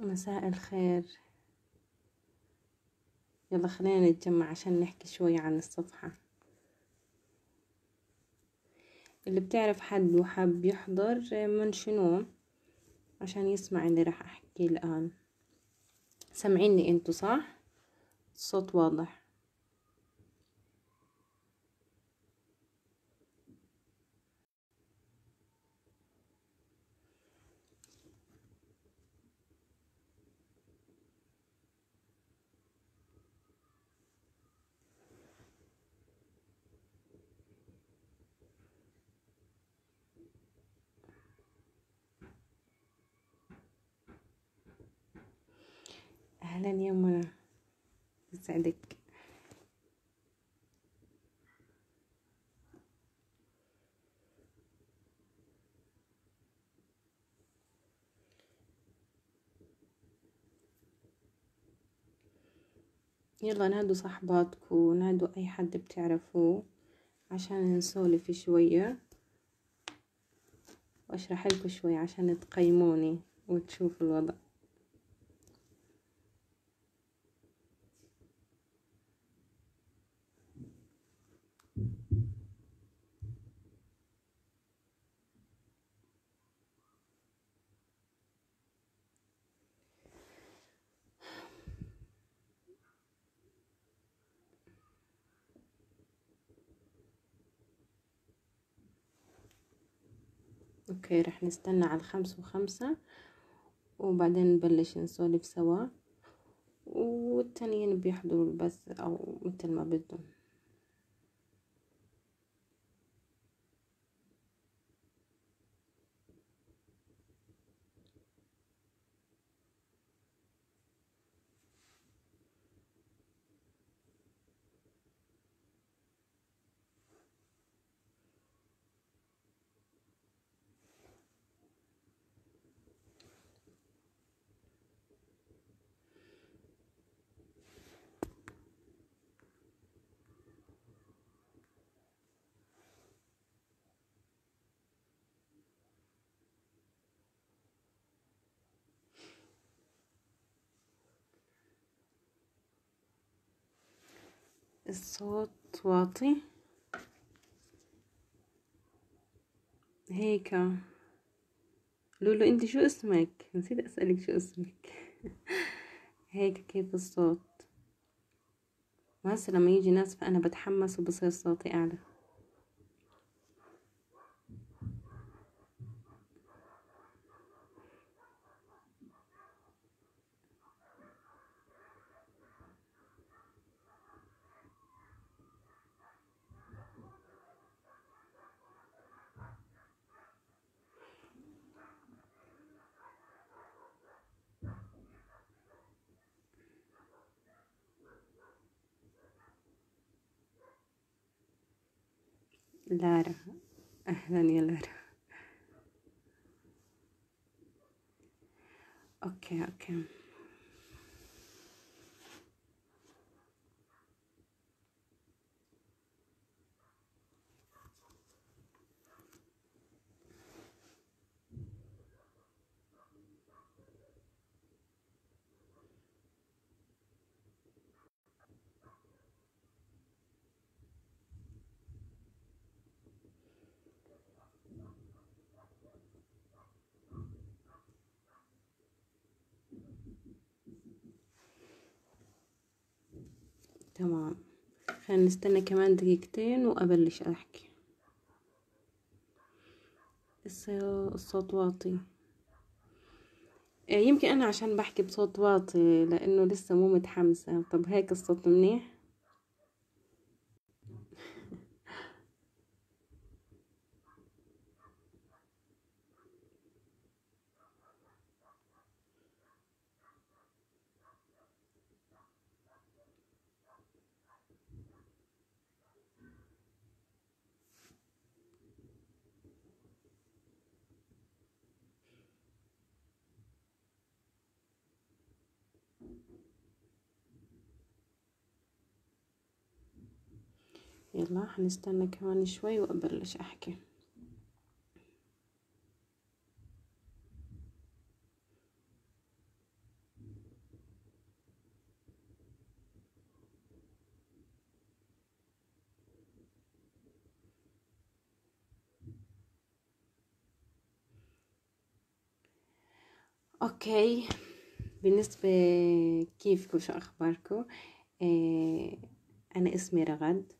مساء الخير يلا خلينا نتجمع عشان نحكي شوية عن الصفحة اللي بتعرف حد وحاب يحضر من شنو عشان يسمع اللي راح احكيه الان سامعيني انتو صح الصوت واضح يلا نادوا صاحباتكو نادوا أي حد بتعرفوه عشان نسولف شوية وأشرح لكم شوي عشان تقيموني وتشوفوا الوضع اوكي رح نستنى على الخمس وخمسة وبعدين نبلش نسولف سوا والتانيين بيحضروا البث او مثل ما بدهم الصوت واطي هيك لولو انت شو اسمك نسيت اسالك شو اسمك هيك كيف الصوت وهسه لما يجي ناس فانا بتحمس وبصير صوتي اعلى Lara, ah, Daniel Lara. Ok, ok. تمام خلينا نستنى كمان دقيقتين وأبلش أحكي الصوت واطي إيه، يمكن أنا عشان بحكي بصوت واطي لأنه لسه مو متحمسة طب هيك الصوت منيح يلا حنستنى كمان شوي وأبلش أحكي اوكي بالنسبة كيفكم شو اخباركم إيه، انا اسمي رغد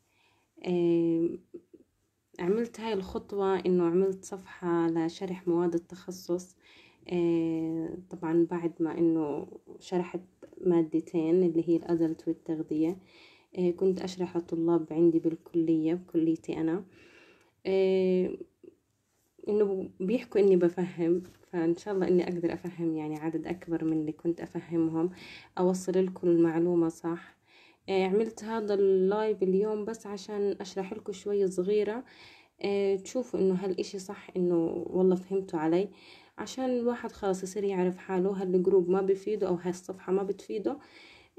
عملت هاي الخطوة انه عملت صفحة لشرح مواد التخصص طبعا بعد ما انه شرحت مادتين اللي هي الادلت والتغذية كنت اشرح الطلاب عندي بالكلية بكليتي انا انه بيحكوا اني بفهم فان شاء الله اني اقدر افهم يعني عدد اكبر من اللي كنت افهمهم اوصل لكم المعلومة صح آه، عملت هذا اللايف اليوم بس عشان اشرح لكم شوية صغيرة آه، تشوفوا انه هالاشي صح انه والله فهمتوا علي عشان الواحد خلاص يصير يعرف حاله هالجروب ما بيفيده او هالصفحة ما بتفيده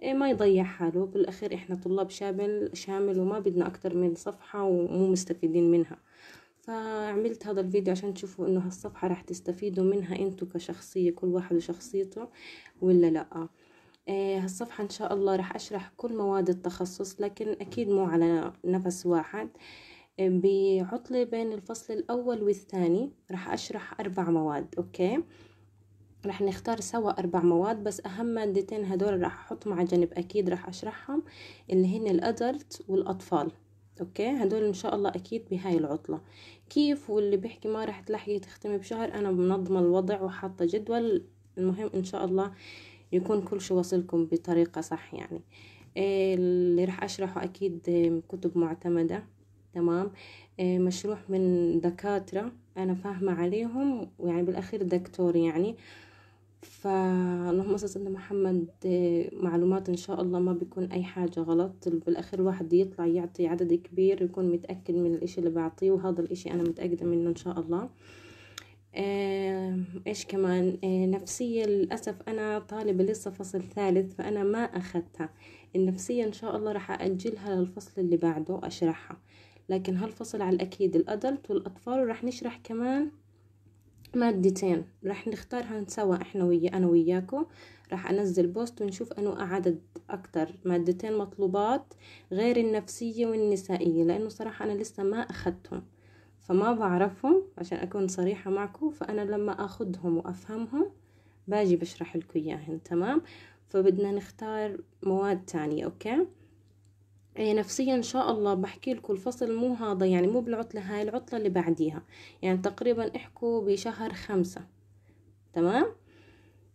آه، ما يضيع حاله بالاخير احنا طلاب شامل شامل وما بدنا اكتر من صفحة ومو مستفيدين منها فعملت هذا الفيديو عشان تشوفوا انه هالصفحة راح تستفيدوا منها انتو كشخصية كل واحد وشخصيته ولا لأ إيه، هالصفحة إن شاء الله راح أشرح كل مواد التخصص لكن أكيد مو على نفس واحد إيه، بعطلة بين الفصل الأول والثاني راح أشرح أربع مواد أوكي راح نختار سوا أربع مواد بس أهم مادتين هدول راح أحطهم على جنب أكيد راح أشرحهم اللي هن الأدلت والأطفال أوكي هدول إن شاء الله أكيد بهاي العطلة كيف واللي بيحكي ما راح تلحقي تختمي بشهر أنا منظمة الوضع وحاطة جدول المهم إن شاء الله يكون كل شيء واصلكم بطريقة صح يعني إيه، اللي راح أشرحه أكيد إيه، كتب معتمدة تمام إيه، مشروح من دكاترة أنا فاهمة عليهم ويعني بالأخير دكتور يعني فاللهم صل على محمد معلومات ان شاء الله ما بيكون اي حاجة غلط بالاخير الواحد يطلع يعطي عدد كبير يكون متأكد من الاشي اللي بعطيه وهذا الاشي انا متأكدة منه ان شاء الله آه، ايش كمان آه، نفسية للأسف أنا طالبة لسه فصل ثالث فأنا ما أخدتها النفسية إن شاء الله راح أأجلها للفصل اللي بعده أشرحها لكن هالفصل على الأكيد الأدلت والأطفال راح نشرح كمان مادتين راح نختارها سوا احنا ويا انا وياكو راح انزل بوست ونشوف انو عدد اكتر مادتين مطلوبات غير النفسية والنسائية لانه صراحة انا لسه ما اخدتهم فما بعرفهم عشان أكون صريحة معكم فأنا لما أخدهم وأفهمهم باجي بشرح لكم إياهن تمام فبدنا نختار مواد تانية أوكي إيه، نفسيا ان شاء الله بحكي لكم الفصل مو هذا يعني مو بالعطلة هاي العطلة اللي بعديها يعني تقريبا احكوا بشهر خمسة تمام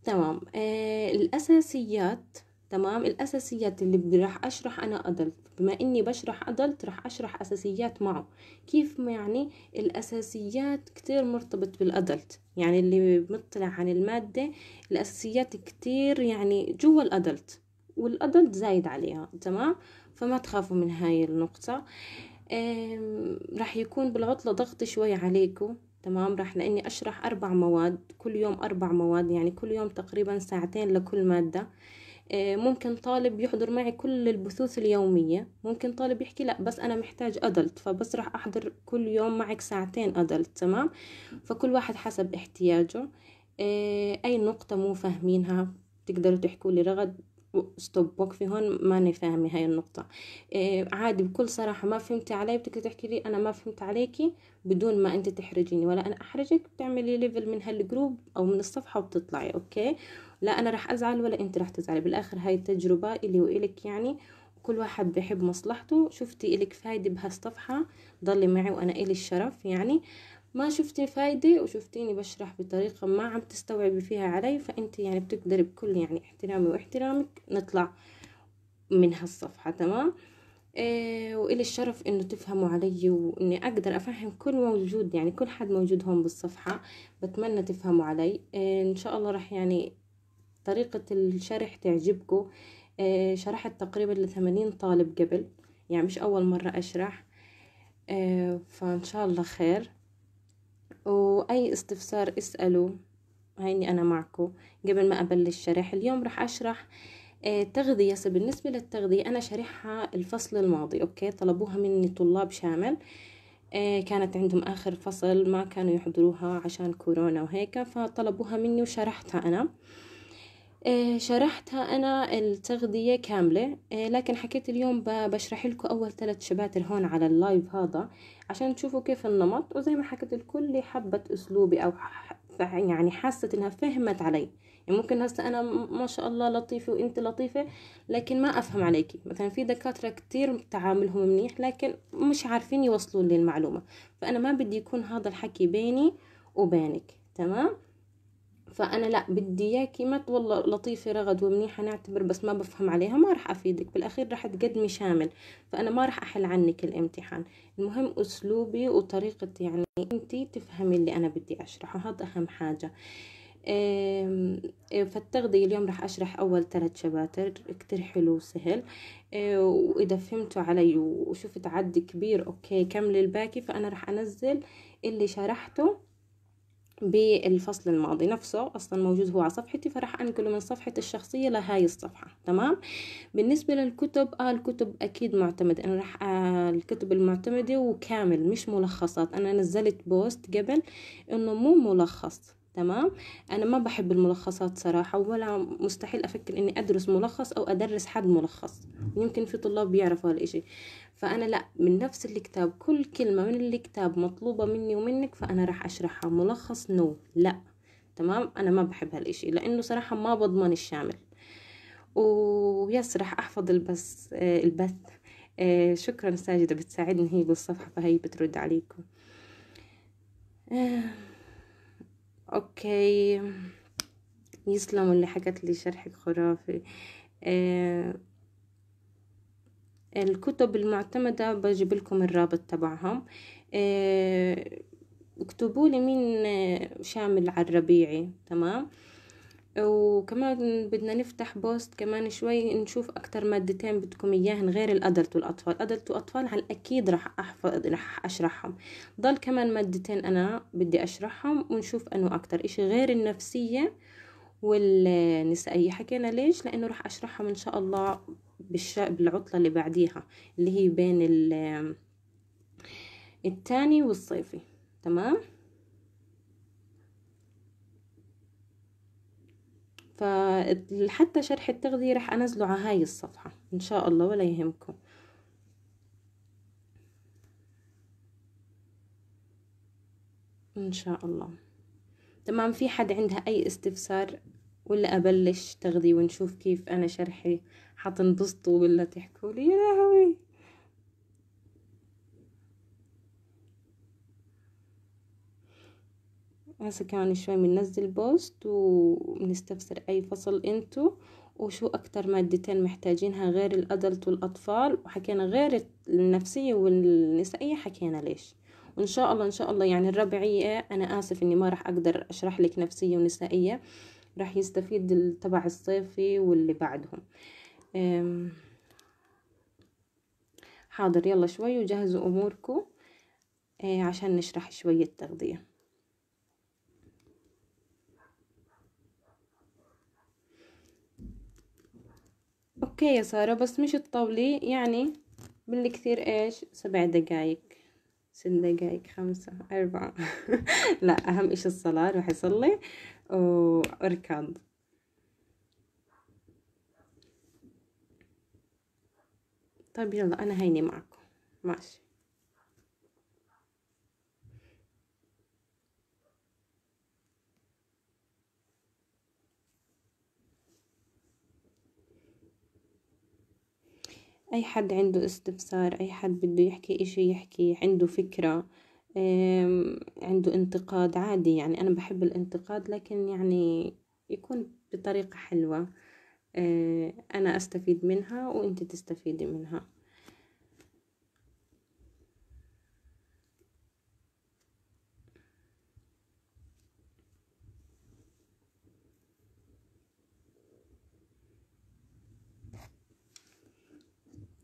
تمام آه الاساسيات تمام الأساسيات اللي بدي راح أشرح أنا أدلت بما إني بشرح أدلت راح أشرح أساسيات معه كيف يعني الأساسيات كتير مرتبط بالأدلت يعني اللي مطلع عن المادة الأساسيات كتير يعني جوا الأدلت والأدلت زايد عليها تمام فما تخافوا من هاي النقطة راح يكون بالعطلة ضغط شوي عليكم تمام راح لاني اشرح اربع مواد كل يوم اربع مواد يعني كل يوم تقريبا ساعتين لكل ماده إيه، ممكن طالب يحضر معي كل البثوث اليومية ممكن طالب يحكي لا بس أنا محتاج أدلت فبس راح أحضر كل يوم معك ساعتين أدلت تمام فكل واحد حسب احتياجه إيه، أي نقطة مو فاهمينها تقدروا تحكوا لي رغد ستوب وقفي هون ماني فاهمه هاي النقطه إيه عادي بكل صراحه ما فهمتي علي بدك تحكي لي انا ما فهمت عليكي بدون ما انت تحرجيني ولا انا احرجك بتعملي ليفل من هالجروب او من الصفحه وبتطلعي اوكي لا انا راح ازعل ولا انت راح تزعلي بالاخر هاي التجربه الي والك يعني كل واحد بحب مصلحته شفتي إلك فايدة بهالصفحة ضلي معي وأنا إلي الشرف يعني ما شفتي فايدة وشفتيني بشرح بطريقة ما عم تستوعبي فيها علي فانت يعني بتقدري بكل يعني احترامي واحترامك نطلع من هالصفحة تمام إيه وإلي الشرف إنه تفهموا علي وإني أقدر أفهم كل موجود يعني كل حد موجود هون بالصفحة بتمنى تفهموا علي إيه إن شاء الله رح يعني طريقة الشرح تعجبكم إيه شرحت تقريبا لثمانين طالب قبل يعني مش أول مرة أشرح إيه فإن شاء الله خير وأي استفسار اسألوا هيني أنا معكم قبل ما أبلش شرح اليوم رح أشرح آه، تغذية بالنسبة للتغذية أنا شرحها الفصل الماضي أوكي طلبوها مني طلاب شامل آه، كانت عندهم آخر فصل ما كانوا يحضروها عشان كورونا وهيك فطلبوها مني وشرحتها أنا آه، شرحتها أنا التغذية كاملة لكن حكيت اليوم بشرح لكم أول ثلاث شباتر هون على اللايف هذا عشان تشوفوا كيف النمط وزي ما حكيت الكل حبت اسلوبي او يعني حست انها فهمت علي يعني ممكن هسه انا ما شاء الله لطيفه وانت لطيفه لكن ما افهم عليكي مثلا في دكاتره كتير تعاملهم منيح لكن مش عارفين يوصلوا للمعلومة المعلومه فانا ما بدي يكون هذا الحكي بيني وبينك تمام فانا لا بدي اياكي ما والله لطيفه رغد ومنيحه نعتبر بس ما بفهم عليها ما راح افيدك بالاخير راح تقدمي شامل فانا ما راح احل عنك الامتحان المهم اسلوبي وطريقه يعني انت تفهمي اللي انا بدي اشرحه هذا اهم حاجه فالتغذية اليوم راح أشرح أول ثلاث شباتر كتير حلو وسهل آه، وإذا فهمتوا علي وشفت عد كبير أوكي كمل الباقي فأنا راح أنزل اللي شرحته بالفصل الماضي نفسه اصلا موجود هو على صفحتي فراح انقله من صفحه الشخصيه لهاي الصفحه تمام بالنسبه للكتب آه الكتب اكيد معتمده انا راح آه الكتب المعتمده وكامل مش ملخصات انا نزلت بوست قبل انه مو ملخص تمام انا ما بحب الملخصات صراحه ولا مستحيل افكر اني ادرس ملخص او ادرس حد ملخص يمكن في طلاب بيعرفوا هالشيء فانا لا من نفس الكتاب كل كلمه من الكتاب مطلوبه مني ومنك فانا راح اشرحها ملخص نو لا تمام انا ما بحب هالشيء لانه صراحه ما بضمن الشامل ويس راح احفظ البس آه، البث آه، شكرا ساجدة بتساعدني هي بالصفحة فهي بترد عليكم آه. اوكي يسلم اللي حكت لي شرحك خرافي آه الكتب المعتمدة بجيب لكم الرابط تبعهم آه اكتبوا لي مين شامل على الربيعي تمام وكمان بدنا نفتح بوست كمان شوي نشوف اكتر مادتين بدكم اياهن غير الادلت والاطفال ادلت واطفال على الاكيد راح احفظ راح اشرحهم ضل كمان مادتين انا بدي اشرحهم ونشوف انه اكتر اشي غير النفسيه والنسائيه حكينا ليش لانه راح اشرحهم ان شاء الله بالش... بالعطله اللي بعديها اللي هي بين ال... التاني والصيفي تمام فحتى شرح التغذية رح أنزله على هاي الصفحة إن شاء الله ولا يهمكم إن شاء الله تمام في حد عندها أي استفسار ولا أبلش تغذية ونشوف كيف أنا شرحي حتنبسطوا ولا تحكوا لي يا لهوي هسه كمان شوي بننزل بوست وبنستفسر اي فصل انتو وشو اكتر مادتين محتاجينها غير الادلت والاطفال وحكينا غير النفسية والنسائية حكينا ليش وان شاء الله ان شاء الله يعني الربعية انا اسف اني ما راح اقدر اشرح لك نفسية ونسائية راح يستفيد تبع الصيفي واللي بعدهم حاضر يلا شوي وجهزوا اموركم أه، عشان نشرح شوية تغذية اوكي يا سارة بس مش تطولي يعني بالكثير ايش سبع دقايق ست دقايق خمسة أربعة لا أهم إشي الصلاة روح أصلي وأركض طيب يلا أنا هيني معكم ماشي أي حد عنده استفسار أي حد بده يحكي إشي يحكي عنده فكرة عنده انتقاد عادي يعني أنا بحب الانتقاد لكن يعني يكون بطريقة حلوة آه، أنا أستفيد منها وأنت تستفيدي منها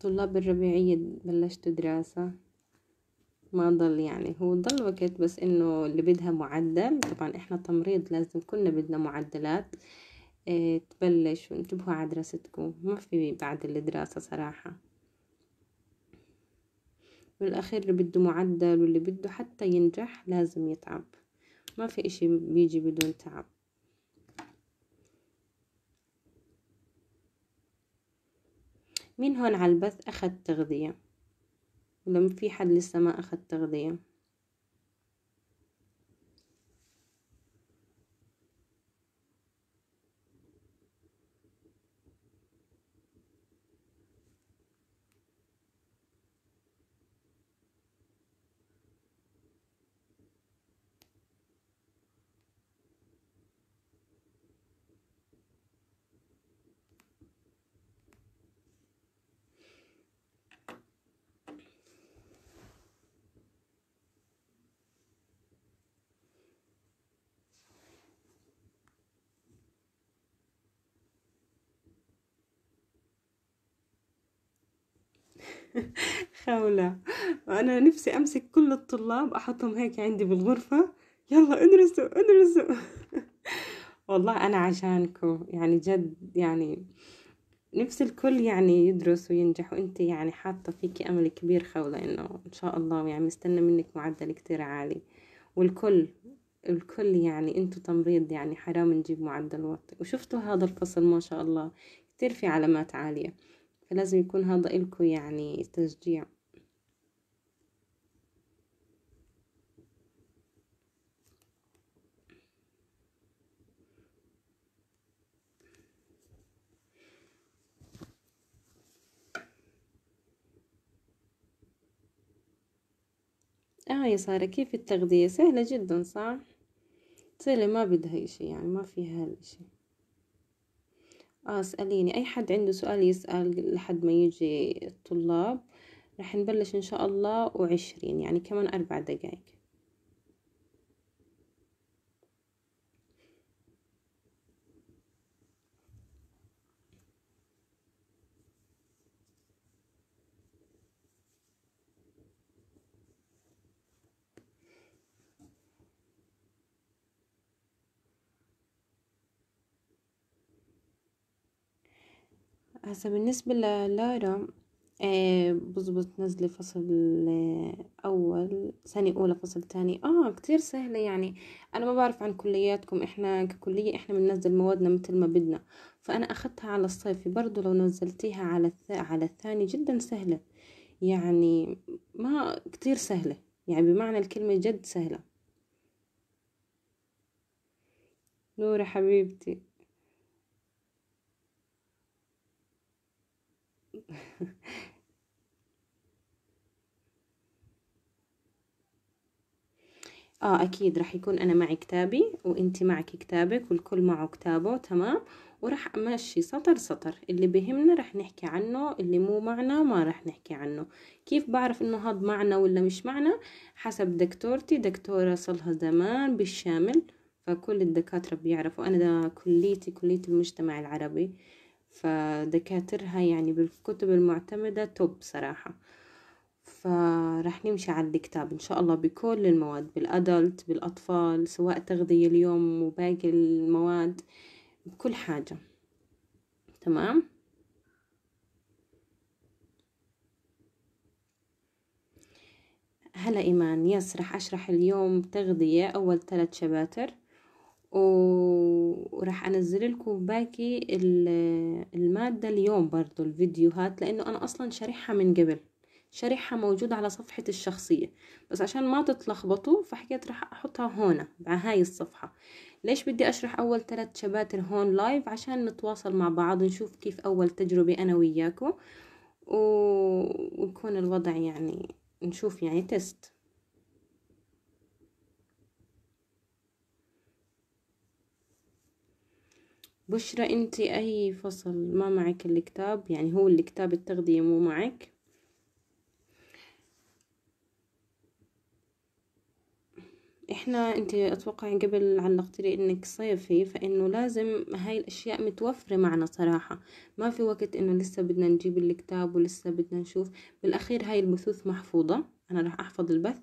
طلاب الربيعية بلشت دراسة ما ضل يعني هو ضل وقت بس انه اللي بدها معدل طبعا احنا تمريض لازم كلنا بدنا معدلات اه تبلش وانتبهوا على دراستكم ما في بعد الدراسة صراحة بالأخير اللي بده معدل واللي بده حتى ينجح لازم يتعب ما في اشي بيجي بدون تعب من هون على البث أخذ تغذية ولا في حد لسه ما أخذ تغذية خولة وأنا نفسي أمسك كل الطلاب أحطهم هيك عندي بالغرفة يلا ادرسوا ادرسوا والله أنا عشانكم يعني جد يعني نفس الكل يعني يدرس وينجح وانت يعني حاطة فيكي امل كبير خولة انه ان شاء الله يعني مستنى منك معدل كتير عالي والكل الكل يعني انتو تمريض يعني حرام نجيب معدل واطي وشفتوا هذا الفصل ما شاء الله كتير في علامات عالية فلازم يكون هذا إلكو يعني تشجيع اه يا سارة كيف التغذية سهلة جدا صح؟ سهلة ما بدها اشي يعني ما فيها هالاشي اه اسأليني اي حد عنده سؤال يسأل لحد ما يجي الطلاب رح نبلش ان شاء الله وعشرين يعني كمان اربع دقايق هسا بالنسبة للارا آه بظبط نزلي فصل آه، أول سنة أولى فصل تاني آه كتير سهلة يعني أنا ما بعرف عن كلياتكم إحنا ككلية إحنا بننزل موادنا مثل ما بدنا فأنا أخدتها على الصيفي برضو لو نزلتيها على الث... على الثاني جدا سهلة يعني ما كتير سهلة يعني بمعنى الكلمة جد سهلة نورة حبيبتي اه اكيد راح يكون انا معي كتابي وانت معك كتابك والكل معه كتابه تمام وراح امشي سطر سطر اللي بهمنا راح نحكي عنه اللي مو معنا ما راح نحكي عنه كيف بعرف انه هاد معنا ولا مش معنا حسب دكتورتي دكتورة صلها زمان بالشامل فكل الدكاترة بيعرفوا انا ده كليتي كلية المجتمع العربي فدكاترها يعني بالكتب المعتمدة توب صراحة فرح نمشي على الكتاب ان شاء الله بكل المواد بالادلت بالاطفال سواء تغذية اليوم وباقي المواد بكل حاجة تمام هلا إيمان يس رح أشرح اليوم تغذية أول ثلاث شباتر وراح انزل لكم باقي الماده اليوم برضو الفيديوهات لانه انا اصلا شارحها من قبل شارحها موجودة على صفحة الشخصية بس عشان ما تتلخبطوا فحكيت راح أحطها هنا مع هاي الصفحة ليش بدي أشرح أول ثلاث شباتر هون لايف عشان نتواصل مع بعض نشوف كيف أول تجربة أنا وياكم و... ويكون الوضع يعني نشوف يعني تيست بشرى انت اي فصل ما معك الكتاب يعني هو الكتاب التغذية مو معك احنا انت اتوقع قبل علقت لي انك صيفي فانه لازم هاي الاشياء متوفره معنا صراحه ما في وقت انه لسه بدنا نجيب الكتاب ولسه بدنا نشوف بالاخير هاي البثوث محفوظه انا راح احفظ البث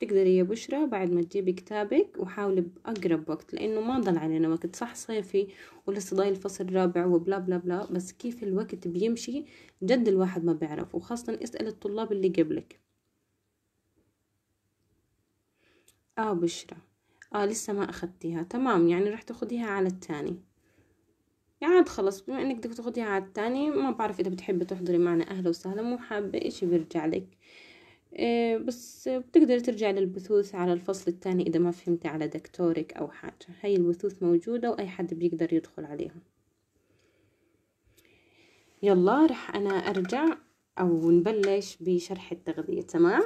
تقدري يا بشرى بعد ما تجيبي كتابك وحاولي بأقرب وقت لأنه ما ضل علينا وقت صح صيفي ولسه ضايل الفصل الرابع وبلا بلا بلا بس كيف الوقت بيمشي جد الواحد ما بيعرف وخاصة اسأل الطلاب اللي قبلك آه بشرى آه لسه ما أخدتيها تمام يعني رح تاخديها على التاني يعني عاد خلص بما انك بدك تاخديها على التاني ما بعرف اذا بتحبي تحضري معنا اهلا وسهلا مو حابه اشي بيرجع لك إيه، بس بتقدر ترجع للبثوث على الفصل الثاني إذا ما فهمت على دكتورك أو حاجة هاي البثوث موجودة وأي حد بيقدر يدخل عليها يلا رح أنا أرجع أو نبلش بشرح التغذية تمام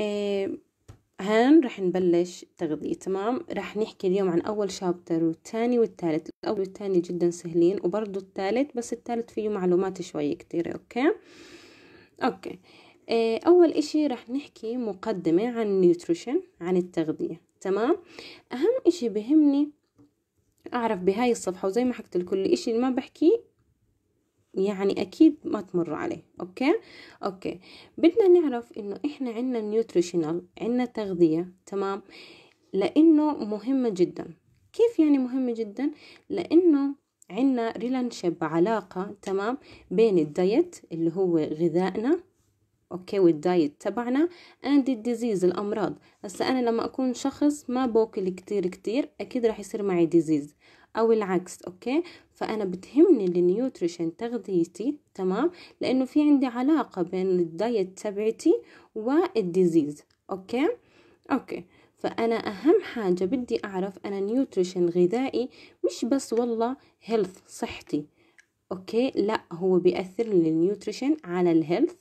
إيه هان رح نبلش تغذية تمام رح نحكي اليوم عن أول شابتر والتاني والتالت الأول والتاني جدا سهلين وبرضو التالت بس التالت فيه معلومات شوية كتيرة أوكي أوكي آه، أول إشي رح نحكي مقدمة عن النيوتريشن عن التغذية تمام أهم إشي بهمني أعرف بهاي الصفحة وزي ما حكت لكل إشي اللي ما بحكيه يعني اكيد ما تمر عليه اوكي اوكي بدنا نعرف انه احنا عنا نيوتريشنال عنا تغذيه تمام لانه مهمه جدا كيف يعني مهمه جدا لانه عنا ريلانشيب علاقه تمام بين الدايت اللي هو غذائنا اوكي والدايت تبعنا اند الديزيز الامراض هسه انا لما اكون شخص ما باكل كتير كتير اكيد راح يصير معي ديزيز أو العكس أوكي فأنا بتهمني النيوتريشن تغذيتي تمام لأنه في عندي علاقة بين الدايت تبعتي والديزيز أوكي أوكي فأنا أهم حاجة بدي أعرف أنا نيوتريشن غذائي مش بس والله هيلث صحتي أوكي لا هو بيأثر للنيوتريشن النيوتريشن على الهيلث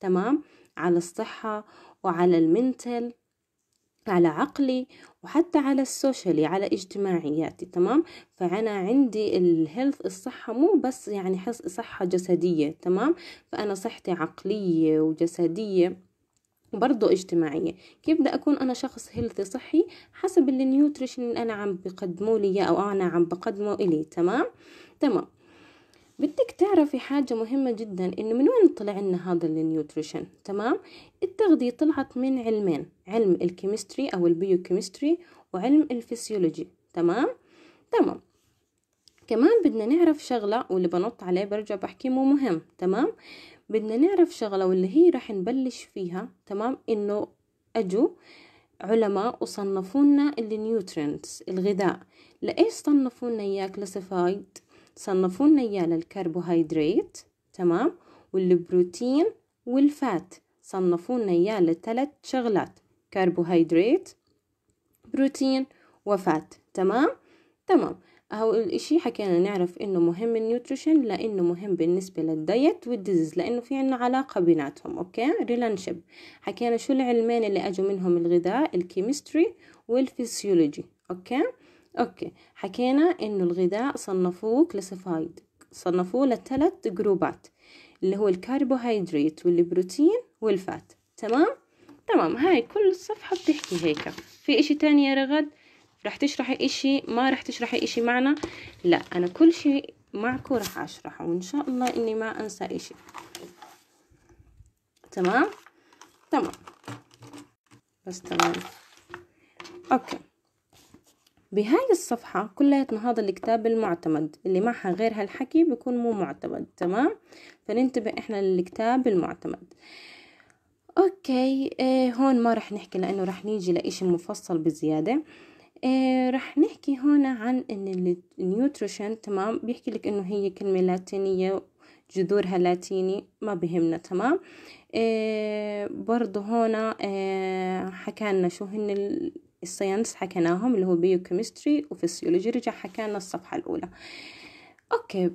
تمام على الصحة وعلى المنتل على عقلي وحتى على السوشيالي على اجتماعياتي تمام فأنا عندي الهيلث الصحة مو بس يعني حس صحة جسدية تمام فأنا صحتي عقلية وجسدية وبرضه اجتماعية كيف بدي أكون أنا شخص هيلثي صحي حسب النيوتريشن اللي أنا عم بقدمه لي أو أنا عم بقدمه إلي تمام تمام بدك تعرفي حاجة مهمة جدا انه من وين طلع لنا هذا النيوتريشن تمام التغذية طلعت من علمين علم الكيمستري او البيوكيمستري وعلم الفسيولوجي تمام تمام كمان بدنا نعرف شغلة واللي بنط عليه برجع بحكي مو مهم تمام بدنا نعرف شغلة واللي هي رح نبلش فيها تمام انه اجوا علماء وصنفونا النيوترينتس الغذاء لإيش صنفونا إياه كلاسيفايد صنفوا لنا اياه للكربوهيدرات تمام والبروتين والفات صنفوا لنا اياه لثلاث شغلات كربوهيدرات بروتين وفات تمام تمام اهو الاشي حكينا نعرف انه مهم النيوتريشن لانه مهم بالنسبة للدايت والديزيز لانه في عنا علاقة بيناتهم اوكي ريلانشب حكينا شو العلمين اللي اجوا منهم الغذاء الكيمستري والفسيولوجي اوكي أوكي حكينا إنه الغذاء صنفوه كلاسيفايد صنفوه لثلاث جروبات اللي هو الكربوهيدرات والبروتين والفات تمام تمام هاي كل الصفحة بتحكي هيك في إشي تاني يا رغد رح تشرحي إشي ما رح تشرحي إشي معنا لا أنا كل شي معكم رح أشرحه وإن شاء الله إني ما أنسى إشي تمام تمام بس تمام أوكي بهاي الصفحة كلياتنا هذا الكتاب المعتمد اللي معها غير هالحكي بيكون مو معتمد تمام فننتبه احنا للكتاب المعتمد اوكي اه هون ما رح نحكي لانه رح نيجي لاشي مفصل بزيادة آه رح نحكي هون عن ان النيوتريشن تمام بيحكي لك انه هي كلمة لاتينية جذورها لاتيني ما بهمنا تمام آه برضو هون آه حكالنا شو هن الساينس حكيناهم اللي هو بيوكيمستري وفسيولوجي رجع حكانا الصفحة الأولى أوكي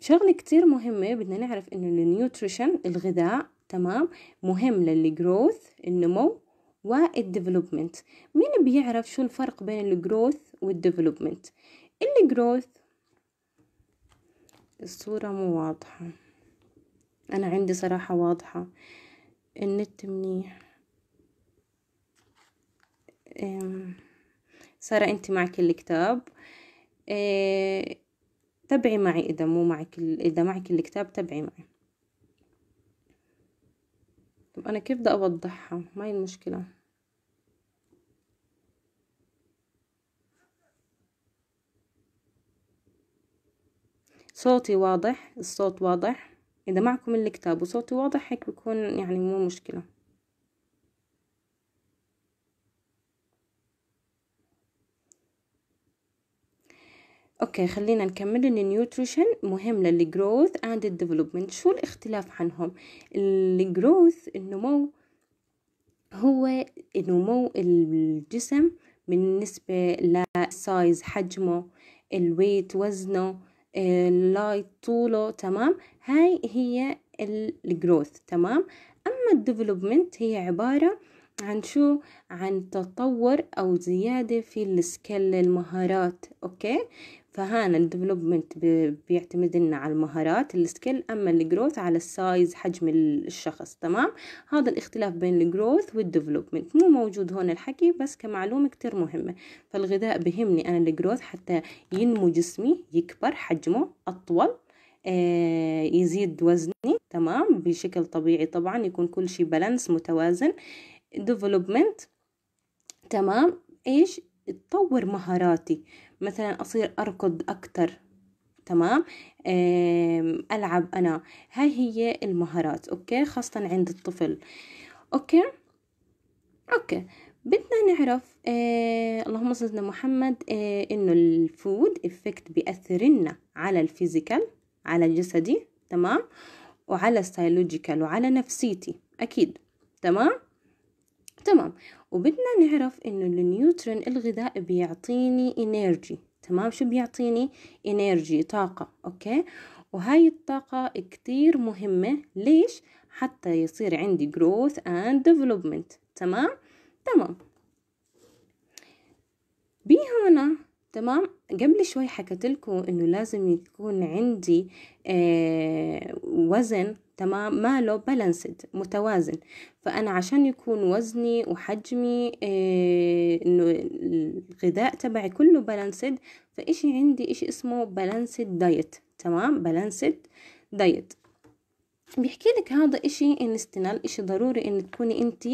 شغلة كتير مهمة بدنا نعرف إنه النيوتريشن الغذاء تمام مهم للجروث النمو والديفلوبمنت مين بيعرف شو الفرق بين الجروث والديفلوبمنت الجروث الصورة مو واضحة أنا عندي صراحة واضحة النت منيح سارة انت معك الكتاب إيه، تبعي معي اذا مو معك اذا معك الكتاب تبعي معي طب انا كيف بدي اوضحها ما هي المشكله صوتي واضح الصوت واضح اذا معكم الكتاب وصوتي واضح هيك بكون يعني مو مشكله اوكي خلينا نكمل ان النيوتريشن مهم للجروث اند الديفلوبمنت شو الاختلاف عنهم الجروث النمو هو نمو الجسم بالنسبة لسايز حجمه الويت وزنه اللايت طوله تمام هاي هي الجروث تمام اما الديفلوبمنت هي عبارة عن شو عن تطور او زيادة في السكيل المهارات اوكي فهنا الديفلوبمنت بيعتمد لنا على المهارات السكيل اما الجروث على السايز حجم الشخص تمام هذا الاختلاف بين الجروث والديفلوبمنت مو موجود هون الحكي بس كمعلومه كتير مهمه فالغذاء بهمني انا الجروث حتى ينمو جسمي يكبر حجمه اطول آه، يزيد وزني تمام بشكل طبيعي طبعا يكون كل شيء بالانس متوازن ديفلوبمنت تمام ايش تطور مهاراتي مثلا أصير أركض أكتر تمام ألعب أنا هاي هي المهارات أوكي خاصة عند الطفل أوكي أوكي بدنا نعرف آه اللهم صل على محمد آه انه الفود افكت بيأثرنا على الفيزيكال على جسدي تمام وعلى السايلوجيكال وعلى نفسيتي اكيد تمام تمام وبدنا نعرف انه النيوترين الغذاء بيعطيني انرجي تمام شو بيعطيني انرجي طاقة اوكي وهاي الطاقة كتير مهمة ليش حتى يصير عندي growth and development تمام تمام هنا تمام قبل شوي حكيت لكم انه لازم يكون عندي آه، وزن تمام ماله بالانسد متوازن فانا عشان يكون وزني وحجمي آه، انه الغذاء تبعي كله بالانسد فاشي عندي اشي اسمه بالانسد دايت تمام بالانسد دايت بيحكي لك هذا إشي إن استنال إشي ضروري إن تكوني أنت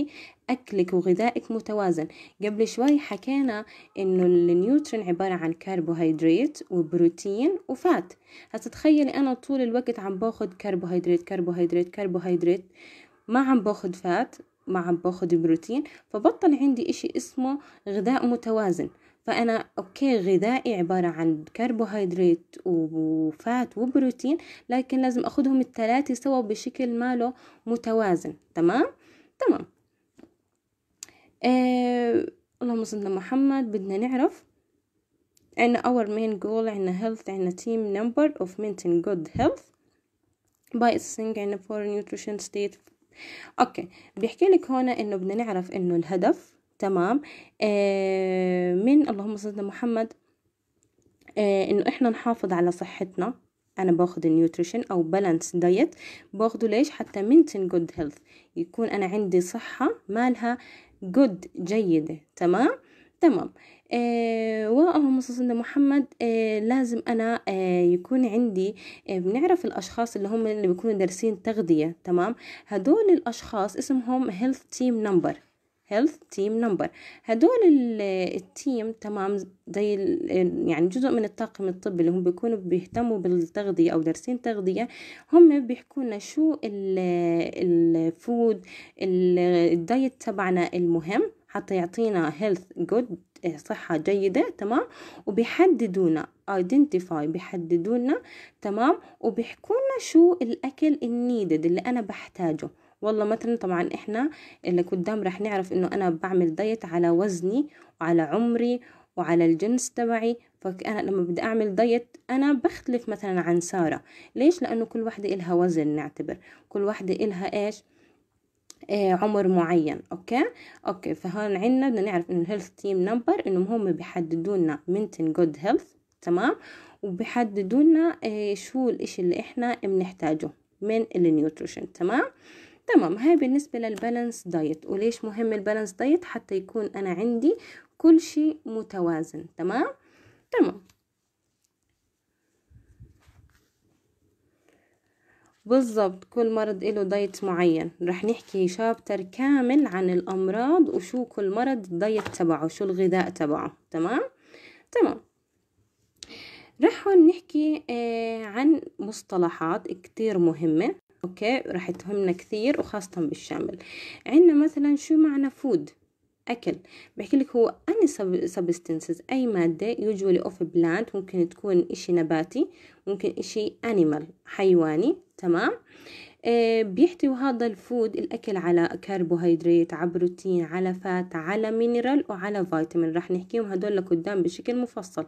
أكلك وغذائك متوازن قبل شوي حكينا إنه النيوترين عبارة عن كربوهيدرات وبروتين وفات هتتخيلي أنا طول الوقت عم باخد كربوهيدرات كربوهيدرات كربوهيدرات ما عم باخد فات ما عم باخد بروتين فبطل عندي إشي اسمه غذاء متوازن فأنا أوكي غذائي عبارة عن كربوهيدرات وفات وبروتين لكن لازم اخذهم الثلاثه سوا بشكل ماله متوازن تمام تمام آه اللهم صل محمد بدنا نعرف عنا اور مين جول عنا هيلث عنا تيم نمبر اوف مينتين جود هيلث باي سينج عنا فور نيوتريشن ستيت اوكي بيحكي لك هون انه بدنا نعرف انه الهدف تمام آه من اللهم صل على محمد آه انه احنا نحافظ على صحتنا انا باخذ النيوتريشن او بالانس دايت باخذه ليش حتى منتن جود هيلث يكون انا عندي صحه مالها جود جيده تمام تمام آه اللهم صل على محمد آه لازم انا آه يكون عندي آه بنعرف الاشخاص اللي هم اللي بيكونوا دارسين تغذيه تمام هدول الاشخاص اسمهم هيلث تيم نمبر هيلث تيم نمبر هدول التيم تمام زي يعني جزء من الطاقم الطبي اللي هم بيكونوا بيهتموا بالتغذية أو دارسين تغذية هم بيحكوا لنا شو الفود الدايت تبعنا المهم حتى يعطينا هيلث جود صحة جيدة تمام وبيحددونا ايدنتيفاي بيحددونا تمام وبيحكونا شو الأكل النيدد اللي أنا بحتاجه والله مثلا طبعا احنا اللي قدام راح نعرف انه انا بعمل دايت على وزني وعلى عمري وعلى الجنس تبعي فانا لما بدي اعمل دايت انا بختلف مثلا عن ساره ليش لانه كل وحده إلها وزن نعتبر كل وحده إلها ايش إيه عمر معين اوكي اوكي فهون عندنا بدنا نعرف انه الهيلث تيم نمبر انهم هم بيحددوا لنا منتن جود هيلث تمام وبيحددوا لنا إيه شو الاشي اللي احنا بنحتاجه من النيوتريشن تمام تمام هاي بالنسبة للبالانس دايت وليش مهم البالانس دايت حتى يكون أنا عندي كل شيء متوازن تمام تمام بالضبط كل مرض له دايت معين رح نحكي شابتر كامل عن الأمراض وشو كل مرض الدايت تبعه شو الغذاء تبعه تمام تمام رح نحكي آه، عن مصطلحات كتير مهمة اوكي راح تهمنا كثير وخاصة بالشامل عندنا مثلا شو معنى فود أكل بحكي لك هو أني سبستنسز أي مادة usually of بلانت plant ممكن تكون إشي نباتي ممكن إشي animal حيواني تمام آه بيحتوي هذا الفود الأكل على كربوهيدرات على بروتين على فات على مينرال وعلى فيتامين راح نحكيهم هدول لقدام بشكل مفصل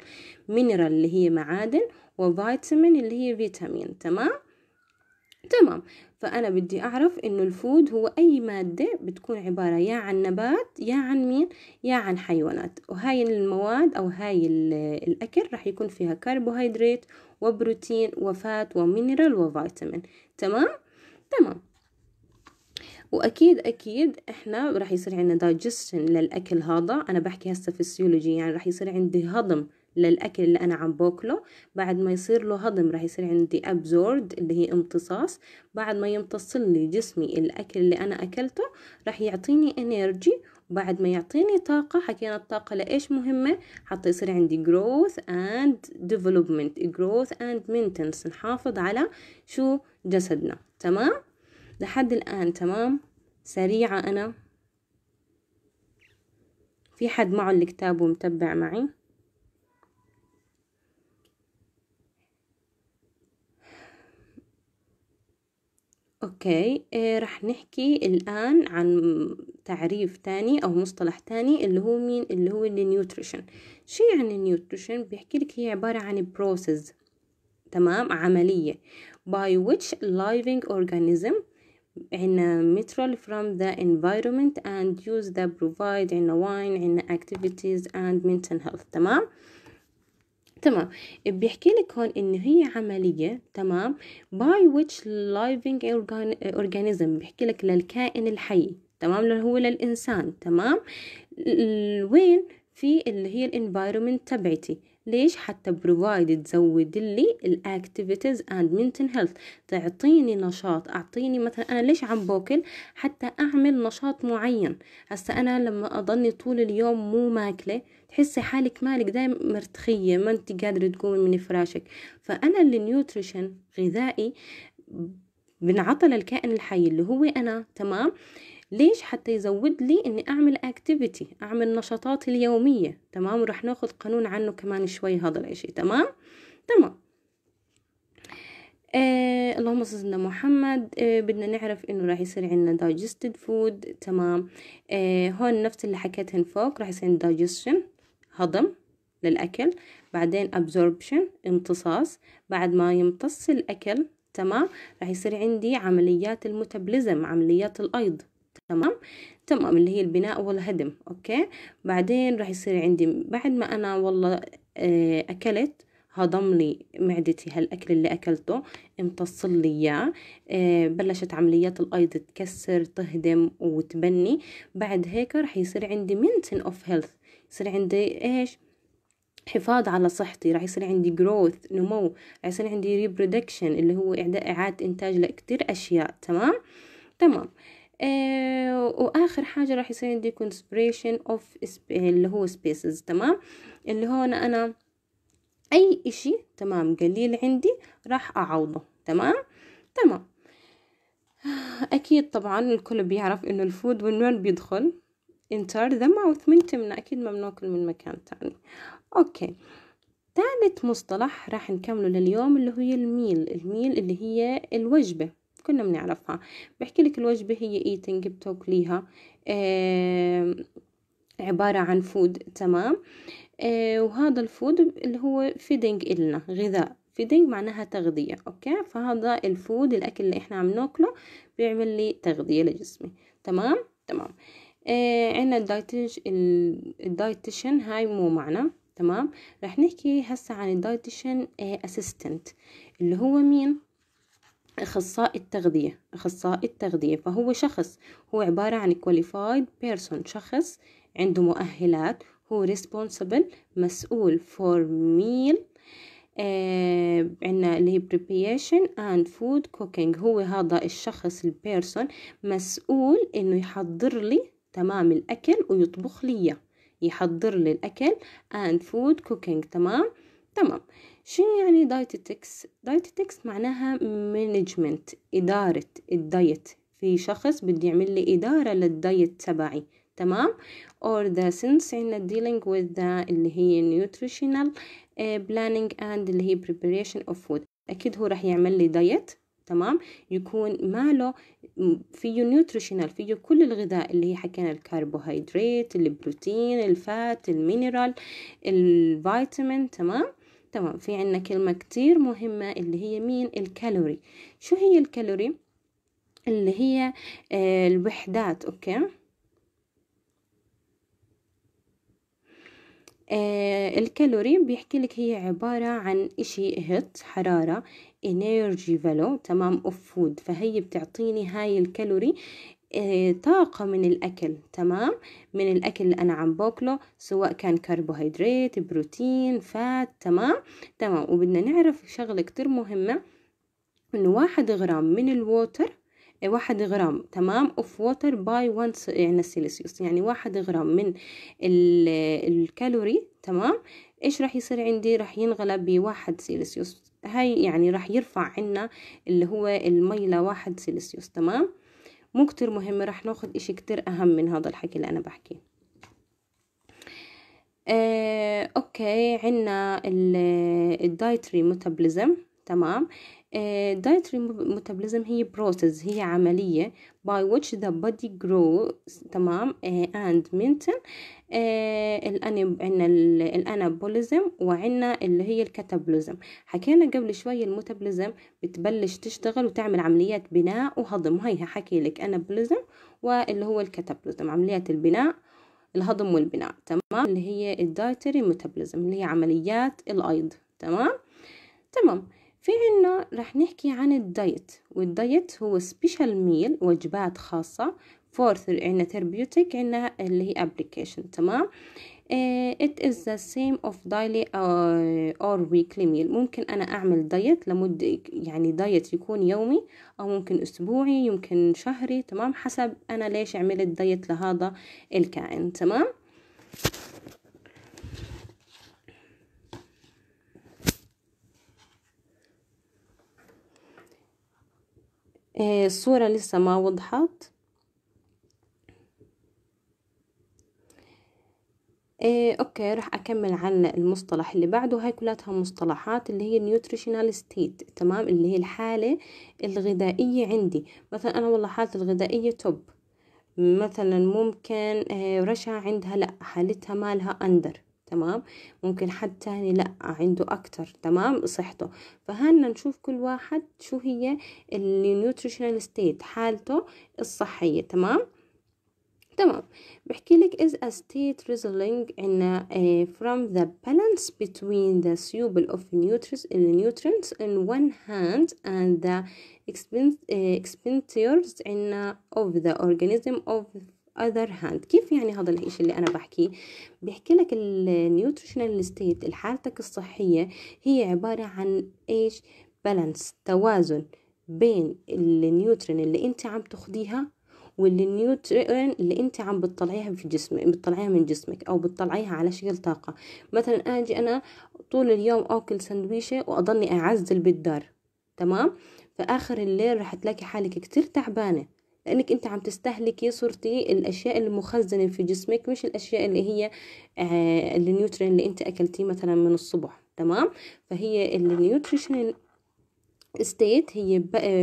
مينرال اللي هي معادن وفيتامين اللي هي فيتامين تمام تمام فأنا بدي أعرف إنه الفود هو أي مادة بتكون عبارة يا عن نبات يا عن مين يا عن حيوانات وهاي المواد أو هاي الأكل رح يكون فيها كربوهيدرات وبروتين وفات ومينرال وفيتامين تمام تمام واكيد اكيد احنا راح يصير عندنا دايجستشن للاكل هذا انا بحكي هسه فسيولوجي يعني راح يصير عندي هضم للأكل اللي أنا عم باكله بعد ما يصير له هضم راح يصير عندي أبزورد اللي هي امتصاص بعد ما يمتص لي جسمي الأكل اللي أنا أكلته راح يعطيني انرجي وبعد ما يعطيني طاقة حكينا الطاقة لإيش مهمة حتى يصير عندي growth and development growth and maintenance نحافظ على شو جسدنا تمام لحد الآن تمام سريعة أنا في حد معه الكتاب ومتبع معي اوكي إيه رح نحكي الان عن تعريف تاني او مصطلح تاني اللي هو مين اللي هو النيوتريشن شو يعني النيوتريشن بيحكي لك هي عبارة عن بروسيس تمام عملية by which living organism عنا mineral from the environment and use the provide عنا wine عنا activities and maintain health تمام تمام بيحكي لك هون ان هي عمليه تمام باي which living organism بيحكي لك للكائن الحي تمام اللي هو للانسان تمام وين في اللي هي الانفايرومنت تبعتي ليش حتى بروفايد تزود لي الاكتيفيتيز اند مينتن هيلث تعطيني نشاط اعطيني مثلا انا ليش عم باكل حتى اعمل نشاط معين هسا انا لما اضلني طول اليوم مو ماكله تحسي حالك مالك دايما مرتخية ما انت قادرة تقومي من فراشك فأنا النيوتريشن غذائي بنعطى للكائن الحي اللي هو أنا تمام ليش حتى يزود لي اني اعمل اكتيفيتي اعمل نشاطاتي اليوميه تمام راح ناخد قانون عنه كمان شوي هذا الاشي تمام تمام آه اللهم صل على محمد آه بدنا نعرف انه راح يصير عندنا دايجستد فود تمام آه هون نفس اللي حكيتهن فوق راح يصير عندنا دايجستشن هضم للاكل بعدين absorption امتصاص بعد ما يمتص الاكل تمام راح يصير عندي عمليات الميتابوليزم عمليات الايض تمام تمام اللي هي البناء والهدم اوكي بعدين راح يصير عندي بعد ما انا والله آه، اكلت هضم لي معدتي هالاكل اللي اكلته امتص لي اياه آه، بلشت عمليات الايض تكسر تهدم وتبني بعد هيك راح يصير عندي منتن اوف هيلث يصير عندي ايش حفاظ على صحتي راح يصير عندي جروث نمو راح يصير عندي ريبرودكشن اللي هو اعاده انتاج لكتير اشياء تمام تمام آه، واخر حاجه راح يصير عندي كونسبريشن اوف اللي هو سبيسز تمام اللي هون انا اي اشي تمام قليل عندي راح اعوضه تمام تمام اكيد طبعا الكل بيعرف انه الفود من وين بيدخل انتر ذا ماوث من تمنا اكيد ما بناكل من مكان تاني اوكي ثالث مصطلح راح نكمله لليوم اللي هي الميل الميل اللي هي الوجبه كلنا بنعرفها بحكي لك الوجبة هي ايتنج بتاكليها آه عبارة عن فود تمام آه وهذا الفود اللي هو فيدنج إلنا غذاء فيدنج معناها تغذية أوكي فهذا الفود الأكل اللي إحنا عم ناكله بيعمل لي تغذية لجسمي تمام تمام آه عنا الدايتج الدايتيشن هاي مو معنا تمام رح نحكي هسا عن الدايتيشن اسيستنت آه، اللي هو مين أخصائي التغذية أخصائي التغذية فهو شخص هو عبارة عن كواليفايد بيرسون شخص عنده مؤهلات هو ريسبونسبل مسؤول فور ميل آه عندنا اللي هي preparation and food cooking هو هذا الشخص البيرسون مسؤول انه يحضر لي تمام الاكل ويطبخ لي يحضر لي الاكل and food cooking تمام تمام شنو يعني دايتيتكس دايتيتكس معناها مانجمنت إدارة الدايت في شخص بدي يعمل لي إدارة للدايت تبعي تمام or the sense in dealing with the اللي هي nutritional آه، planning and اللي هي preparation of food أكيد هو رح يعمل لي دايت تمام يكون ماله فيه نيوتريشنال فيه كل الغذاء اللي هي حكينا الكربوهيدرات البروتين الفات المينرال الفيتامين تمام تمام في عنا كلمة كتير مهمة اللي هي مين الكالوري شو هي الكالوري اللي هي آه، الوحدات اوكي آه الكالوري بيحكي لك هي عبارة عن إشي هت حرارة energy value تمام of food فهي بتعطيني هاي الكالوري آه، طاقة من الأكل تمام من الأكل اللي أنا عم باكله سواء كان كربوهيدرات بروتين فات تمام تمام وبدنا نعرف شغلة كتير مهمة إنه واحد غرام من الووتر آه، واحد غرام تمام اوف ووتر باي 1 يعني سيلسيوس يعني واحد غرام من الكالوري تمام ايش راح يصير عندي راح ينغلب بواحد سيلسيوس هاي يعني راح يرفع عنا اللي هو المي لواحد سيلسيوس تمام مو كتير مهمة رح ناخد اشي كتير اهم من هذا الحكي اللي انا بحكيه آه، اوكي عنا الدايتري ميتابوليزم تمام آه، dietary metabolism هي process هي عملية by which the body grows تمام آه، and maintain آه، الأنب عنا الأنابوليزم وعنا اللي هي الكاتابوليزم حكينا قبل شوية المتابوليزم بتبلش تشتغل وتعمل عمليات بناء وهضم هيها حكي لك أنابوليزم واللي هو الكاتابوليزم عمليات البناء الهضم والبناء تمام اللي هي الدايتري متابوليزم اللي هي عمليات الأيض تمام تمام في عنا رح نحكي عن الدايت والدايت هو سبيشال ميل وجبات خاصة فورث عنا ثيرابيوتيك عنا اللي هي ابلكيشن تمام uh, it is the same of daily آه، or weekly meal ممكن أنا أعمل دايت لمدة يعني دايت يكون يومي أو ممكن أسبوعي يمكن شهري تمام حسب أنا ليش عملت دايت لهذا الكائن تمام إيه، الصورة لسه ما وضحت إيه اوكي راح اكمل عن المصطلح اللي بعده هاي كلاتها مصطلحات اللي هي النيوتريشنال ستيت تمام اللي هي الحالة الغذائية عندي مثلا انا والله حالتي الغذائية توب مثلا ممكن إيه، رشا عندها لا حالتها مالها اندر تمام ممكن حد تاني لا عنده أكتر تمام صحته فهنا نشوف كل واحد شو هي النيوتريشنال ستيت حالته الصحية تمام تمام بحكي لك is a state resulting in uh, from the balance between the suitable of nutrients nutrients in one hand and the expenditures in uh, of the organism of other hand كيف يعني هذا الإشي اللي أنا بحكيه بحكي لك النيوتريشنال ستيت حالتك الصحية هي عبارة عن إيش بالانس توازن بين النيوترين اللي أنت عم تاخديها والنيوترين اللي انت عم بتطلعيها في جسمك بتطلعيها من جسمك او بتطلعيها على شكل طاقه مثلا اجي انا طول اليوم اكل سندويشه واضلني اعزل بالدار تمام فاخر الليل رح تلاقي حالك كتير تعبانه لانك انت عم تستهلكي صرتي الاشياء المخزنه في جسمك مش الاشياء اللي هي آه، النيوترين اللي انت اكلتيه مثلا من الصبح تمام فهي النيوتريشنال ستيت هي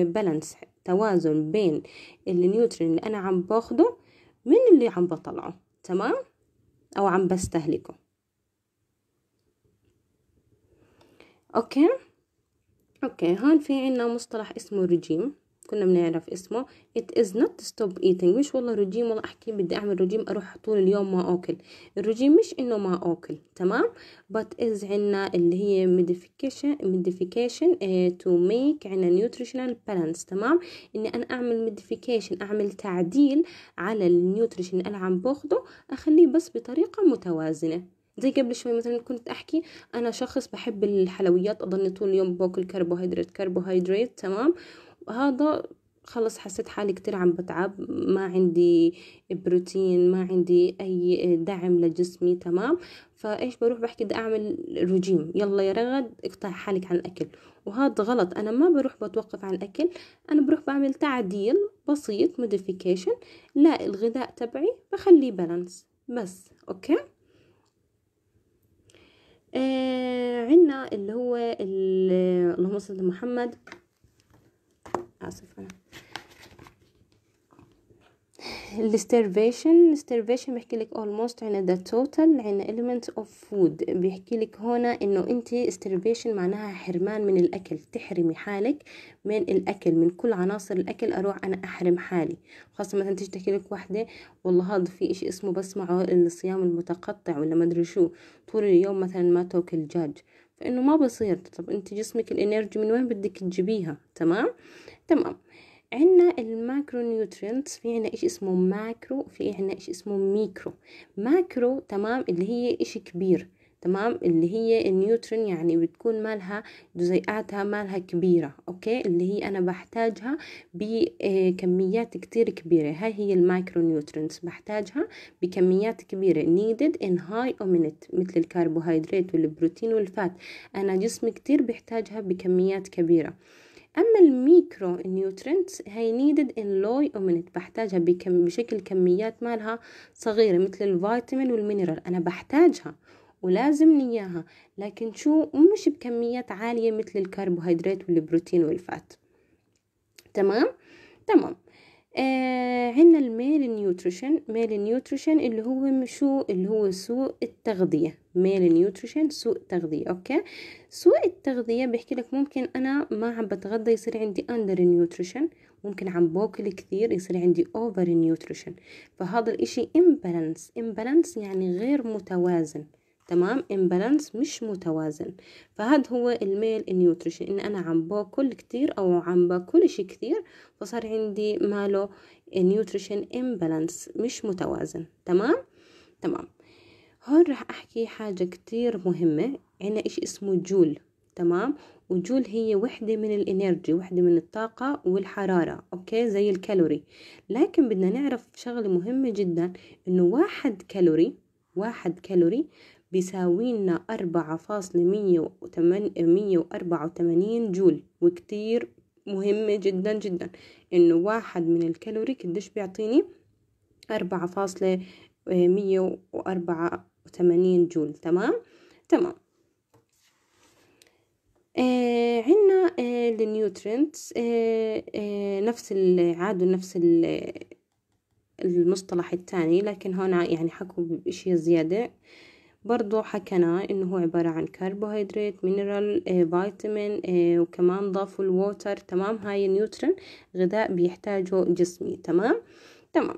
بالانس آه، توازن بين النيوترين اللي انا عم باخده من اللي عم بطلعه تمام او عم بستهلكه اوكي اوكي هون في عنا مصطلح اسمه رجيم كنا بنعرف اسمه it is not stop eating مش والله رجيم والله احكي بدي اعمل رجيم اروح طول اليوم ما اكل الرجيم مش انه ما اكل تمام but is عنا اللي هي modification modification eh, to make عنا nutritional balance تمام اني انا اعمل modification اعمل تعديل على النيوتريشن اللي انا عم باخده اخليه بس بطريقه متوازنه زي قبل شوي مثلا كنت احكي انا شخص بحب الحلويات اضلني طول اليوم باكل كربوهيدرات كربوهيدرات تمام هذا خلص حسيت حالي كتير عم بتعب ما عندي بروتين ما عندي اي دعم لجسمي تمام فايش بروح بحكي بدي اعمل رجيم يلا يا رغد اقطع حالك عن الاكل وهذا غلط انا ما بروح بتوقف عن الاكل انا بروح بعمل تعديل بسيط موديفيكيشن لا الغذاء تبعي بخليه بالانس بس اوكي آه عندنا اللي هو اللهم صل محمد اسفه الاسترفيشن الاسترفيشن بيحكي لك almost عنا the total عنا element of food بيحكي لك هنا انه انت استرفيشن معناها حرمان من الاكل تحرمي حالك من الاكل من كل عناصر الاكل اروح انا احرم حالي خاصه مثلا تيجي تحكي لك وحدة والله هذا في اشي اسمه بسمعه الصيام المتقطع ولا ما ادري شو طول اليوم مثلا ما تاكل دجاج فانه ما بصير طب انت جسمك الانرجي من وين بدك تجيبيها تمام تمام عندنا الماكرو نيوترينتس في عندنا إشي اسمه ماكرو وفي عندنا إشي اسمه ميكرو ماكرو تمام اللي هي إشي كبير تمام اللي هي النيوترين يعني بتكون مالها جزيئاتها مالها كبيرة أوكي اللي هي أنا بحتاجها بكميات كتير كبيرة هاي هي المايكرو نيوترينتس بحتاجها بكميات كبيرة نيدد ان هاي minute مثل الكربوهيدرات والبروتين والفات أنا جسمي كتير بحتاجها بكميات كبيرة أما الميكرو نيوترينتس هي نيدد إن لو أمنت بحتاجها بكم بشكل كميات مالها صغيرة مثل الفيتامين والمينرال أنا بحتاجها ولازم إياها لكن شو مش بكميات عالية مثل الكربوهيدرات والبروتين والفات تمام تمام آه عنا الميل نيوتريشن ميل نيوتريشن اللي هو شو اللي هو سوء التغذية ميل نيوتريشن سوء تغذية اوكي سوء التغذية بيحكي لك ممكن انا ما عم بتغذى يصير عندي اندر نيوتريشن ممكن عم باكل كثير يصير عندي اوفر نيوتريشن فهذا الاشي امبالانس امبالانس يعني غير متوازن تمام امبالانس مش متوازن فهذا هو الميل نيوتريشن ان انا عم باكل كثير او عم باكل شيء كثير فصار عندي ماله نيوتريشن امبالانس مش متوازن تمام تمام هون راح احكي حاجة كثير مهمة عنا شيء اسمه جول تمام وجول هي وحدة من الانرجي وحدة من الطاقة والحرارة اوكي زي الكالوري لكن بدنا نعرف شغلة مهمة جدا انه واحد كالوري واحد كالوري بيساوي لنا أربعة فاصلة مية مية وأربعة وتمانين جول وكتير مهمة جدا جدا إنه واحد من الكالوري قديش بيعطيني أربعة فاصلة آه، مية وأربعة وتمانين جول تمام تمام آه عنا آه النيوترينتس آه آه نفس العاد نفس المصطلح الثاني لكن هون يعني حكوا بشي زيادة آه برضو حكنا انه هو عبارة عن كربوهيدرات مينرال آه، فيتامين آه، وكمان ضافوا الووتر تمام هاي النيوترين غذاء بيحتاجه جسمي تمام تمام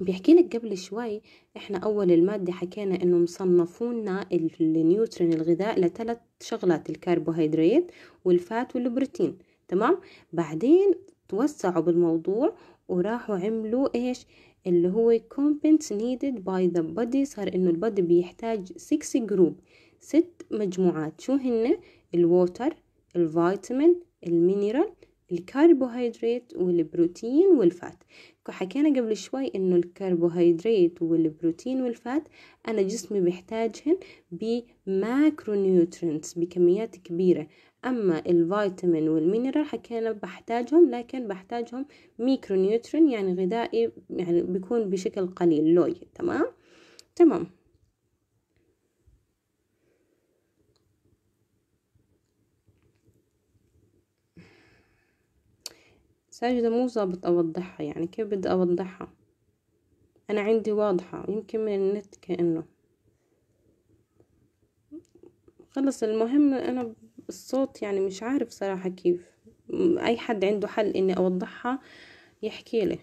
بيحكي لك قبل شوي احنا اول المادة حكينا انه مصنفونا النيوترين الغذاء لثلاث شغلات الكربوهيدرات والفات والبروتين تمام بعدين توسعوا بالموضوع وراحوا عملوا ايش اللي هو compounds needed by the body صار انه البادي بيحتاج 6 جروب ست مجموعات شو هن الووتر الفيتامين المينرال الكربوهيدرات والبروتين والفات حكينا قبل شوي انه الكربوهيدرات والبروتين والفات انا جسمي بيحتاجهن بماكرونيوترينتس بكميات كبيره أما الفيتامين والمينرال حكينا بحتاجهم لكن بحتاجهم ميكرو نيوترين يعني غذائي يعني بيكون بشكل قليل لوي تمام تمام ساجدة مو ظابط أوضحها يعني كيف بدي أوضحها أنا عندي واضحة يمكن من النت كأنه خلص المهم أنا الصوت يعني مش عارف صراحة كيف اي حد عنده حل اني اوضحها يحكي لي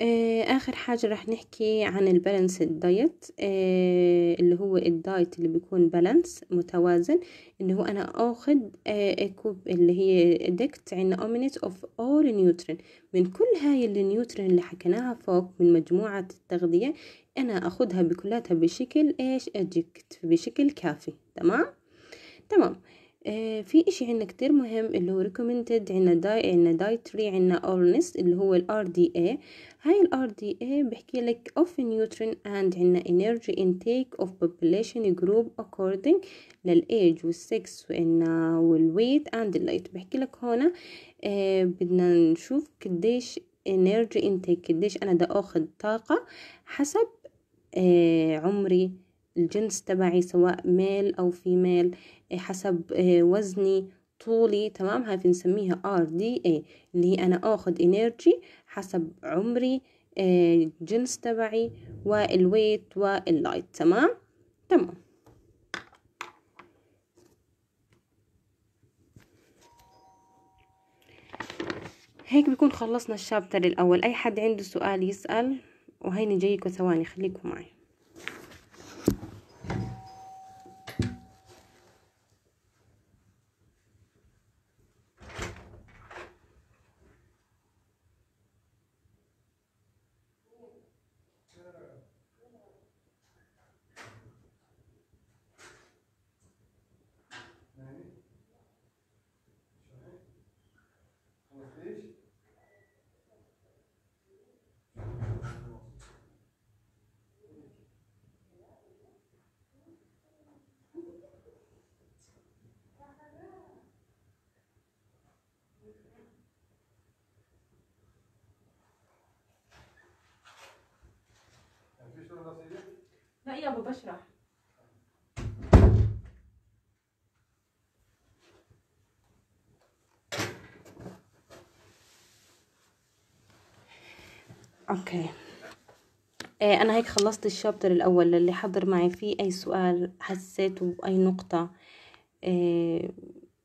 آه، اخر حاجة رح نحكي عن البالانس الدايت آه اللي هو الدايت اللي بيكون بالانس متوازن اللي هو انا اخد آه كوب اللي هي ديكت عنا اومينيت اوف اول نيوترين من كل هاي النيوترين اللي حكيناها فوق من مجموعة التغذية انا اخذها بكلاتها بشكل ايش ادجكت بشكل كافي تمام تمام آه في اشي عندنا كتير مهم اللي هو recommended عندنا داي عندنا دايتري عندنا earnest اللي هو ال RDA هاي ال RDA بحكي لك of nutrient and عندنا energy intake of population group according للage والsex وعندنا والweight and light بحكي لك هون آه بدنا نشوف قديش energy intake قديش انا دا اخذ طاقة حسب آه، عمري الجنس تبعي سواء ميل أو فيميل آه، حسب آه، وزني طولي تمام هاي بنسميها ار دي اي اللي هي انا اخذ انرجي حسب عمري الجنس تبعي والويت واللايت تمام تمام هيك بكون خلصنا الشابتر الأول أي حد عنده سؤال يسأل وهيني جايكم ثواني خليكم معي بشرح اوكي آه انا هيك خلصت الشابتر الاول اللي حضر معي فيه اي سؤال حسيته باي نقطة آه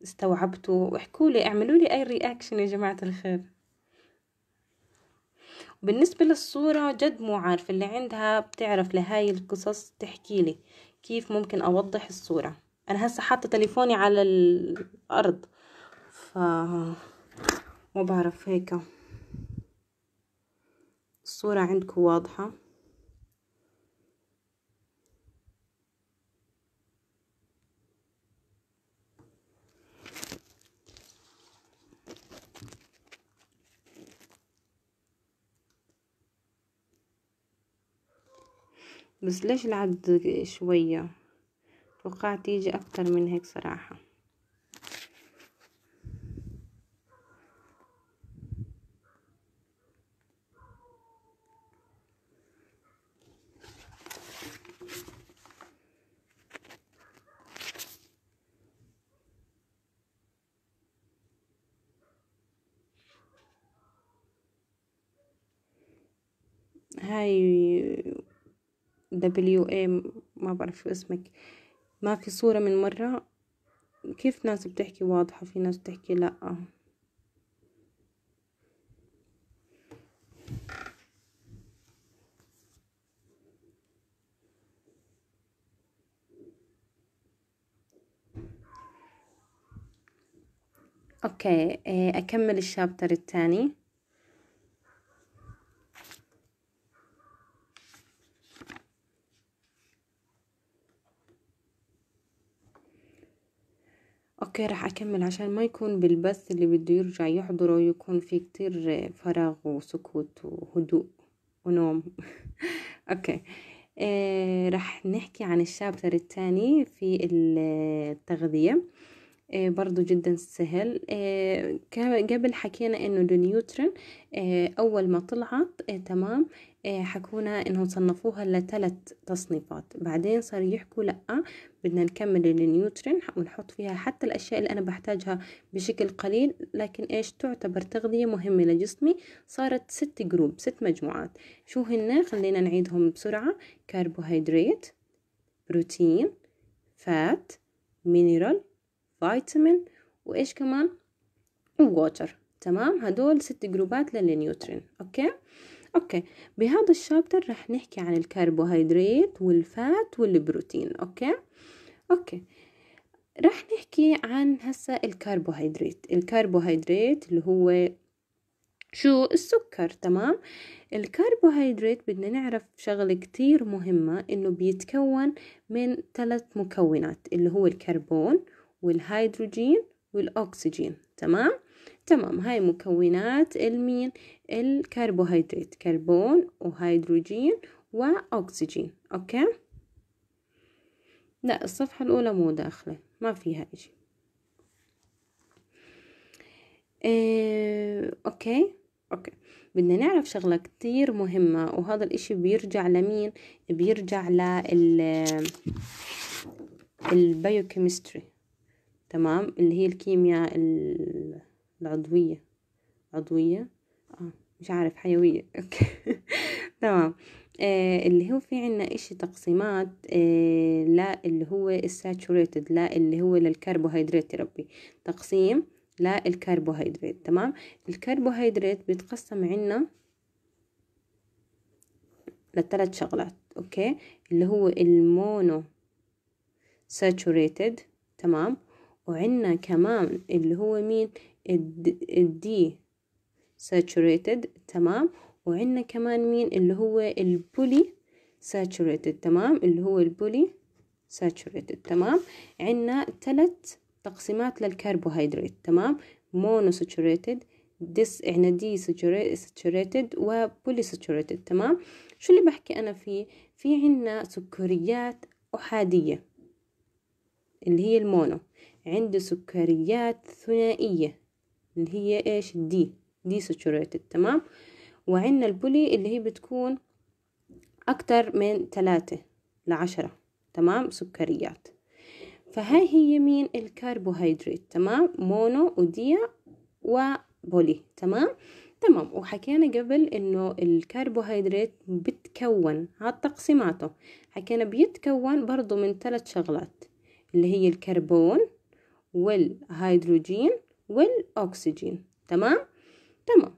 استوعبته احكوا لي اعملوا لي اي رياكشن يا جماعة الخير بالنسبة للصورة جد مو عارفة اللي عندها بتعرف لهاي القصص تحكي لي كيف ممكن أوضح الصورة أنا هسا حاطة تليفوني على الأرض ف ما بعرف هيك الصورة عندكم واضحة بس ليش العد شوية توقعت يجي اكتر من هيك صراحة هاي دبليو اي ما بعرف شو اسمك ما في صورة من مرة كيف ناس بتحكي واضحة في ناس بتحكي لأ اوكي إيه، اكمل الشابتر الثاني اوكي راح اكمل عشان ما يكون بالبث اللي بده يرجع يحضره يكون في كتير فراغ وسكوت وهدوء ونوم اوكي آه راح نحكي عن الشابتر الثاني في التغذية آه برضو جدا سهل آه قبل حكينا انه النيوترين آه اول ما طلعت آه تمام إيه، حكونا انهم صنفوها لثلاث تصنيفات بعدين صار يحكوا لا بدنا نكمل النيوترين ونحط فيها حتى الاشياء اللي انا بحتاجها بشكل قليل لكن ايش تعتبر تغذية مهمة لجسمي صارت ست جروب ست مجموعات شو هن خلينا نعيدهم بسرعة كربوهيدرات بروتين فات مينرال فيتامين وايش كمان ووتر تمام هدول ست جروبات للنيوترين اوكي اوكي بهذا الشابتر رح نحكي عن الكربوهيدرات والفات والبروتين اوكي اوكي رح نحكي عن هسا الكربوهيدرات الكربوهيدرات اللي هو شو السكر تمام الكربوهيدرات بدنا نعرف شغلة كتير مهمة انه بيتكون من ثلاث مكونات اللي هو الكربون والهيدروجين والاكسجين تمام تمام هاي مكونات المين الكربوهيدرات كربون وهيدروجين وأكسجين أوكي لا الصفحة الأولى مو داخلة ما فيها إشي إيه، أوكي أوكي بدنا نعرف شغلة كتير مهمة وهذا الإشي بيرجع لمين بيرجع لل البيوكيمستري تمام اللي هي الكيمياء العضوية عضوية مش عارف حيوية اوكي تمام آه اللي هو في عنا اشي تقسيمات آه لا اللي هو الساتوريتد لا اللي هو للكربوهيدرات يا ربي تقسيم لا الكربوهيدرات تمام الكربوهيدرات بيتقسم عنا لثلاث شغلات اوكي اللي هو المونو ساتوريتد تمام وعندنا كمان اللي هو مين الدي saturated تمام وعندنا كمان مين اللي هو البولي saturated تمام اللي هو البولي saturated تمام عندنا ثلاث تقسيمات للكربوهيدرات تمام مونو saturated ديس احنا دي ساتوريتد وبولي ساتوريتد تمام شو اللي بحكي انا فيه في عنا سكريات احاديه اللي هي المونو عنده سكريات ثنائيه اللي هي ايش دي دي ساتوريتد تمام وعندنا البولي اللي هي بتكون أكتر من ثلاثة لعشرة تمام سكريات فهاي هي مين الكربوهيدرات تمام مونو وديا وبولي تمام تمام وحكينا قبل انه الكربوهيدرات بتكون على تقسيماته حكينا بيتكون برضو من ثلاث شغلات اللي هي الكربون والهيدروجين والاكسجين تمام تمام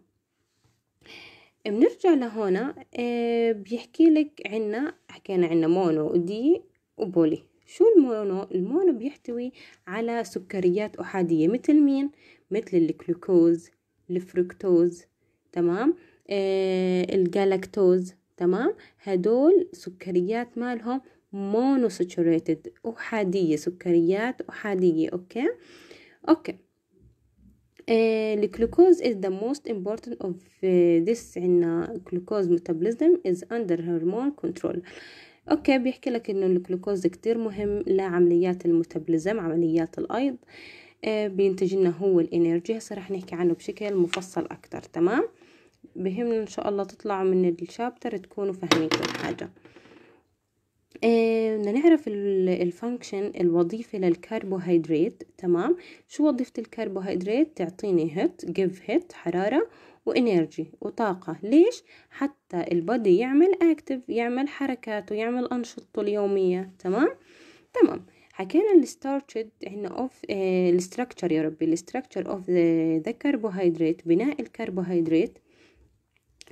بنرجع لهنا آه، بيحكي لك عنا حكينا عنا مونو دي وبولي شو المونو المونو بيحتوي على سكريات احاديه مثل مين مثل الجلوكوز الفركتوز تمام آه الجالكتوز تمام هدول سكريات مالهم مونو ساتوريتد احاديه سكريات احاديه اوكي اوكي الجلوكوز eh, is the most important of eh, this عنا uh, glucose metabolism is under hormone control اوكي بيحكي لك انه الجلوكوز كتير مهم لعمليات الميتابوليزم عمليات الايض eh, بينتج لنا هو الانرجي هسه رح نحكي عنه بشكل مفصل اكتر تمام بهمنا ان شاء الله تطلعوا من الشابتر تكونوا فاهمين كل حاجه آه، بدنا نعرف الفانكشن الوظيفة للكربوهيدرات تمام شو وظيفة الكربوهيدرات تعطيني هيت جيف هيت حرارة وإنرجي وطاقة ليش حتى البودي يعمل اكتف يعمل حركاته يعمل أنشطته اليومية تمام تمام حكينا الستارتشد عندنا اوف الستركتشر يا ربي الستركتشر اوف ذا كربوهيدرات بناء الكربوهيدرات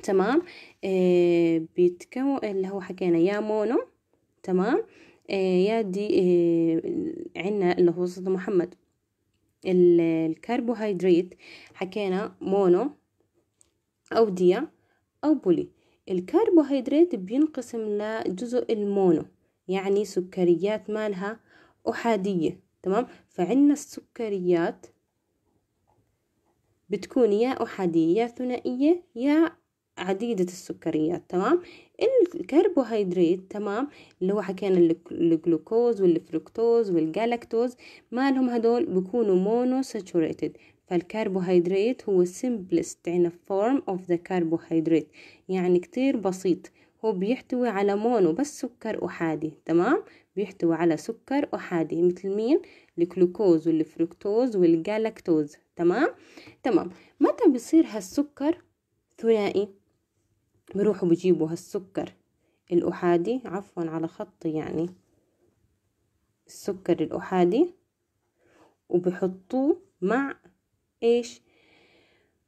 تمام آه بيتكون اللي هو حكينا يا مونو تمام آه، يا دي آه، عنا اللي هو صدى محمد الكربوهيدرات حكينا مونو أو ديا أو بولي الكربوهيدرات بينقسم لجزء المونو يعني سكريات مالها أحادية تمام فعنا السكريات بتكون يا أحادية يا ثنائية يا عديدة السكريات تمام الكربوهيدرات تمام اللي هو حكينا الجلوكوز والفركتوز والجالكتوز مالهم هدول بيكونوا مونو ساتوريتد فالكربوهيدرات هو simplest in a form of the carbohydrate يعني كتير بسيط هو بيحتوي على مونو بس سكر أحادي تمام بيحتوي على سكر أحادي مثل مين الجلوكوز والفركتوز والجالكتوز تمام تمام متى بيصير هالسكر ثنائي بروحوا بجيبوا هالسكر الأحادي عفوا على خطي يعني السكر الأحادي وبحطوه مع إيش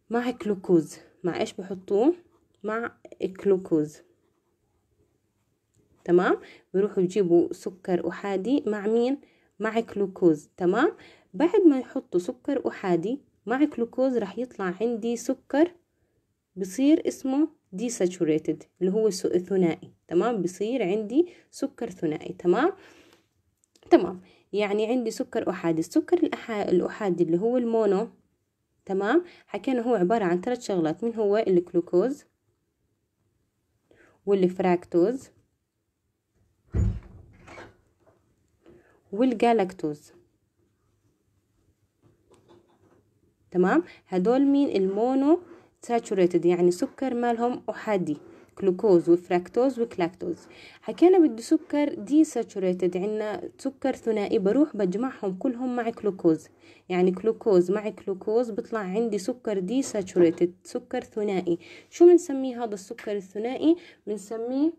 مع كلوكوز مع إيش بحطوه مع كلوكوز تمام بروحوا بجيبوا سكر أحادي مع مين مع كلوكوز تمام بعد ما يحطوا سكر أحادي مع كلوكوز راح يطلع عندي سكر بصير اسمه دي ساتوريتد اللي هو ثنائي تمام بصير عندي سكر ثنائي تمام تمام يعني عندي سكر أحادي السكر الأحادي اللي هو المونو تمام حكينا هو عبارة عن ثلاث شغلات من هو الجلوكوز والفراكتوز والجالاكتوز تمام هدول مين المونو ساتشوريتد يعني سكر مالهم أحادي جلوكوز وفراكتوز وكلاكتوز حكينا بدي سكر دي ساتشوريتد عندنا سكر ثنائي بروح بجمعهم كلهم مع جلوكوز يعني جلوكوز مع جلوكوز بطلع عندي سكر دي ساتشوريتد سكر ثنائي شو بنسميه هذا السكر الثنائي بنسميه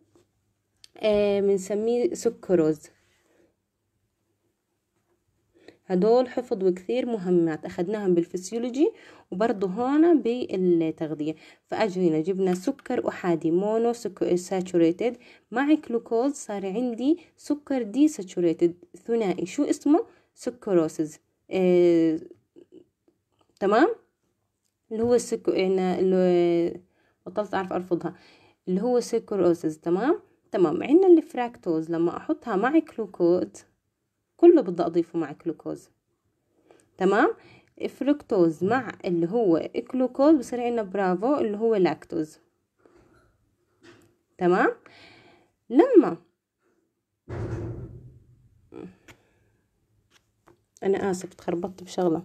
بنسميه آه سكروز هدول حفظ وكثير مهمات أخذناهم بالفسيولوجي وبرضه هون بالتغذية فأجينا جبنا سكر أحادي مونو ساتوريتد مع كلوكوز صار عندي سكر دي ساتوريتد ثنائي شو اسمه سكروسز آه، تمام اللي هو السكو اللي بطلت أعرف أرفضها اللي هو سكروسز تمام تمام عندنا الفراكتوز لما أحطها مع كلوكوز كله بدي أضيفه مع الجلوكوز تمام الفركتوز مع اللي هو الجلوكوز بصير عندنا برافو اللي هو لاكتوز تمام لما أنا آسف تخربطت بشغلة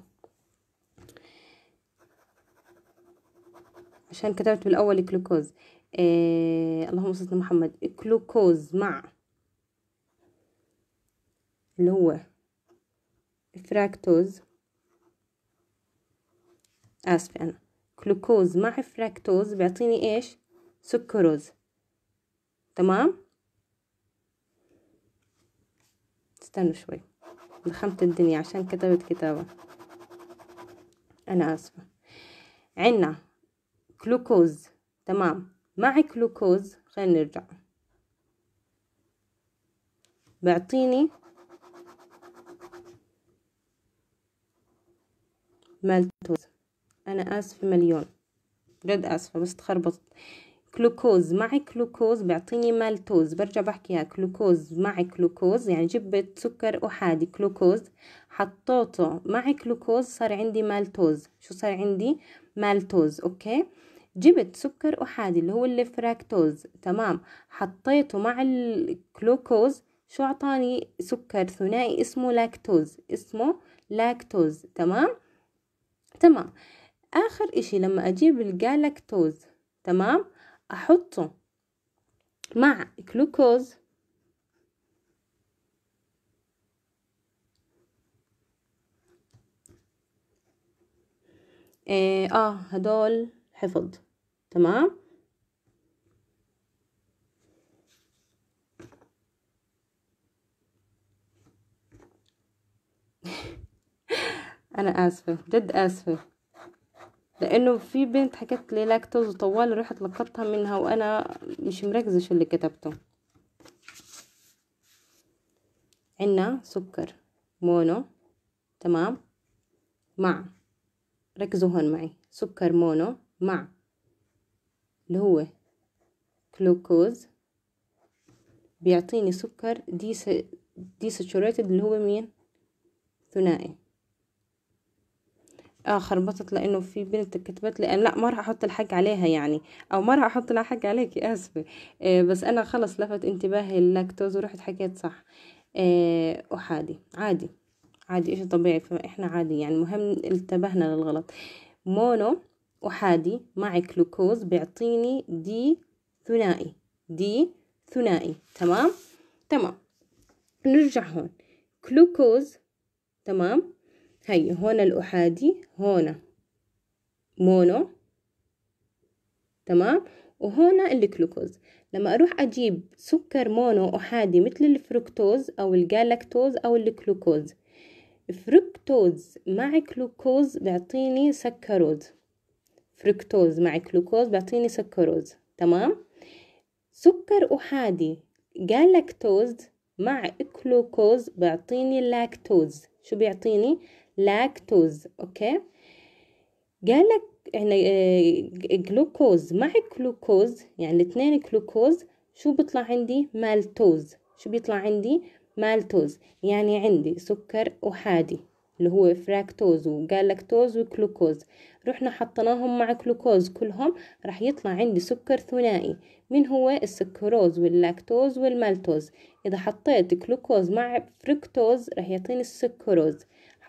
عشان كتبت بالأول جلوكوز إيه اللهم صل على محمد جلوكوز مع اللي هو فراكتوز آسفة أنا جلوكوز مع فراكتوز بيعطيني إيش سكروز تمام استنوا شوي لخمت الدنيا عشان كتبت كتابة أنا آسفة عنا جلوكوز تمام مع جلوكوز خلينا نرجع بيعطيني مالتوز انا اسفه مليون جد اسفه بس تخربطت كلوكوز معي كلوكوز بيعطيني مالتوز برجع بحكيها كلوكوز معي كلوكوز يعني جبت سكر احادي كلوكوز حطيته معي كلوكوز صار عندي مالتوز شو صار عندي مالتوز اوكي جبت سكر احادي اللي هو الفراكتوز تمام حطيته مع الكلوكوز شو اعطاني سكر ثنائي اسمه لاكتوز اسمه لاكتوز تمام تمام آخر إشي لما أجيب الجالاكتوز تمام أحطه مع جلوكوز إيه، آه هدول حفظ تمام انا اسفه جد اسفه لانه في بنت حكت لي لاكتوز وطوال رحت لقطتها منها وانا مش مركزه شو اللي كتبته عنا سكر مونو تمام مع ركزوا هون معي سكر مونو مع اللي هو كلوكوز بيعطيني سكر ديس ديساتشوريتد اللي هو مين ثنائي اه خربطت لانه في بنت كتبت لي لا ما راح احط الحاج عليها يعني او ما راح احط الحاج عليكي اسفه آه بس انا خلص لفت انتباهي اللاكتوز ورحت حكيت صح آه احادي عادي عادي إشي طبيعي فإحنا عادي يعني مهم انتبهنا للغلط مونو أحادي مع جلوكوز بيعطيني دي ثنائي دي ثنائي تمام تمام نرجع هون جلوكوز تمام هاي هون الأحادي هون مونو تمام وهون الجلوكوز لما أروح أجيب سكر مونو أحادي مثل الفركتوز أو الجالكتوز أو الجلوكوز فركتوز مع جلوكوز بيعطيني سكروز فركتوز مع جلوكوز بيعطيني سكروز تمام سكر أحادي جالكتوز مع جلوكوز بيعطيني لاكتوز شو بيعطيني لاكتوز اوكي قالك احنا آه، جلوكوز مع جلوكوز يعني الاثنين جلوكوز شو بيطلع عندي مالتوز شو بيطلع عندي مالتوز يعني عندي سكر احادي اللي هو فراكتوز وجالكتوز وجلوكوز رحنا حطيناهم مع جلوكوز كلهم راح يطلع عندي سكر ثنائي من هو السكروز واللاكتوز والمالتوز اذا حطيت جلوكوز مع فركتوز راح يعطيني السكروز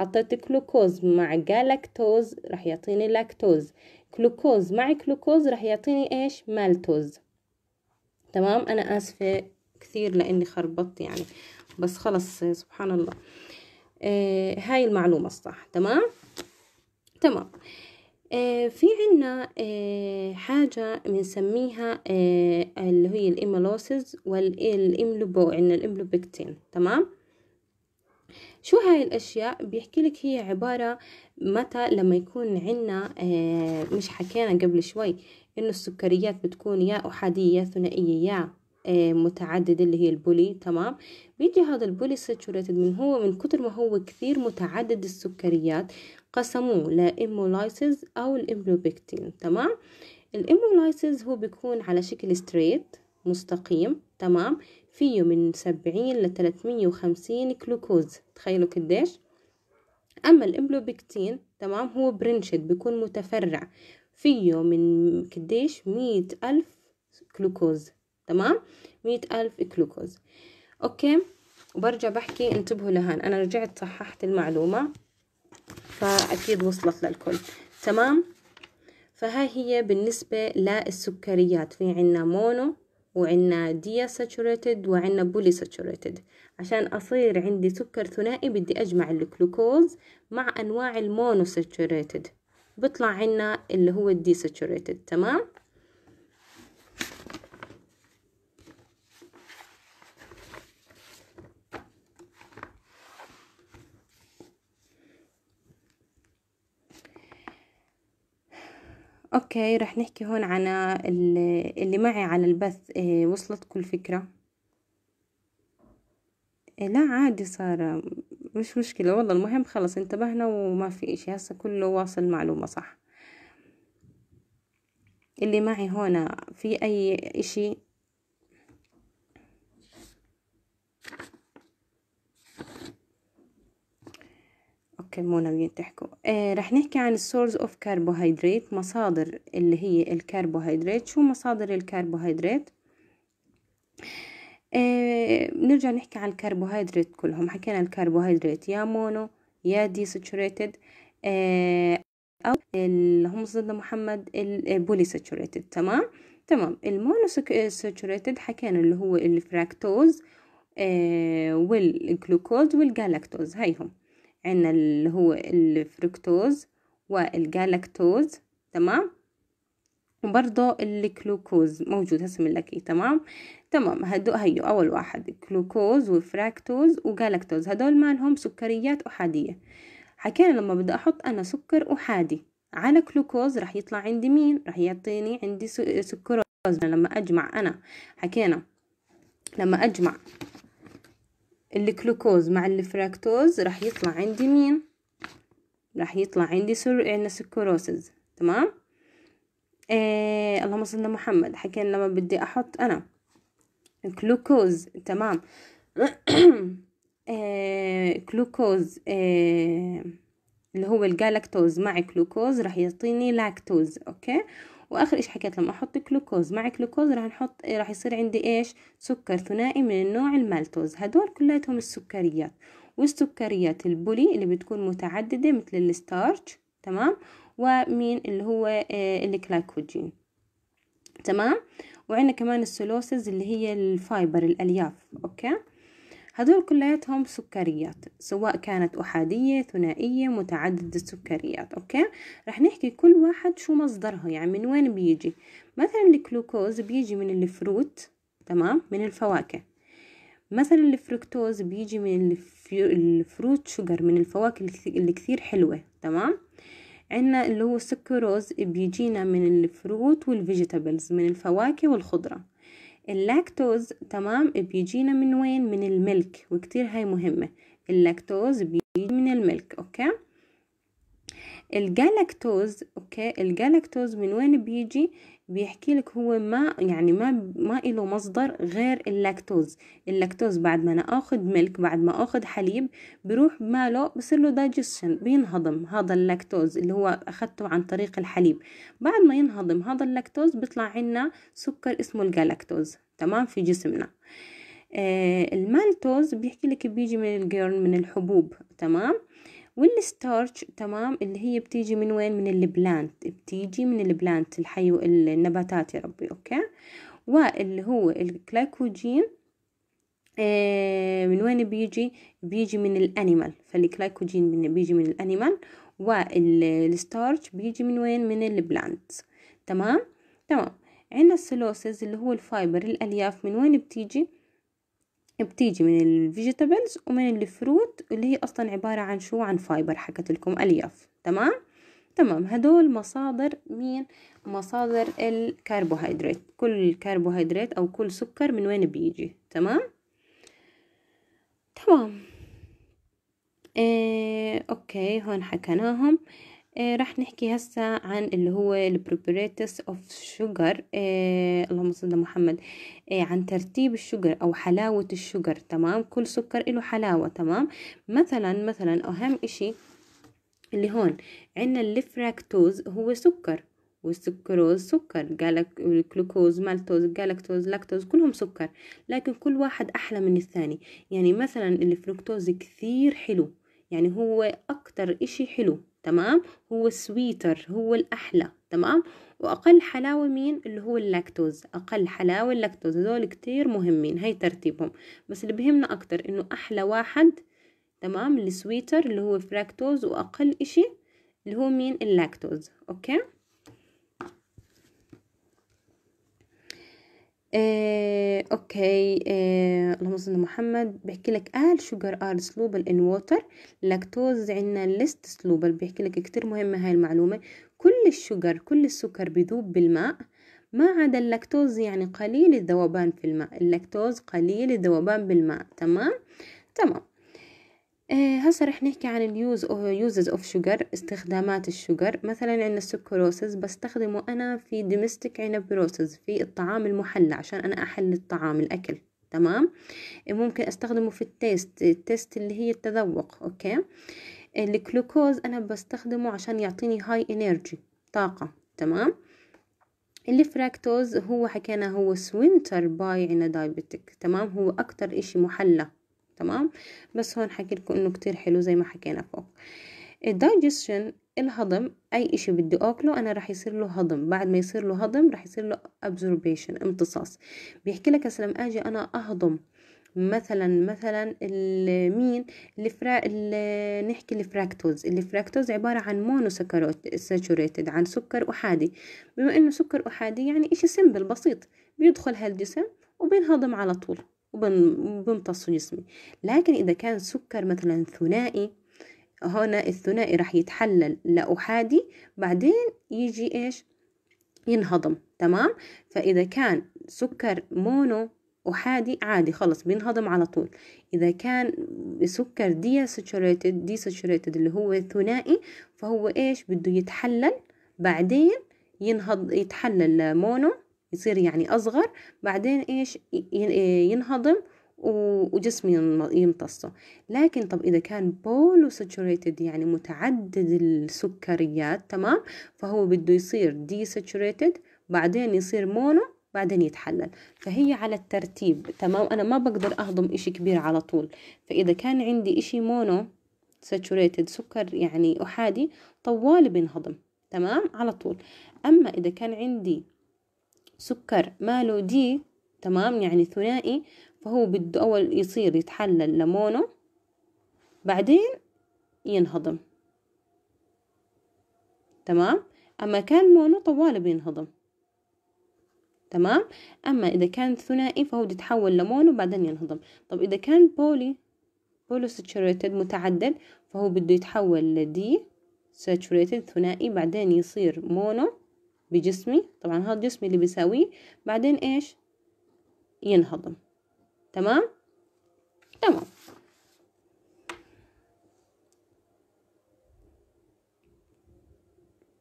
حطيت جلوكوز مع جالاكتوز راح يعطيني لاكتوز جلوكوز مع جلوكوز راح يعطيني ايش مالتوز تمام انا اسفه كثير لاني خربطت يعني بس خلص سبحان الله آه هاي المعلومه الصح تمام تمام آه في عنا آه حاجة بنسميها آه اللي هي الإيمالوسز والإملوبو عنا الإملوبكتين تمام شو هاي الأشياء بيحكي لك هي عبارة متى لما يكون عنا آه، مش حكينا قبل شوي إنه السكريات بتكون يا أحادية يا ثنائية يا آه، متعدد اللي هي البولي تمام بيجي هذا البولي ساتشوريتد من هو من كتر ما هو كثير متعدد السكريات قسموه لإيمولايسيز أو الإمبلوبكتين تمام الإيمولايسيز هو بيكون على شكل ستريت مستقيم تمام فيه من سبعين لتلاتمية وخمسين كلوكوز تخيلوا قديش أما الإمبلوبكتين تمام هو برنشد بيكون متفرع فيه من قديش مية ألف كلوكوز تمام مية ألف كلوكوز أوكي وبرجع بحكي انتبهوا لهان أنا رجعت صححت المعلومة فأكيد وصلت للكل تمام فهاي هي بالنسبة للسكريات في عنا مونو وعنا ديا ساتوريتد وعنا بولي ساتوريتد عشان أصير عندي سكر ثنائي بدي أجمع الجلوكوز مع أنواع المونو ساتوريتد بيطلع عنا اللي هو الدي ساتوريتد تمام اوكي رح نحكي هون عن اللي معي على البث آه، وصلت كل فكرة آه، لا عادي صار مش مشكلة والله المهم خلص انتبهنا وما في اشي هسه كله واصل معلومة صح اللي معي هون في اي اشي اوكي مو ناويين تحكوا آه رح نحكي عن السورس اوف كربوهيدرات مصادر اللي هي الكربوهيدرات شو مصادر الكربوهيدرات آه نرجع نحكي عن الكربوهيدرات كلهم حكينا الكربوهيدرات يا مونو يا دي ساتوريتد آه او اللي هم صدنا محمد البولي إيه، ساتوريتد تمام تمام المونو ساتوريتد حكينا اللي هو الفراكتوز آه والجلوكوز والجالاكتوز هيهم عندنا اللي هو الفركتوز والجالكتوز تمام وبرضه الجلوكوز موجود هسه من لك تمام تمام هدول هيو اول واحد جلوكوز وفراكتوز وجالكتوز هدول مالهم سكريات احاديه حكينا لما بدي احط انا سكر احادي على جلوكوز راح يطلع عندي مين راح يعطيني عندي سكروز لما اجمع انا حكينا لما اجمع الجلوكوز مع الفراكتوز راح يطلع عندي مين راح يطلع عندي سر آه، سكروسز تمام إيه اللهم صل على محمد حكينا لما بدي احط انا الجلوكوز تمام إيه، جلوكوز إيه إيه اللي هو الجالكتوز مع جلوكوز راح يعطيني لاكتوز اوكي واخر اشي حكيت لما احط جلوكوز مع جلوكوز راح نحط راح يصير عندي ايش سكر ثنائي من النوع المالتوز هدول كلياتهم السكريات والسكريات البولي اللي بتكون متعددة مثل الستارش تمام ومين اللي هو آه، الكلايكوجين تمام وعندنا كمان السلوسز اللي هي الفايبر الالياف اوكي هذول كلياتهم سكريات سواء كانت أحادية ثنائية متعددة السكريات أوكي رح نحكي كل واحد شو مصدرها يعني من وين بيجي مثلا الكلوكوز بيجي من الفروت تمام من الفواكه مثلا الفركتوز بيجي من الفروت شوجر من الفواكه اللي كثير حلوة تمام عندنا اللي هو السكروز بيجينا من الفروت والفيجيتابلز من الفواكه والخضره اللاكتوز تمام بيجينا من وين من الملك وكتير هاي مهمة اللاكتوز بيجي من الملك اوكي الجالاكتوز اوكي الجالاكتوز من وين بيجي بيحكي لك هو ما يعني ما ما إله مصدر غير اللاكتوز اللاكتوز بعد ما انا اخذ ملك بعد ما اخذ حليب بروح ماله بصير له دايجستشن بينهضم هذا اللاكتوز اللي هو اخذته عن طريق الحليب بعد ما ينهضم هذا اللاكتوز بيطلع عنا سكر اسمه الجالاكتوز تمام في جسمنا آه المالتوز بيحكي لك بيجي من الجيرن من الحبوب تمام والستارش تمام اللي هي بتيجي من وين من البلانت بتيجي من البلانت الحيو النباتات يا ربي اوكي واللي هو الكلايكوجين آه، من وين بيجي بيجي من الانيمال فالكلايكوجين من بيجي من الانيمال والستارش بيجي من وين من البلانت تمام تمام عندنا السلوسز اللي هو الفايبر الالياف من وين بتيجي بتيجي من الفيجيتابلز ومن الفروت اللي هي أصلا عبارة عن شو عن فايبر حكت لكم ألياف تمام تمام هدول مصادر مين مصادر الكربوهيدرات كل كربوهيدرات أو كل سكر من وين بيجي تمام تمام إيه اوكي هون حكيناهم آه، راح نحكي هسه عن اللي هو البروبريتس اوف شوجر اللهم صل محمد آه عن ترتيب الشوجر او حلاوه الشوجر تمام كل سكر له حلاوه تمام مثلا مثلا اهم اشي اللي هون عندنا الفراكتوز هو سكر والسكروز سكر جالك الجلوكوز مالتوز جالكتوز لاكتوز كلهم سكر لكن كل واحد احلى من الثاني يعني مثلا الفركتوز كثير حلو يعني هو اكتر اشي حلو تمام هو السويتر هو الأحلى تمام وأقل حلاوة مين اللي هو اللاكتوز أقل حلاوة اللاكتوز هذول كتير مهمين هي ترتيبهم بس اللي بهمنا أكتر إنه أحلى واحد تمام السويتر اللي هو فراكتوز وأقل إشي اللي هو مين اللاكتوز أوكي آه، اوكي آه، اللهم صل محمد بحكي لك ال شوجر ار سلوبل ان ووتر لاكتوز عندنا ليست سلوبل بحكي لك كتير مهمه هاي المعلومه كل الشوجر كل السكر بذوب بالماء ما عدا اللاكتوز يعني قليل الذوبان في الماء اللاكتوز قليل الذوبان بالماء تمام تمام إيه، هسا رح نحكي عن اليوز أو يوزز اوف شوجر استخدامات الشوجر مثلا عندنا السكروسز بستخدمه انا في دومستيك عنب بروسز في الطعام المحلى عشان انا أحل الطعام الاكل تمام إيه، ممكن استخدمه في التيست التيست اللي هي التذوق اوكي إيه، الجلوكوز انا بستخدمه عشان يعطيني هاي انرجي طاقه تمام الفراكتوز هو حكينا هو سوينتر باي عنا دايبتك تمام هو اكتر اشي محلى تمام بس هون حكي لكم انه كتير حلو زي ما حكينا فوق الدايجستشن الهضم اي اشي بدي اكله انا راح يصير له هضم بعد ما يصير له هضم راح يصير له ابزوربيشن امتصاص بيحكي لك اسلام اجي انا اهضم مثلا مثلا مين الفرا... نحكي الفراكتوز الفراكتوز عبارة عن مونو ساتوريتد عن سكر أحادي بما إنه سكر أحادي يعني إشي سمبل بسيط بيدخل هالجسم وبينهضم على طول وبمتص جسمي لكن إذا كان سكر مثلا ثنائي هنا الثنائي راح يتحلل لأحادي بعدين يجي إيش ينهضم تمام فإذا كان سكر مونو أحادي عادي خلص بينهضم على طول إذا كان سكر دي ساتشوريتد دي ساتشوريتد اللي هو ثنائي فهو إيش بده يتحلل بعدين ينهض يتحلل لمونو يصير يعني أصغر بعدين إيش إيه، ينهضم وجسمي يمتصه لكن طب إذا كان بولو ساتوريتد يعني متعدد السكريات تمام فهو بده يصير دي ساتوريتد بعدين يصير مونو بعدين يتحلل فهي على الترتيب تمام أنا ما بقدر أهضم إشي كبير على طول فإذا كان عندي إشي مونو ساتوريتد سكر يعني أحادي طوال بينهضم تمام على طول أما إذا كان عندي سكر ماله دي تمام يعني ثنائي فهو بده أول يصير يتحلل لمونو بعدين ينهضم تمام أما كان مونو طوال بينهضم تمام أما إذا كان ثنائي فهو بده يتحول لمونو بعدين ينهضم طب إذا كان بولي بولو ساتشوريتد متعدد فهو بده يتحول لدي ساتشوريتد ثنائي بعدين يصير مونو بجسمي طبعا هذا جسمي اللي بيساويه بعدين ايش ينهضم تمام تمام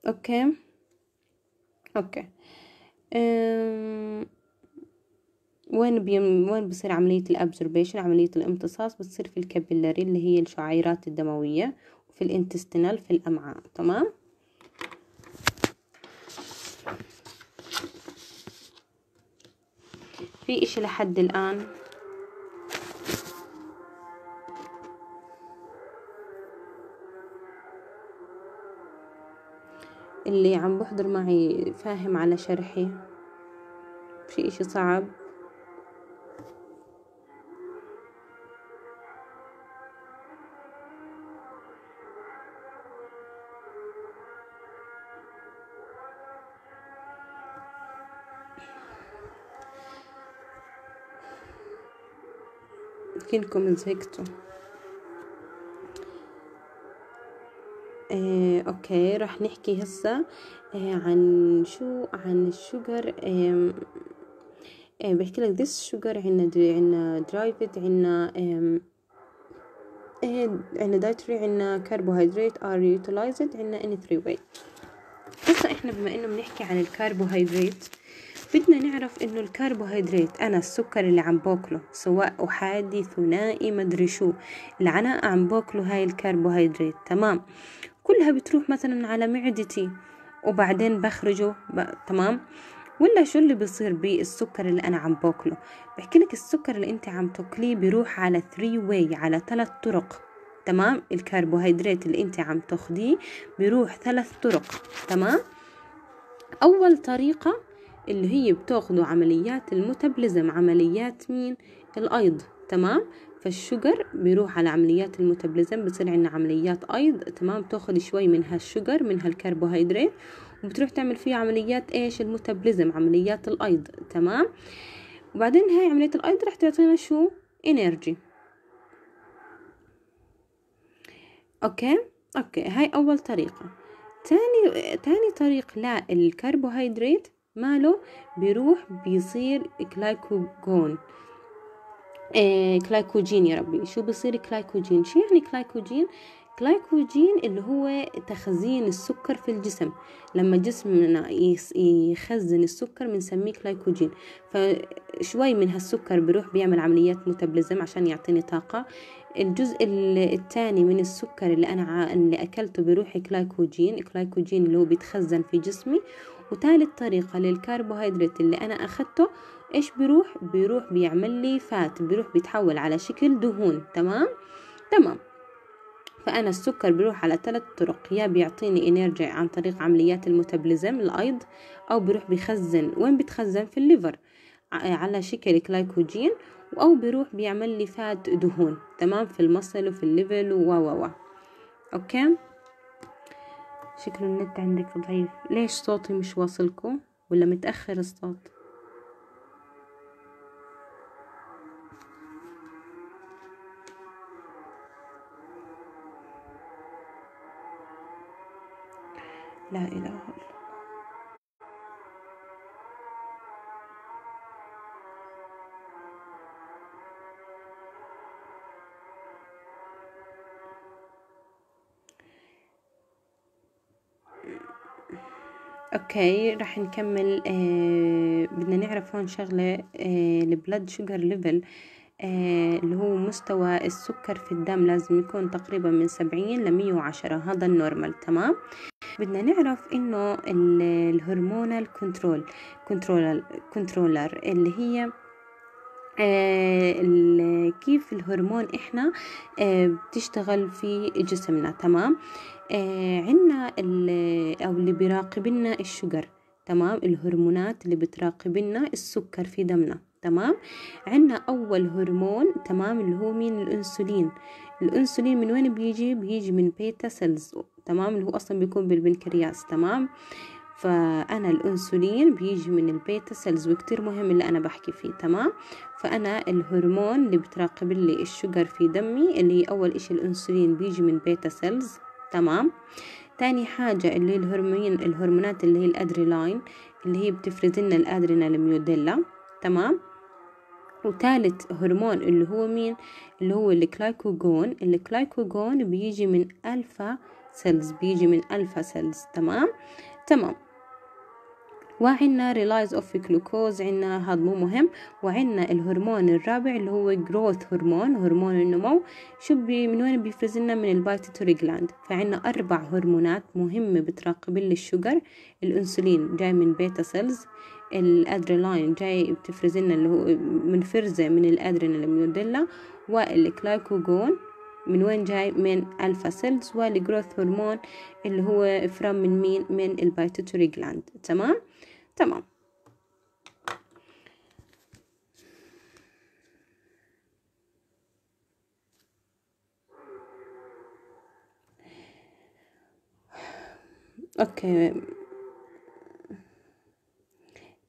اوكي اوكي وين بيم... وين بصير عملية الابزوربيشن عملية الامتصاص بتصير في الكابيلاري اللي هي الشعيرات الدموية وفي الانتستينال في الامعاء تمام في إشي لحد الآن اللي عم بحضر معي فاهم على شرحي في إشي صعب احكي لكم زهقتوا آه، اوكي راح نحكي هسه آه، عن شو عن الشجر آه، آه، بحكي لك this sugar عنا عنا derived عنا آه، عنا دايتري عنا كربوهيدرات ار utilized عنا اني ثري واي هسه احنا بما انه بنحكي عن الكربوهيدرات بدنا نعرف انه الكربوهيدرات انا السكر اللي عم باكله سواء احادي ثنائي مدري شو اللي انا عم باكله هاي الكربوهيدرات تمام كلها بتروح مثلا على معدتي وبعدين بخرجه ب... تمام ولا شو اللي بيصير بالسكر بي اللي انا عم باكله بحكي لك السكر اللي انت عم تاكليه بيروح على 3 واي على ثلاث طرق تمام الكربوهيدرات اللي انت عم تاخديه بيروح ثلاث طرق تمام اول طريقه اللي هي بتاخدوا عمليات الميتابوليزم عمليات مين الايض تمام فالشجر بيروح على عمليات الميتابوليزم بتصير عندنا عمليات ايض تمام بتاخد شوي من هالشجر من هالكربوهيدرات وبتروح تعمل فيه عمليات ايش الميتابوليزم عمليات الايض تمام وبعدين هاي عملية الايض راح تعطينا شو انرجي اوكي اوكي هاي اول طريقة تاني تاني طريق للكربوهيدرات ماله بيروح بيصير كلايكوجون آه كلايكوجين يا ربي شو بصير كلايكوجين شو يعني كلايكوجين كلايكوجين اللي هو تخزين السكر في الجسم لما جسمنا يخزن السكر بنسميه كلايكوجين فشوي من هالسكر بيروح بيعمل عمليات متبلزم عشان يعطيني طاقة الجزء الثاني من السكر اللي أنا اللي أكلته بروح كلايكوجين كلايكوجين اللي هو بيتخزن في جسمي وتالت طريقة للكربوهيدرات اللي أنا أخدته إيش بيروح بيروح بيعمل لي فات بيروح بيتحول على شكل دهون تمام تمام فأنا السكر بيروح على ثلاث طرق يا بيعطيني إنرجي عن طريق عمليات الميتابوليزم الأيض أو بيروح بيخزن وين بتخزن في الليفر على شكل كلايكوجين أو بيروح بيعمل لي فات دهون تمام في المصل وفي الليفل و و و أوكي شكل النت عندك ضعيف ليش صوتي مش واصلكم ولا متأخر الصوت لا إله إلا اوكي راح نكمل آه بدنا نعرف هون شغله آه البلد شوجر ليفل آه اللي هو مستوى السكر في الدم لازم يكون تقريبا من سبعين لمية وعشرة هذا النورمال تمام بدنا نعرف انه الهرمونال كنترول كنترولر كنترولر اللي هي آه كيف الهرمون احنا آه بتشتغل في جسمنا تمام آه، عنا أو اللي بيراقب لنا الشجر تمام الهرمونات اللي بتراقب لنا السكر في دمنا تمام عندنا اول هرمون تمام اللي هو مين الانسولين الانسولين من وين بيجي بيجي من بيتا سيلز تمام اللي هو اصلا بيكون بالبنكرياس تمام فانا الانسولين بيجي من البيتا سيلز وكتير مهم اللي انا بحكي فيه تمام فانا الهرمون اللي بتراقب لي الشجر في دمي اللي هي اول اشي الانسولين بيجي من بيتا سيلز تمام تاني حاجة اللي هي الهرمين الهرمونات اللي هي الأدريلاين اللي هي بتفرز لنا الأدرينال ميوديلا تمام وثالث هرمون اللي هو مين اللي هو الكلايكوجون الكلايكوجون بيجي من ألفا سيلز بيجي من ألفا سيلز تمام تمام وعنا ريلايز اوف جلوكوز عنا هذا مو مهم وعنا الهرمون الرابع اللي هو جروث هرمون هرمون النمو شو بي من وين بيفرز لنا من البايتيتوري جلاند فعنا اربع هرمونات مهمة بتراقب لي الشجر الانسولين جاي من بيتا سيلز الادرينالين جاي بتفرز لنا اللي هو منفرزة من الادرينال الميوديلا والكلايكوجون من وين جاي من الفا سيلز والجروث هرمون اللي هو فرام من مين من البايتوتوري جلاند تمام Tamam. o k a y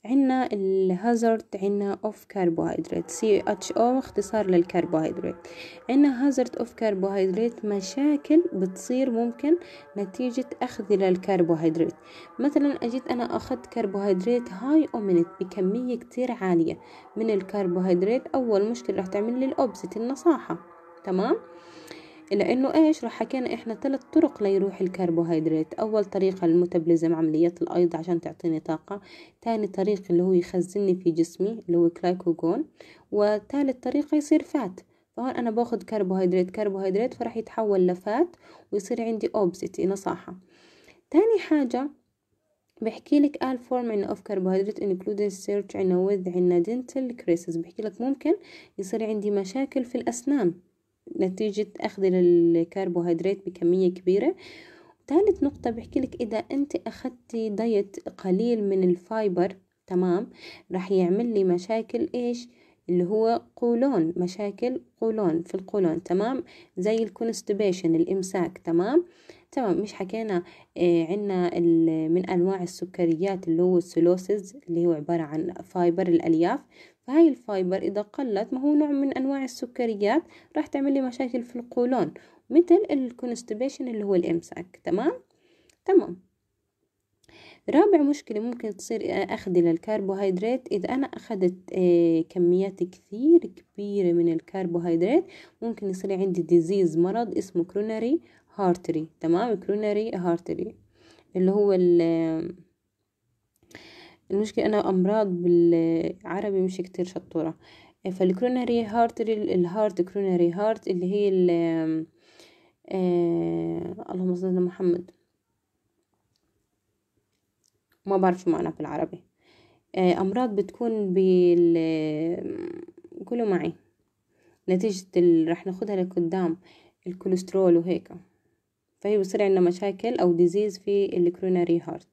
عنا الهازارد عنا اوف كربوهيدرات سي اتش او اختصار للكربوهيدرات عنا هازارد اوف كربوهيدرات مشاكل بتصير ممكن نتيجة اخذ للكربوهيدرات مثلا اجيت انا اخذت كربوهيدرات هاي اومنت بكمية كتير عالية من الكربوهيدرات اول مشكلة راح تعمل لي الاوبزيت النصاحة تمام لأنه إيش راح حكينا إحنا ثلاث طرق ليروح الكربوهيدرات أول طريقة الميتابوليزم عمليات الأيض عشان تعطيني طاقة تاني طريق اللي هو يخزنني في جسمي اللي هو كلايكوجون وثالث طريقة يصير فات فهون أنا باخد كربوهيدرات كربوهيدرات فراح يتحول لفات ويصير عندي أوبزيتي نصاحة تاني حاجة بحكي لك all فورم ان اوف كربوهيدرات انكلودينج search عنا وذ عنا دنتل كريسز بحكي لك ممكن يصير عندي مشاكل في الأسنان نتيجة أخذ الكربوهيدرات بكمية كبيرة ثالث نقطة بحكي لك إذا أنت أخذتي دايت قليل من الفايبر تمام رح يعمل لي مشاكل إيش اللي هو قولون مشاكل قولون في القولون تمام زي الكونستبيشن الإمساك تمام تمام مش حكينا إيه عنا من أنواع السكريات اللي هو السلوسز اللي هو عبارة عن فايبر الألياف فهاي الفايبر إذا قلت ما هو نوع من أنواع السكريات راح تعمل لي مشاكل في القولون مثل الكونستبيشن اللي هو الإمساك تمام تمام رابع مشكلة ممكن تصير آه، أخذي للكربوهيدرات إذا أنا أخذت آه، كميات كثير كبيرة من الكربوهيدرات ممكن يصير عندي ديزيز مرض اسمه كروناري هارتري تمام كروناري هارتري اللي هو المشكلة انا امراض بالعربي مش كتير شطورة فالكرونري هارت الهارت كرونري هارت اللي هي ال آه اللهم صل على محمد ما بعرف شو معناها بالعربي آه امراض بتكون بال كله معي نتيجة ال... رح ناخدها لقدام الكوليسترول وهيك فهي بصير عندنا مشاكل او ديزيز في الكرونري هارت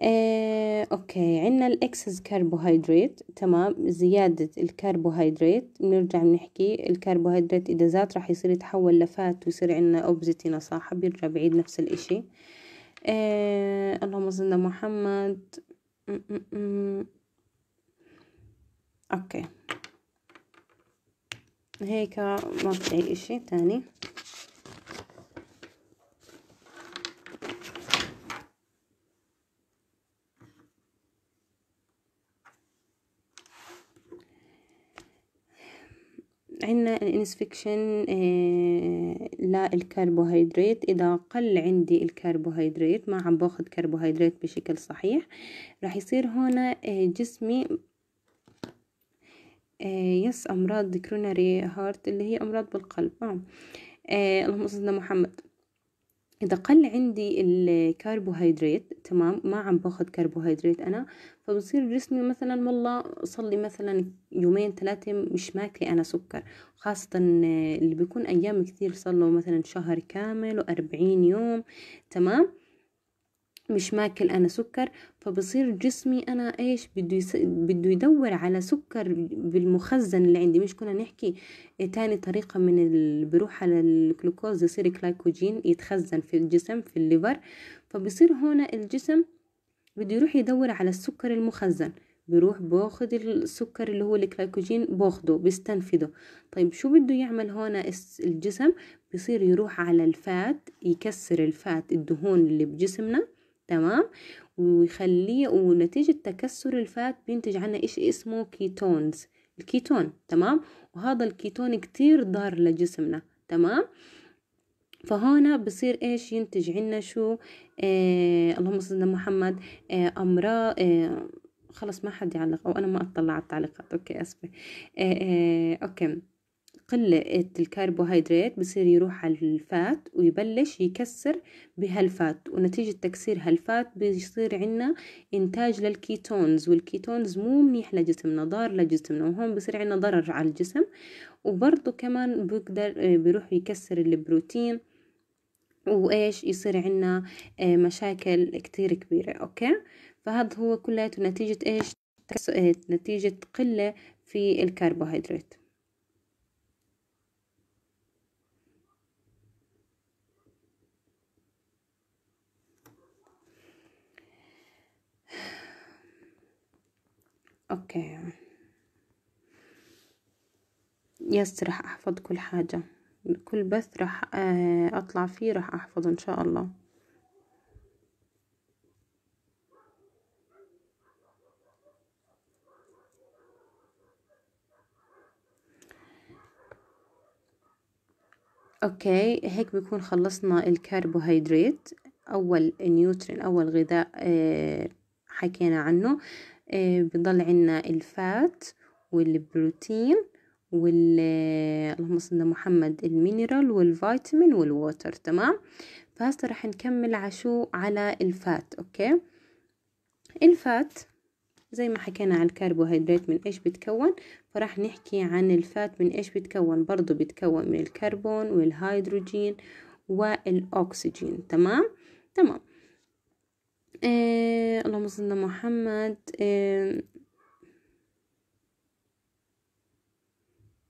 آه، اوكي عندنا الاكسس كربوهيدرات تمام زيادة الكربوهيدرات بنرجع بنحكي الكربوهيدرات اذا زاد راح يصير يتحول لفات ويصير عندنا اوبزيتي نصاحه بيرجع بعيد نفس الاشي آه، اللهم صل محمد اوكي هيك ما في اي اشي تاني عندنا الانسفكشن آه، للكربوهيدرات إذا قل عندي الكربوهيدرات ما عم باخذ كربوهيدرات بشكل صحيح راح يصير هنا آه، جسمي آه، يس أمراض كروناري هارت اللي هي أمراض بالقلب آه. اللهم صل على محمد اذا قل عندي الكربوهيدرات تمام ما عم باخذ كربوهيدرات انا فبصير جسمي مثلا والله صلي مثلا يومين ثلاثه مش ماكله انا سكر خاصه اللي بيكون ايام كثير صلوا مثلا شهر كامل وأربعين يوم تمام مش ماكل انا سكر فبصير جسمي انا ايش بده يس... بده يدور على سكر بالمخزن اللي عندي مش كنا نحكي تاني طريقة من ال... بروح على الجلوكوز يصير كلايكوجين يتخزن في الجسم في الليفر فبصير هنا الجسم بده يروح يدور على السكر المخزن بيروح باخد السكر اللي هو الكلايكوجين باخده بيستنفده طيب شو بده يعمل هنا الجسم بصير يروح على الفات يكسر الفات الدهون اللي بجسمنا تمام ويخليه ونتيجة تكسر الفات بينتج عنا إيش اسمه كيتونز الكيتون تمام وهذا الكيتون كتير ضار لجسمنا تمام فهنا بصير ايش ينتج عنا شو آه اللهم صل على محمد آه امراض آه خلص ما حد يعلق او انا ما اطلع على التعليقات اوكي اسفه آه آه اوكي قلة الكربوهيدرات بصير يروح على الفات ويبلش يكسر بهالفات ونتيجة تكسير هالفات بيصير عنا إنتاج للكيتونز والكيتونز مو منيح لجسمنا ضار لجسمنا وهون بصير عنا ضرر على الجسم وبرضو كمان بيقدر آه، بيروح يكسر البروتين وإيش يصير عنا آه، مشاكل كتير كبيرة أوكي فهذا هو كلياته نتيجة إيش آه، نتيجة قلة في الكربوهيدرات أوكي يس راح أحفظ كل حاجة كل بث راح آه، أطلع فيه راح أحفظ إن شاء الله اوكي هيك بكون خلصنا الكربوهيدرات اول نيوترين اول غذاء آه، حكينا عنه إيه، بيضل عنا الفات والبروتين وال اللهم صل محمد المينرال والفيتامين والووتر تمام فهسه راح نكمل عشو على الفات اوكي الفات زي ما حكينا عن الكربوهيدرات من ايش بتكون فراح نحكي عن الفات من ايش بتكون برضو بتكون من الكربون والهيدروجين والاكسجين تمام تمام إيه، اللهم صل على محمد إيه،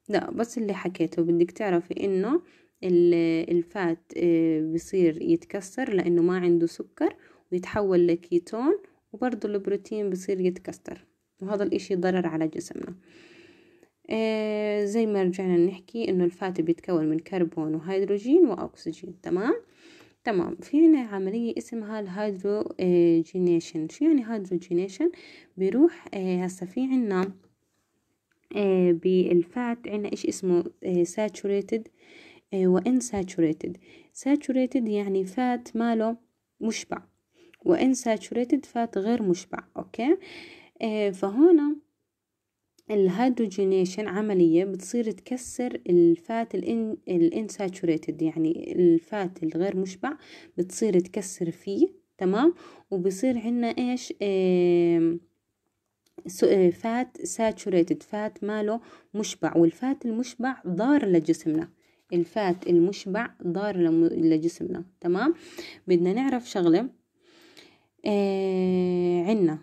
لا بس اللي حكيته بدك تعرفي انه الفات إيه، بصير يتكسر لانه ما عنده سكر ويتحول لكيتون وبرضه البروتين بصير يتكسر وهذا الاشي ضرر على جسمنا آه زي ما رجعنا نحكي انه الفات بيتكون من كربون وهيدروجين واكسجين تمام تمام في هنا عملية اسمها الهيدروجينيشن شو يعني هيدروجينيشن بيروح آه، هسا في عنا آه، بالفات عنا إيش اسمه ساتوريتد وان ساتوريتد ساتوريتد يعني فات ماله مشبع وان ساتوريتد فات غير مشبع اوكي آه، فهنا الهيدروجينيشن عملية بتصير تكسر الفات الان الانساتوريتد يعني الفات الغير مشبع بتصير تكسر فيه تمام وبصير عنا ايش آه فات ساتوريتد فات ماله مشبع والفات المشبع ضار لجسمنا الفات المشبع ضار لجسمنا تمام بدنا نعرف شغلة آه عنا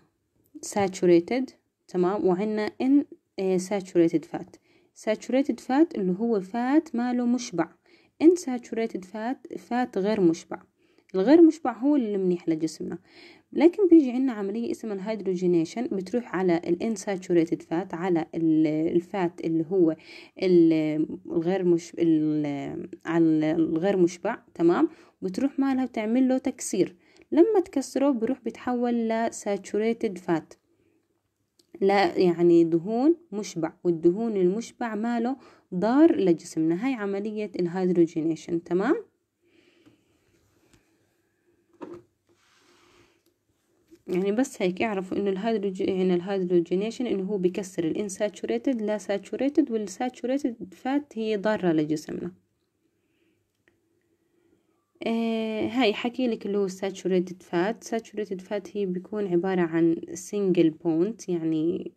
ساتوريتد تمام وعنا ان آه، saturated fat saturated fat اللي هو فات ماله مشبع ان saturated fat فات غير مشبع الغير مشبع هو اللي منيح لجسمنا لكن بيجي عندنا عملية اسمها الهيدروجينيشن بتروح على الانساتوريتد فات على الفات اللي هو الغير مش على الغير مشبع تمام بتروح مالها بتعمل له تكسير لما تكسره بروح بيتحول لساتوريتد فات لا يعني دهون مشبع والدهون المشبع ماله ضار لجسمنا هاي عملية الهيدروجينيشن تمام يعني بس هيك اعرفوا انه الهيدروج يعني الهيدروجينيشن انه هو بكسر الانساتشوريتد لا ساتشوريتد والساتشوريتد فات هي ضاره لجسمنا آه هاي حكي لك اللي هو saturated fat saturated fat هي بيكون عبارة عن single point يعني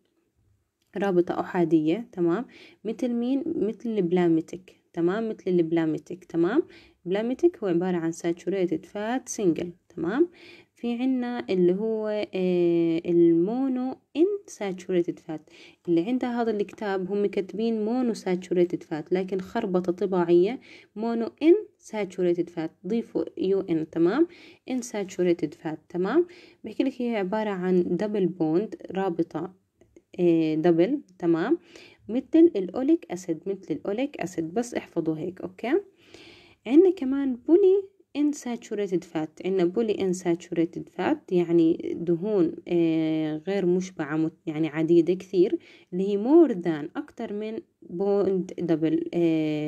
رابطة أحادية تمام مثل مين مثل البلامتك تمام مثل البلامتك تمام بلامتك هو عبارة عن saturated fat single تمام في عنا اللي هو آه، المونو ان ساتشوريتد فات اللي عندها هذا الكتاب هم كاتبين مونو ساتشوريتد فات لكن خربطة طباعية مونو ان ساتشوريتد فات ضيفوا يو ان تمام ان ساتشوريتد فات تمام بحكي لك هي عبارة عن دبل بوند رابطة دبل آه، تمام مثل الاوليك اسيد مثل الاوليك اسيد بس احفظوا هيك اوكي عندنا كمان بولي insaturated fat عندنا بولي insaturated fat يعني دهون آه، غير مشبعة يعني عديدة كثير اللي هي more than أكتر من بوند دبل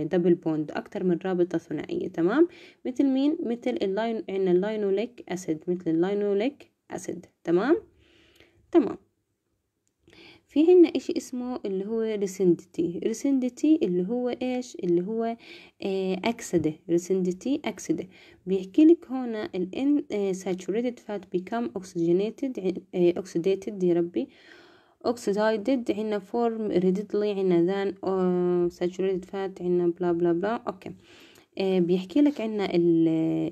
دبل بوند أكتر من رابطة ثنائية تمام مثل مين مثل اللاين عندنا اللاينوليك أسيد مثل اللاينوليك أسيد تمام تمام فيهن إشي اسمه اللي هو ريسندتي ريسندتي اللي هو إيش اللي هو آه، أكسدة ريسندتي أكسدة بيحكي لك هنا الان آه، saturated fat become oxygenated آه، oxidated يا ربي oxidized عنا form readily عنا than saturated fat عنا بلا بلا بلا أوكي بيحكي لك عنا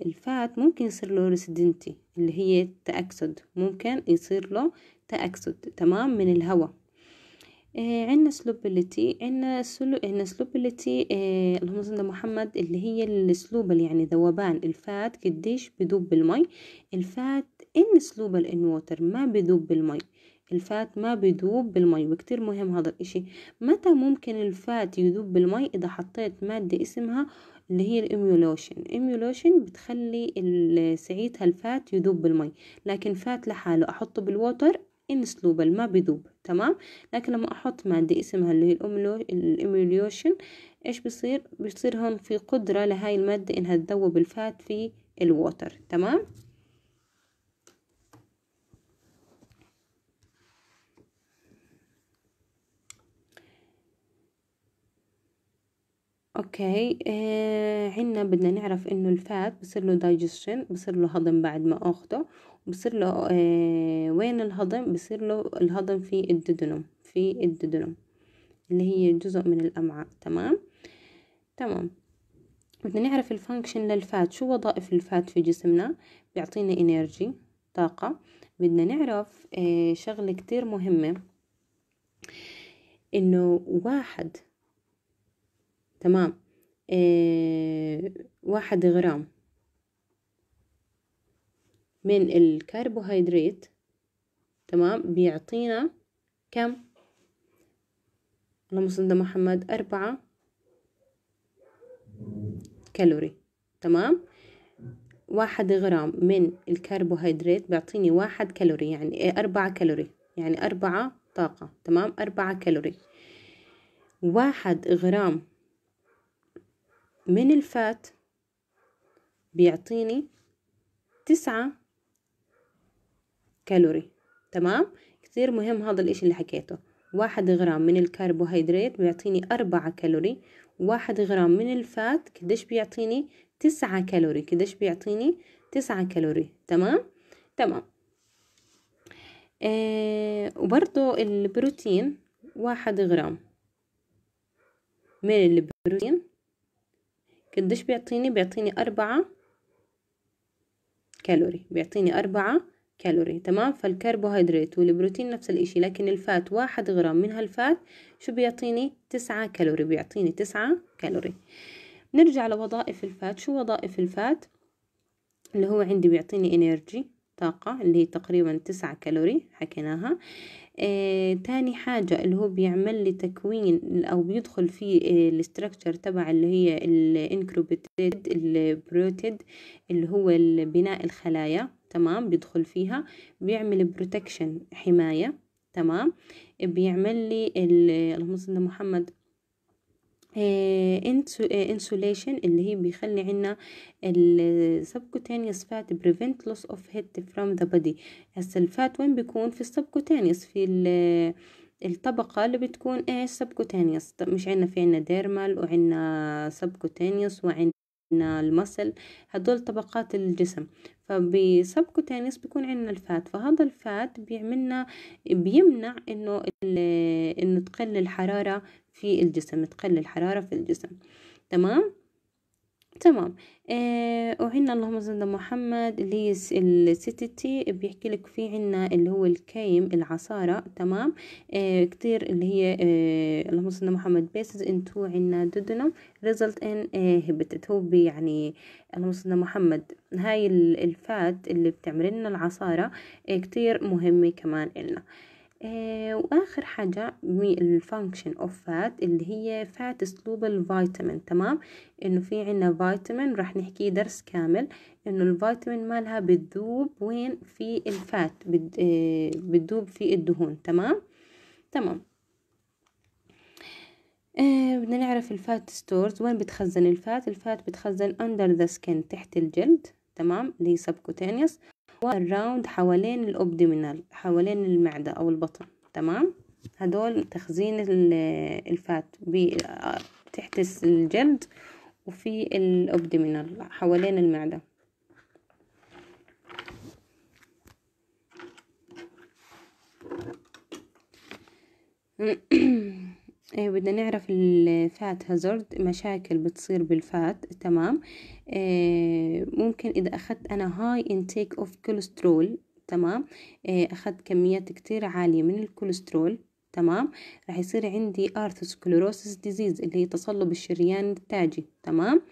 الفات ممكن يصير له ريسيدنتي اللي هي تأكسد ممكن يصير له تأكسد تمام من الهواء إيه، عندنا سلوبيليتي عندنا سلو عندنا سلوبيليتي إيه، اللهم صل محمد اللي هي السلوبل يعني ذوبان الفات قديش بدوب المي الفات ان سلوبل ان ووتر ما بدوب بالمي الفات ما بيذوب بالمي وكتير مهم هذا الاشي متى ممكن الفات يذوب بالمي اذا حطيت مادة اسمها اللي هي الاميولوشن الاميولوشن بتخلي ساعتها الفات يذوب بالمي لكن فات لحاله احطه بالووتر إن سنوب الماء بيذوب تمام لكن لما أحط مادة اسمها اللي هي الإيميليوشن إيش بيصير بيصير هون في قدرة لهاي المادة إنها تذوب الفات في الووتر تمام اوكي آه عنا بدنا نعرف انه الفات بصير له دايجستشن بصير له هضم بعد ما اخده بصير له آه وين الهضم بصير له الهضم في الددنوم في الددنوم اللي هي جزء من الامعاء تمام تمام بدنا نعرف الفانكشن للفات شو وظائف الفات في جسمنا بيعطينا انرجي طاقه بدنا نعرف آه شغله كتير مهمه انه واحد تمام إيه واحد غرام من الكربوهيدرات تمام بيعطينا كم اللهم صل محمد أربعة كالوري تمام واحد غرام من الكربوهيدرات بيعطيني واحد كالوري يعني أربعة كالوري يعني أربعة طاقة تمام أربعة كالوري واحد غرام من الفات بيعطيني تسعة كالوري تمام كتير مهم هذا الاشي اللي حكيته واحد غرام من الكربوهيدرات بيعطيني أربعة كالوري واحد غرام من الفات كدش بيعطيني تسعة كالوري كدش بيعطيني تسعة كالوري تمام تمام آه وبرضو البروتين واحد غرام من البروتين قديش بيعطيني بيعطيني أربعة كالوري بيعطيني أربعة كالوري تمام فالكربوهيدرات والبروتين نفس الاشي لكن الفات واحد غرام من هالفات شو بيعطيني تسعة كالوري بيعطيني تسعة كالوري نرجع لوظائف الفات شو وظائف الفات اللي هو عندي بيعطيني انرجي طاقة اللي هي تقريبا تسعة كالوري حكيناها إيه، تاني حاجة اللي هو بيعمل لي تكوين أو بيدخل في إيه، الاستراكشر تبع اللي هي الانكروبتد البروتيد اللي هو بناء الخلايا تمام بيدخل فيها بيعمل بروتكشن حماية تمام بيعمل لي اللهم صل محمد انسوليشن آه، آه، اللي هي بيخلي عنا السبكوتينيوس فات بريفنت لوس اوف هيت فروم ذا بودي هسه الفات وين بيكون في السبكوتينيوس في الطبقة اللي بتكون ايش سبكوتينيوس مش عنا في عنا ديرمال وعنا سبكوتينيوس وعنا عندنا المسل هدول طبقات الجسم فبسبكوتينيوس بيكون عندنا الفات فهذا الفات بيعملنا بيمنع انه انه تقل الحرارة في الجسم تقلل الحرارة في الجسم تمام تمام آه وعنا اللهم صل على محمد اللي هي الستتي بيحكي لك في عنا اللي هو الكيم العصارة تمام آه كتير اللي هي آه اللهم صل على محمد بيسز انتو عنا دودنم ريزلت ان آه، هبتت هو يعني اللهم صل على محمد هاي الفات اللي بتعمل لنا العصارة آه كتير مهمة كمان إلنا آه آه، واخر حاجة الفانكشن اوف فات اللي هي فات اسلوب الفيتامين تمام انه في عنا فيتامين راح نحكي درس كامل انه الفيتامين مالها بتذوب وين في الفات آه، بتذوب في الدهون تمام تمام آه بدنا نعرف الفات ستورز وين بتخزن الفات الفات بتخزن اندر ذا سكين تحت الجلد تمام اللي هي سبكوتينيوس والراوند حوالين الأبدومينال حوالين المعدة أو البطن تمام هدول تخزين الفات تحت الجلد وفي الأبدومينال حوالين المعدة إيه، بدنا نعرف الفات هازارد مشاكل بتصير بالفات تمام إيه، ممكن إذا أخذت أنا هاي انتيك أوف كوليسترول تمام آه أخذت كميات كتير عالية من الكوليسترول تمام راح يصير عندي ارثوسكلروسيس ديزيز اللي هي تصلب الشريان التاجي تمام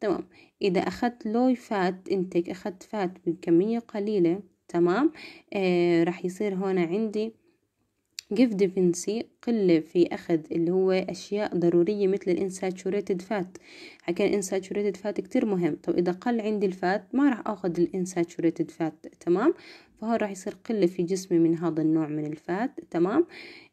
تمام اذا اخذت لو فات انتيك اخذت فات بكميه قليله تمام آه راح يصير هون عندي جيف ديفنسي قل في أخذ اللي هو أشياء ضرورية مثل الانساتشوريتد فات حكى الانساتشوريتد فات كتير مهم طب إذا قل عندي الفات ما راح أخذ الانساتشوريتد فات تمام فهون راح يصير قلة في جسمي من هذا النوع من الفات تمام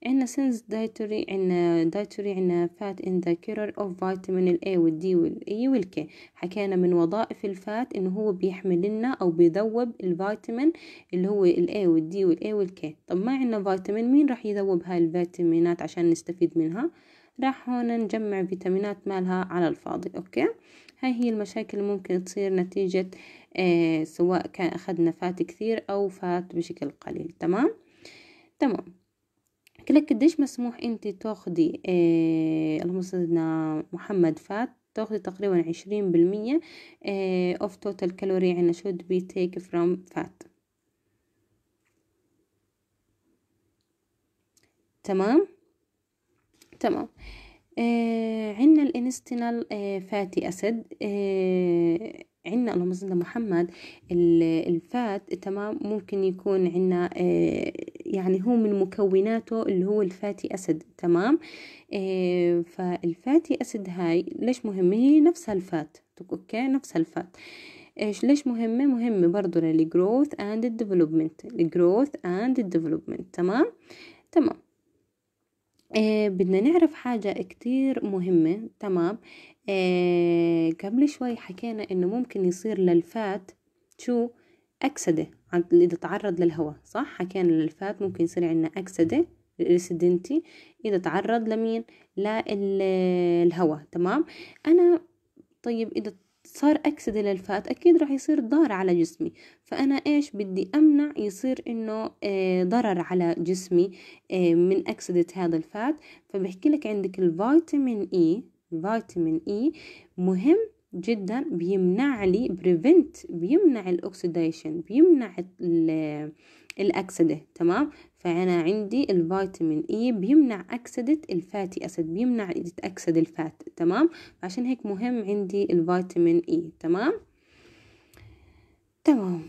عنا سينز دايتوري عنا دايتوري عنا فات ان ذا كيرر اوف فيتامين الاي والدي والاي والكي حكينا من وظائف الفات انه هو بيحمل لنا او بيذوب الفيتامين اللي هو الاي والدي والاي والكي طب ما عنا فيتامين مين راح يذوب هاي الفيتامينات عشان نستفيد منها راح هون نجمع فيتامينات مالها على الفاضي اوكي هاي هي المشاكل اللي ممكن تصير نتيجة آه سواء كان أخذنا فات كثير أو فات بشكل قليل تمام تمام لك قديش مسموح انت تاخدي آه اللهم محمد فات تاخدي تقريبا عشرين بالمية اوف توتال كالوري يعني should be take from fat تمام تمام آه عندنا الانستينال آه فاتي اسيد آه عندنا اللهم صل محمد الفات تمام ممكن يكون عندنا آه، يعني هو من مكوناته اللي هو الفاتي اسيد تمام آه، فالفاتي اسيد هاي ليش مهمه هي نفسها الفات اوكي نفسها الفات ايش ليش مهمة مهمة برضو للجروث اند الديفلوبمنت الجروث اند الديفلوبمنت تمام تمام إيه، بدنا نعرف حاجة كتير مهمة تمام آه قبل شوي حكينا انه ممكن يصير للفات شو أكسدة إذا تعرض للهواء صح حكينا للفات ممكن يصير عندنا أكسدة ريسيدنتي إذا تعرض لمين للهواء تمام أنا طيب إذا صار أكسدة للفات أكيد راح يصير ضار على جسمي فأنا إيش بدي أمنع يصير إنه آه، ضرر على جسمي آه، من أكسدة هذا الفات فبحكي لك عندك الفيتامين إي e، فيتامين إي e مهم جدا بيمنع لي بريفنت بيمنع الأكسديشن بيمنع ال الأكسدة تمام فأنا عندي الفيتامين إي e بيمنع أكسدة الفاتي أسيد بيمنع تتأكسد الفات تمام عشان هيك مهم عندي الفيتامين إي e، تمام تمام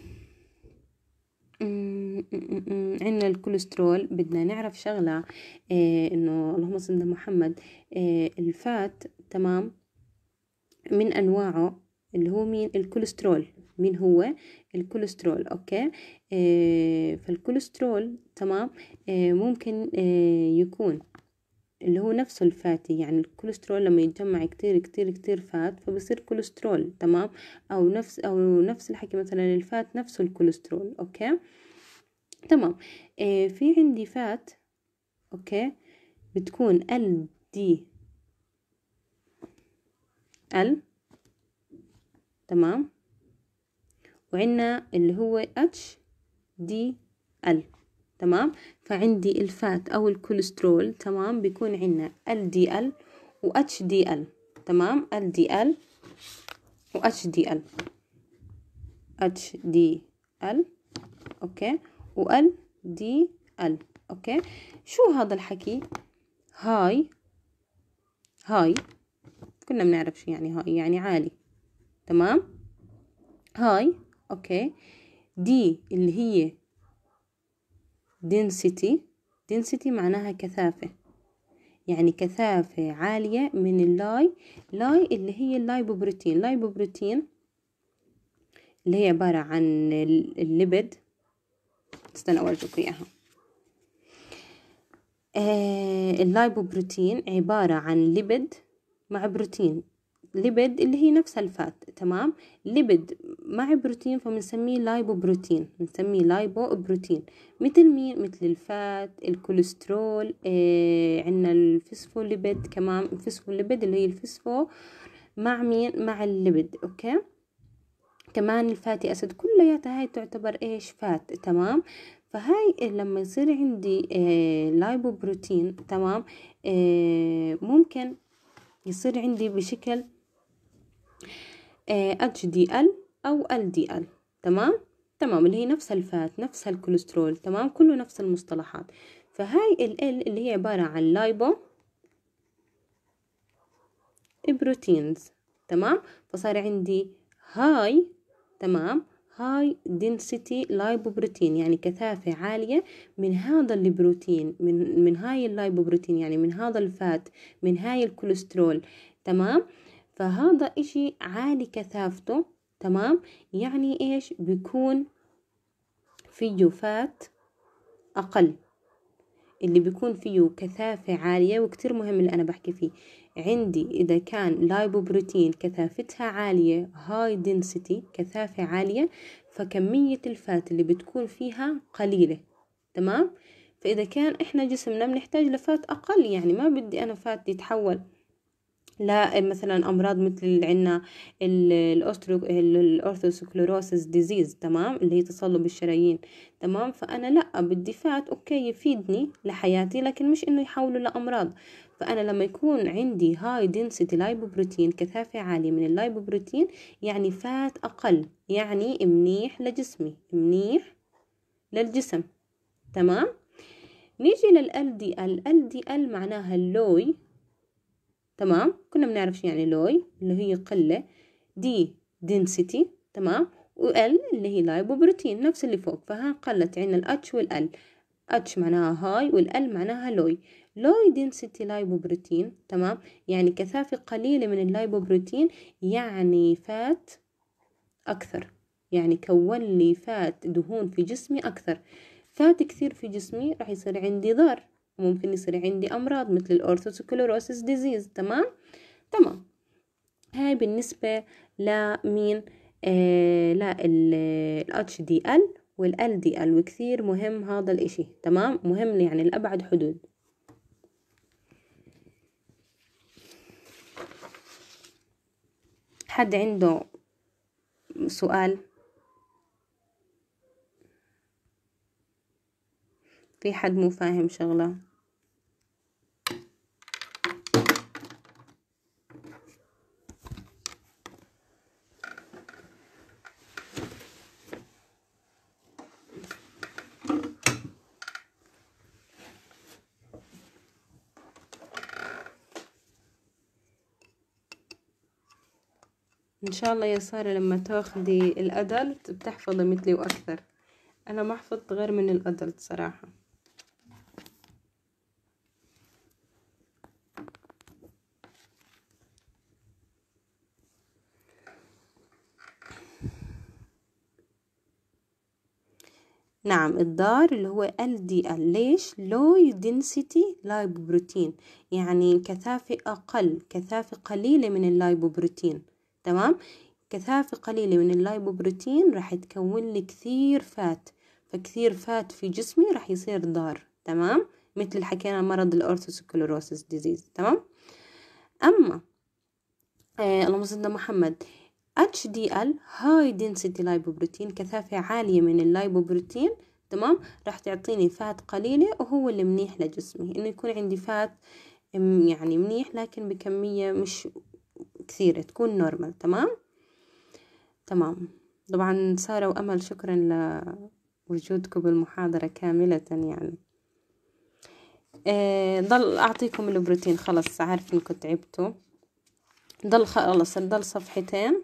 أمم، أمم، أمم، عندنا الكوليسترول بدنا نعرف شغلة إيه إنه اللهم صل على محمد إيه الفات تمام من أنواعه اللي هو مين الكوليسترول مين هو الكوليسترول اوكي آه، فالكوليسترول تمام آه، ممكن آه، يكون اللي هو نفسه الفاتي يعني الكوليسترول لما يتجمع كتير كتير كتير فات فبصير كوليسترول تمام او نفس او نفس الحكي مثلا الفات نفسه الكوليسترول اوكي تمام آه في عندي فات اوكي بتكون ال دي ال تمام وعندنا اللي هو اتش دي ال تمام فعندي الفات او الكوليسترول تمام بيكون عندنا ال دي ال و اتش دي ال تمام ال دي ال و اتش دي ال اتش دي ال اوكي و ال دي ال اوكي شو هذا الحكي هاي هاي كنا بنعرف شو يعني هاي يعني عالي تمام هاي اوكي دي اللي هي density density معناها كثافة يعني كثافة عالية من اللاي لاي اللي هي اللايبوبروتين اللايبوبروتين اللي هي عبارة عن الليبد استنى أورجيكم إياها اللايبوبروتين آه، عبارة عن ليبد مع بروتين ليبيد اللي هي نفسها الفات تمام ليبيد مع بروتين فبنسميه لايبو بروتين بنسميه لايبو بروتين مثل مين مثل الفات الكوليسترول آه عندنا الفسفوليبيد كمان الفسفوليبيد اللي هي الفسفو مع مين مع الليبيد اوكي كمان الفاتي اسيد كلياتها هاي تعتبر ايش فات تمام فهاي لما يصير عندي آه لايبوبروتين تمام آه ممكن يصير عندي بشكل اتش دي ال او ال دي ال تمام تمام اللي هي نفس الفات نفس الكوليسترول تمام كله نفس المصطلحات فهاي ال ال اللي هي عبارة عن لايبو بروتينز تمام فصار عندي هاي تمام هاي دنسيتي لايبوبروتين يعني كثافة عالية من هذا البروتين من من هاي اللايبوبروتين يعني من هذا الفات من هاي الكوليسترول تمام فهذا إشي عالي كثافته تمام يعني إيش بيكون في جوفات أقل اللي بيكون فيه كثافة عالية وكتير مهم اللي أنا بحكي فيه عندي إذا كان لايبوبروتين كثافتها عالية هاي density كثافة عالية فكمية الفات اللي بتكون فيها قليلة تمام فإذا كان إحنا جسمنا بنحتاج لفات أقل يعني ما بدي أنا فات يتحول لا مثلا امراض مثل اللي عندنا الاورثوسكلوروسيس ديزيز تمام اللي هي تصلب الشرايين تمام فانا لا بدي فات اوكي يفيدني لحياتي لكن مش انه يحوله لامراض فانا لما يكون عندي هاي دنسيتي لايبوبروتين كثافه عاليه من اللايبوبروتين يعني فات اقل يعني منيح لجسمي منيح للجسم تمام نيجي للال دي ال ال دي ال معناها اللوي تمام كنا بنعرف شو يعني لوي اللي هي قلة دي density تمام وال اللي هي لايبوبروتين نفس اللي فوق فها قلت عندنا الاتش والال اتش معناها هاي والال معناها لوي لوي دنسيتي لايبوبروتين تمام يعني كثافة قليلة من اللايبوبروتين يعني فات أكثر يعني كون لي فات دهون في جسمي أكثر فات كثير في جسمي راح يصير عندي ضار وممكن يصير عندي أمراض مثل الأورثوسكلوروسيس ديزيز تمام تمام هاي بالنسبة لمين آه لا الـ دي ال والال دي ال وكثير مهم هذا الاشي تمام مهم يعني لأبعد حدود حد عنده سؤال في حد مو فاهم شغله ان شاء الله يا ساره لما تاخدي الادلت بتحفظي مثلي واكثر انا ما حفظت غير من الادلت صراحه نعم الدار اللي هو LDL ليش low density lipoprotein يعني كثافة أقل كثافة قليلة من اللايبوبروتين تمام كثافة قليلة من اللايبوبروتين راح تكون لي كثير فات فكثير فات في جسمي راح يصير ضار تمام مثل حكينا مرض الأورثوسكولوروسيس ديزيز تمام أما آه اللهم صل محمد HDL هاي density لايبوبروتين كثافة عالية من اللايبوبروتين تمام راح تعطيني فات قليلة وهو اللي منيح لجسمي إنه يكون عندي فات يعني منيح لكن بكمية مش كثيرة تكون نورمال تمام تمام طبعا سارة وأمل شكرا لوجودكم بالمحاضرة كاملة يعني آه ضل أعطيكم البروتين خلص عارف إنكم تعبتوا ضل خلص ضل صفحتين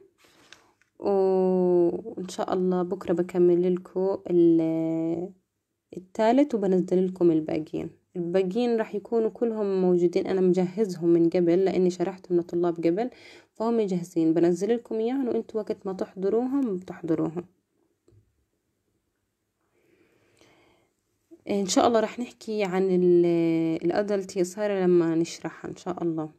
وإن شاء الله بكرة بكمل لكم الثالث وبنزل لكم الباقيين الباقيين راح يكونوا كلهم موجودين انا مجهزهم من قبل لاني شرحتهم للطلاب قبل فهم جاهزين بنزل لكم اياهم وانتوا وقت ما تحضروهم بتحضروهم ان شاء الله راح نحكي عن الادلت يسار لما نشرحها ان شاء الله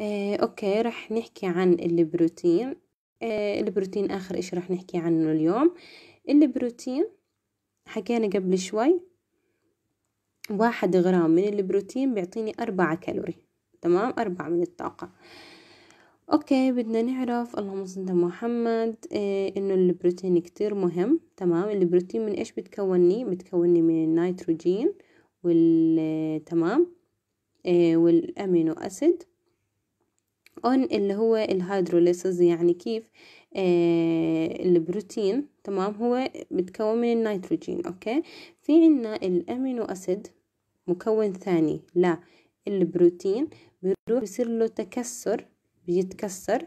آه، اوكي راح نحكي عن البروتين آه، البروتين اخر اشي راح نحكي عنه اليوم البروتين حكينا قبل شوي واحد غرام من البروتين بيعطيني أربعة كالوري تمام أربعة من الطاقة اوكي بدنا نعرف اللهم صل محمد إيه انه البروتين كتير مهم تمام البروتين من ايش بتكوني بتكوني من النيتروجين وال تمام إيه والامينو اسيد اون اللي هو الهيدروليسز يعني كيف آه البروتين تمام هو بتكون من النيتروجين اوكي في عنا الامينو اسيد مكون ثاني للبروتين بيروح بيصير له تكسر بيتكسر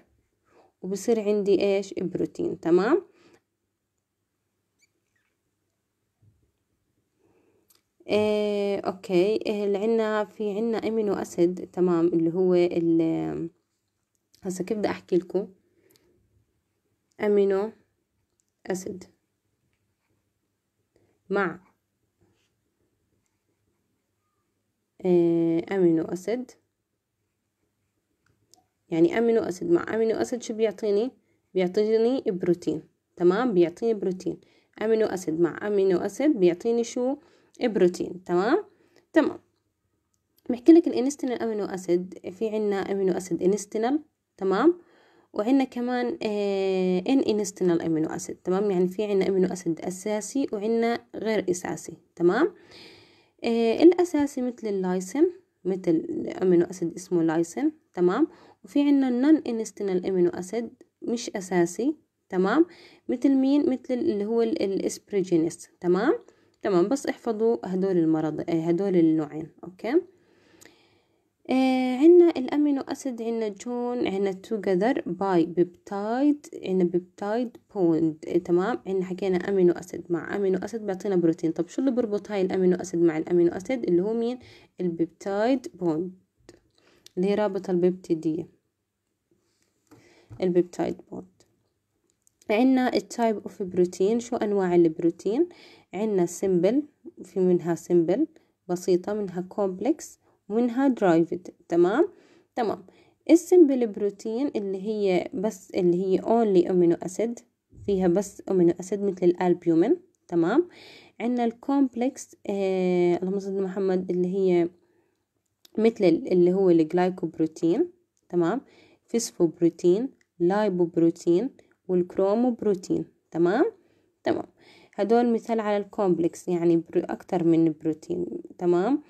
وبصير عندي ايش بروتين تمام إيه اوكي إيه اللي عنا في عنا امينو اسيد تمام اللي هو ال هسا كيف بدي احكي لكم امينو اسيد مع آه، أمينو أسيد يعني أمينو أسيد مع أمينو أسيد شو بيعطيني بيعطيني بروتين تمام بيعطيني بروتين أمينو أسيد مع أمينو أسيد بيعطيني شو بروتين تمام تمام بحكي لك الانستينال امينو اسيد في عنا امينو اسيد انستينال تمام وعنا كمان ان آه، انستينال امينو اسيد تمام يعني في عنا امينو اسيد اساسي وعنا غير اساسي تمام إيه، الأساسي مثل اللايسين مثل أمينو أسيد اسمه لايسين تمام وفي عنا النون انستينال أمينو أسيد مش أساسي تمام مثل مين مثل اللي هو الاسبرجينس تمام تمام بس احفظوا هدول المرض إيه، هدول النوعين أوكي آه عنا الأمينو أسيد عنا جون عنا توجذر باي بيبتايد عنا بيبتايد بوند آه تمام عنا حكينا أمينو أسيد مع أمينو أسيد بيعطينا بروتين طب شو اللي بيربط هاي الأمينو أسيد مع الأمينو أسيد اللي هو مين البيبتايد بوند اللي هي رابطة البيبتيدية البيبتايد بوند عنا التايب اوف بروتين شو انواع البروتين عنا سيمبل في منها سيمبل بسيطة منها كومبلكس منها درايفد تمام تمام السمبل بروتين اللي هي بس اللي هي اونلي امينو اسيد فيها بس امينو اسيد مثل الالبيومين تمام عندنا الكومبلكس آه، اللهم صل محمد اللي هي مثل اللي هو الجلايكوبروتين تمام فسفوبروتين لايبوبروتين والكروموبروتين تمام تمام هدول مثال على الكومبلكس يعني أكتر من بروتين تمام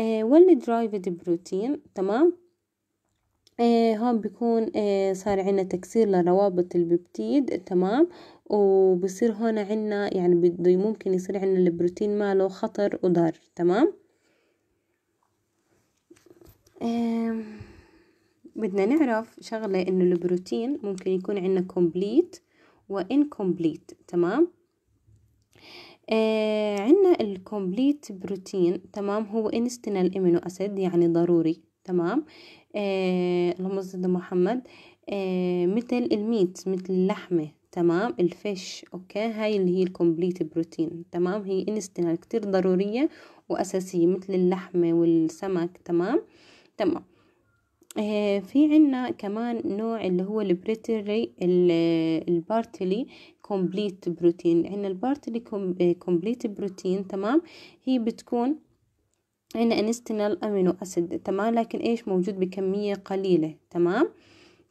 والدرايفد آه، بروتين تمام آه، هون بيكون آه، صار عنا تكسير لروابط الببتيد تمام وبصير هون عنا يعني بده ممكن يصير عنا البروتين ماله خطر وضار تمام بدنا نعرف شغلة إنه البروتين ممكن يكون عنا كومبليت كومبليت تمام آه عنا الكومبليت بروتين تمام هو انستنا الامينو اسيد يعني ضروري تمام آه اللهم صل محمد آه مثل الميت مثل اللحمه تمام الفيش اوكي هاي اللي هي الكومبليت بروتين تمام هي انستنا كتير ضروريه واساسيه مثل اللحمه والسمك تمام تمام آه، في عنا كمان نوع اللي هو البريتري البارتلي كومبليت بروتين لأن البارت اللي كومبليت بروتين آه، تمام هي بتكون عندنا انستنال امينو اسيد تمام لكن ايش موجود بكمية قليلة تمام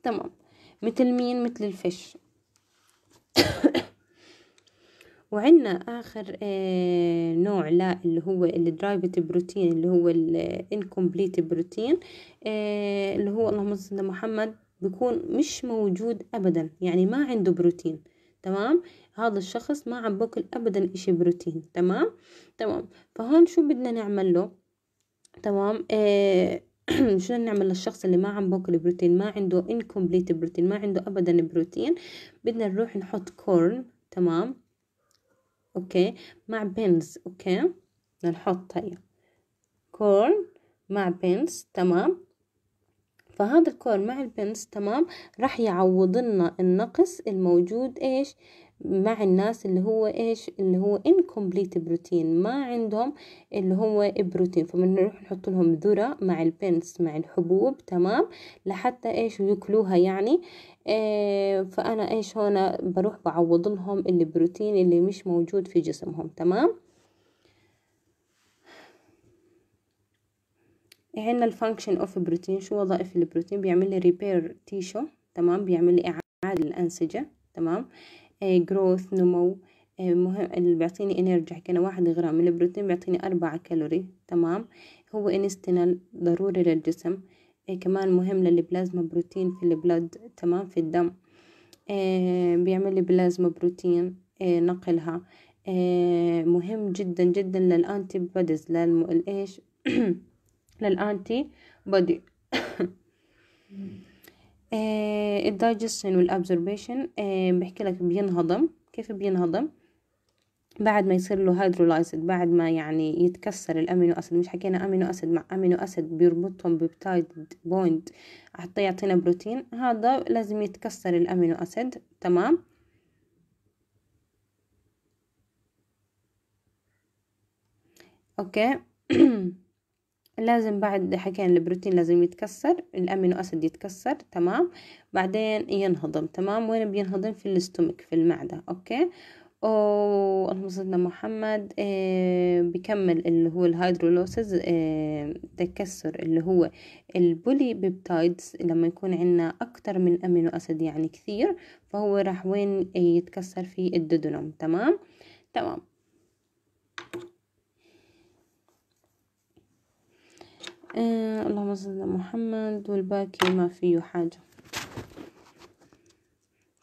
تمام مثل مين مثل الفش وعندنا آخر آه نوع لا اللي هو الدرايفت بروتين اللي هو الانكمبليت آه، بروتين آه اللي هو اللهم صل على محمد بيكون مش موجود أبدا يعني ما عنده بروتين تمام هذا الشخص ما عم باكل ابدا اشي بروتين تمام تمام فهون شو بدنا نعمل له تمام آه شو نعمل للشخص اللي ما عم باكل بروتين ما عنده انكمبليت بروتين ما عنده ابدا بروتين بدنا نروح نحط كورن تمام اوكي مع بنز اوكي بدنا نحط هي كورن مع بنز تمام فهذا الكور مع البنس تمام راح يعوض لنا النقص الموجود ايش مع الناس اللي هو ايش اللي هو incomplete بروتين ما عندهم اللي هو بروتين فبنروح نحط لهم ذرة مع البنس مع الحبوب تمام لحتى ايش ياكلوها يعني إيه فانا ايش هنا بروح بعوض لهم البروتين اللي مش موجود في جسمهم تمام عندنا الفانكشن اوف بروتين شو وظائف البروتين بيعمل لي ريبير تيشو تمام بيعمل لي اعاده الانسجه تمام جروث آه، نمو آه، مهم اللي بيعطيني انرجي حكينا واحد غرام من البروتين بيعطيني أربعة كالوري تمام هو انستنال ضروري للجسم آه، كمان مهم للبلازما بروتين في البلد تمام في الدم بيعمل لي بلازما بروتين نقلها مهم جدا جدا للانتي بوديز للايش للانتي بودي الدايجستشن والابزوربيشن بحكي لك بينهضم كيف بينهضم بعد ما يصير له هيدرولايزد بعد ما يعني يتكسر الامينو اسيد مش حكينا امينو اسيد مع امينو اسيد بيربطهم ببتايد بوينت حتى يعطينا بروتين هذا لازم يتكسر الامينو اسيد تمام اوكي لازم بعد حكينا البروتين لازم يتكسر الامينو اسيد يتكسر تمام بعدين ينهضم تمام وين بينهضم في الاستومك في المعده اوكي او اللهم صل محمد آه بكمل اللي هو الهيدرولوسز آه تكسر اللي هو البولي بيبتايدز لما يكون عندنا اكتر من امينو اسيد يعني كثير فهو راح وين يتكسر في الدودنوم تمام تمام آه، اللهم صل على محمد والباقي ما فيه حاجة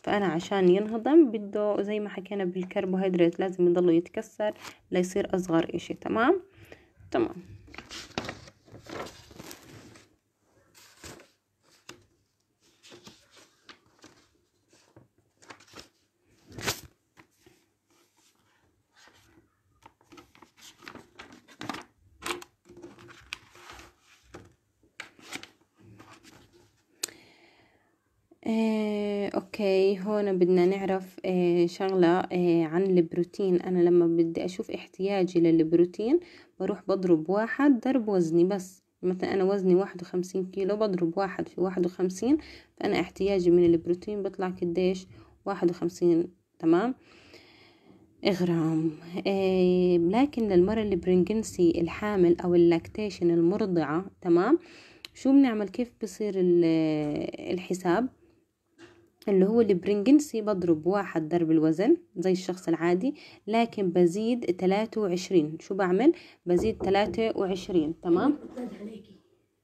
فأنا عشان ينهضم بده زي ما حكينا بالكربوهيدرات لازم يضلوا يتكسر ليصير أصغر إشي تمام تمام اوكي هون بدنا نعرف آه، شغلة آه، عن البروتين انا لما بدي اشوف احتياجي للبروتين بروح بضرب واحد ضرب وزني بس مثلا انا وزني واحد وخمسين كيلو بضرب واحد في واحد وخمسين فانا احتياجي من البروتين بطلع كديش واحد وخمسين تمام إغرام إيه لكن للمرأة البرنجنسي الحامل أو اللاكتيشن المرضعة تمام شو بنعمل كيف بصير الحساب اللي هو البرنجنسي بضرب واحد ضرب الوزن زي الشخص العادي لكن بزيد تلاتة وعشرين شو بعمل بزيد تلاتة وعشرين تمام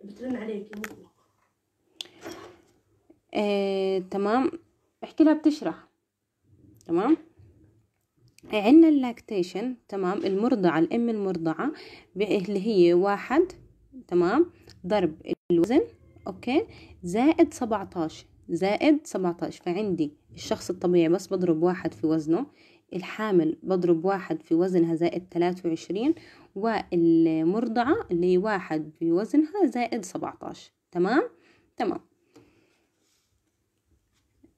بترن عليكي آه، تمام احكي لها بتشرح تمام عندنا اللاكتيشن تمام المرضعة الأم المرضعة اللي هي واحد تمام ضرب الوزن أوكي زائد سبعتاشر زائد سبعتاشر فعندي الشخص الطبيعي بس بضرب واحد في وزنه الحامل بضرب واحد في وزنها زائد تلاتة وعشرين والمرضعة اللي واحد في وزنها زائد سبعتاشر تمام تمام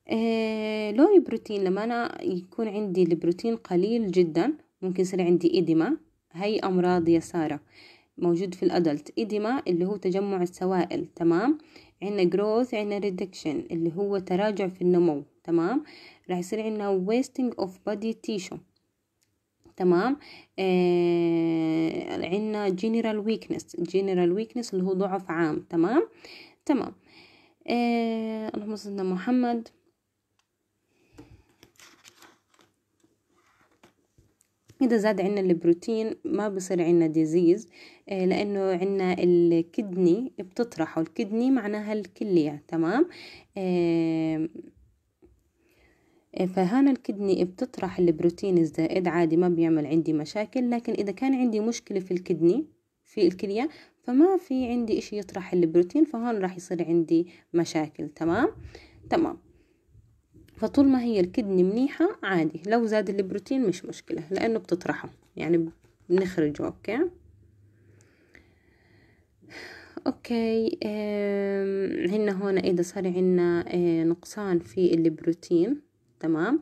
آه لو البروتين لما أنا يكون عندي البروتين قليل جدا ممكن يصير عندي إيديما هي أمراض يسارة موجود في الأدلت إيديما اللي هو تجمع السوائل تمام عندنا growth عندنا يعني reduction اللي هو تراجع في النمو تمام راح يصير عندنا wasting of body tissue تمام آه عندنا general weakness general weakness اللي هو ضعف عام تمام تمام آه اللهم صل على محمد إذا زاد عنا البروتين ما بصير عنا ديزيز آه، لأنه عنا الكدني بتطرحه الكدني معناها الكلية تمام آه، آه، فهنا الكدني بتطرح البروتين الزائد عادي ما بيعمل عندي مشاكل لكن إذا كان عندي مشكلة في الكدني في الكلية فما في عندي إشي يطرح البروتين فهون راح يصير عندي مشاكل تمام تمام فطول ما هي الكدن منيحة عادي لو زاد البروتين مش مشكلة لأنه بتطرحه يعني بنخرجه أوكي اوكي عنا هون اذا صار عنا آه، نقصان في البروتين تمام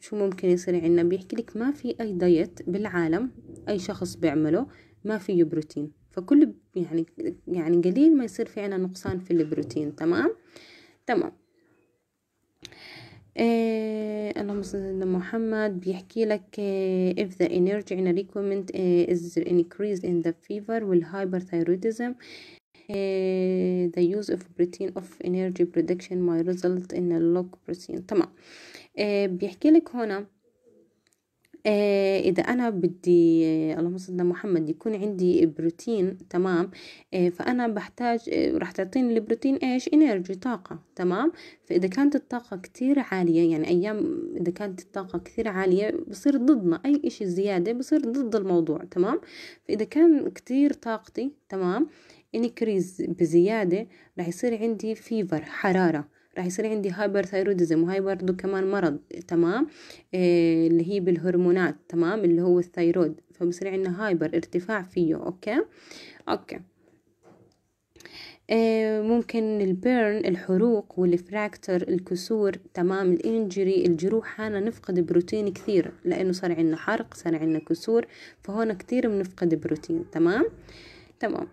شو ممكن يصير عنا بيحكي لك ما في اي دايت بالعالم اي شخص بيعمله ما فيه بروتين فكل يعني يعني قليل ما يصير في عنا نقصان في البروتين تمام تمام اللهم صل على محمد بيحكي لك if the energy in a requirement is increased in the fever will hyperthyroidism the use of protein of energy production may result in a low protein تمام آه بيحكي لك هنا إيه اذا انا بدي آه، اللهم صل محمد يكون عندي بروتين تمام إيه فانا بحتاج آه، راح تعطيني البروتين ايش انرجي طاقه تمام فاذا كانت الطاقه كتير عاليه يعني ايام اذا كانت الطاقه كتير عاليه بصير ضدنا اي اشي زياده بصير ضد الموضوع تمام فاذا كان كتير طاقتي تمام انكريز بزياده راح يصير عندي فيفر حراره راح يصير عندي هايبر ثايروديزم وهاي برضو كمان مرض تمام إيه اللي هي بالهرمونات تمام اللي هو الثيرود فبصير عندنا هايبر ارتفاع فيه اوكي اوكي إيه، ممكن البيرن الحروق والفراكتر الكسور تمام الانجري الجروح هنا نفقد بروتين كثير لانه صار عندنا حرق صار عندنا كسور فهون كثير بنفقد بروتين تمام تمام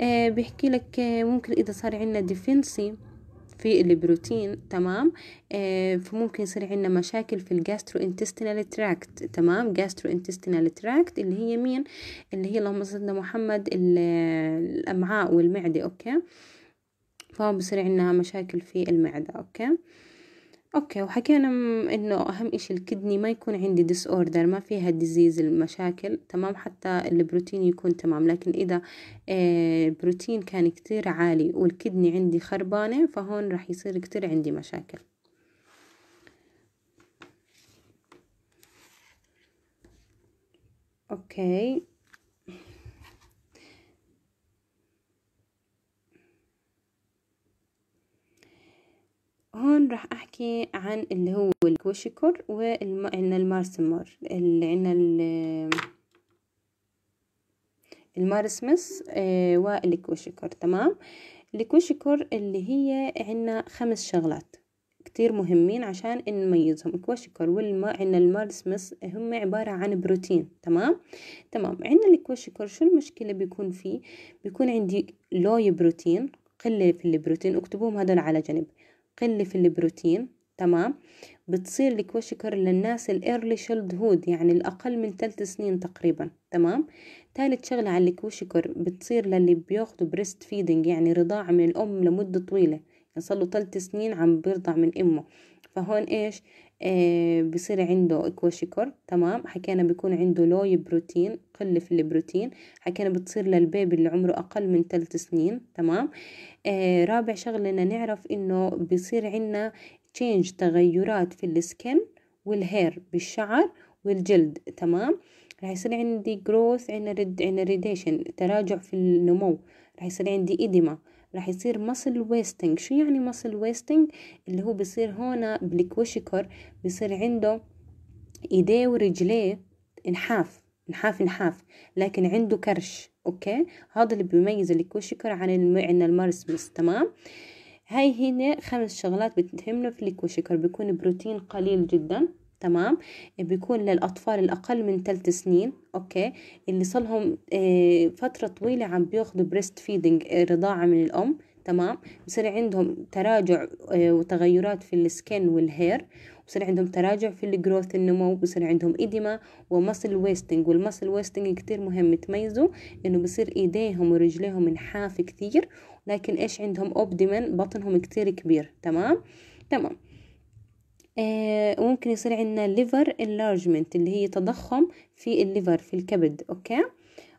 إيه، بيحكي لك ممكن اذا صار عندنا ديفنسي في البروتين تمام آه فممكن يصير عندنا مشاكل في الجاسترو انتستينال تراكت تمام جاسترو انتستينال تراكت اللي هي مين اللي هي اللهم صل محمد الامعاء والمعده اوكي بصير عندنا مشاكل في المعده اوكي اوكي وحكينا انه اهم اشي الكدني ما يكون عندي ديس اوردر ما فيها ديزيز المشاكل تمام حتى البروتين يكون تمام لكن اذا آه، البروتين كان كتير عالي والكدني عندي خربانة فهون راح يصير كتير عندي مشاكل اوكي هون راح احكي عن اللي هو الكوشيكور وعندنا المارسمر اللي عندنا المارسمس آه، والكوشيكور تمام الكوشيكور اللي هي عندنا خمس شغلات كتير مهمين عشان نميزهم الكواشيكر والما عندنا المارسمس هم عبارة عن بروتين تمام تمام عندنا الكواشيكر شو المشكلة بيكون فيه بيكون عندي لوي بروتين قلة في البروتين اكتبوهم هدول على جنب قلة في البروتين تمام بتصير الكوشكر للناس الايرلي شيلد هود يعني الاقل من ثلاث سنين تقريبا تمام ثالث شغله على الكوشكر بتصير للي بياخدوا بريست فيدنج يعني رضاعة من الام لمده طويله يعني صار له ثلاث سنين عم بيرضع من امه فهون ايش آه، بصير عنده كوشكر تمام حكينا بيكون عنده لوي بروتين قلة في البروتين حكينا بتصير للبيبي اللي عمره أقل من ثلاث سنين تمام آه، رابع شغلة بدنا نعرف إنه بصير عنا تشينج تغيرات في السكن والهير بالشعر والجلد تمام رح يصير عندي جروث عنا ريد عنا ريديشن تراجع في النمو رح يصير عندي ايديما راح يصير مصل ويستنج شو يعني مصل ويستنج اللي هو بيصير هون بالكوشكر بيصير عنده ايديه ورجليه انحاف نحاف نحاف لكن عنده كرش اوكي هذا اللي بيميز الكوشكر عن الم... عن المارسمس تمام هاي هنا خمس شغلات بتهمنا في الكوشكر بيكون بروتين قليل جدا تمام بيكون للأطفال الأقل من ثلاث سنين أوكي اللي صلهم آه، فترة طويلة عم بياخدوا بريست فيدنج آه، رضاعة من الأم تمام بصير عندهم تراجع آه، وتغيرات في السكن والهير بصير عندهم تراجع في الجروث النمو بصير عندهم ايديما ومسل ويستنج والمسل ويستنج كتير مهم تميزوا إنه بصير إيديهم ورجليهم نحاف كتير لكن إيش عندهم اوبديمن بطنهم كتير كبير تمام تمام آه، وممكن يصير عندنا ليفر انلارجمنت اللي هي تضخم في الليفر في الكبد أوكي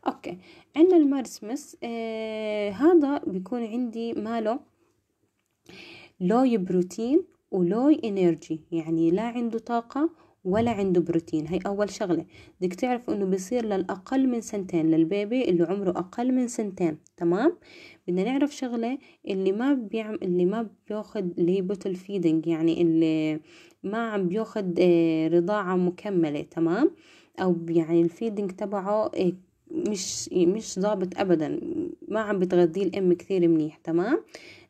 أوكي عندنا المارسمس آه، هذا بيكون عندي ماله لوي بروتين ولوي انرجي يعني لا عنده طاقة ولا عنده بروتين هاي أول شغلة بدك تعرفوا إنه بيصير للأقل من سنتين للبيبي اللي عمره أقل من سنتين تمام بدنا نعرف شغلة اللي ما بيعم اللي ما بياخد اللي هي بوتل فيدنج يعني اللي ما عم بياخد آه، رضاعة مكملة تمام أو يعني الفيدنج تبعه آه، مش مش ضابط أبدا ما عم بتغذيه الأم كثير منيح تمام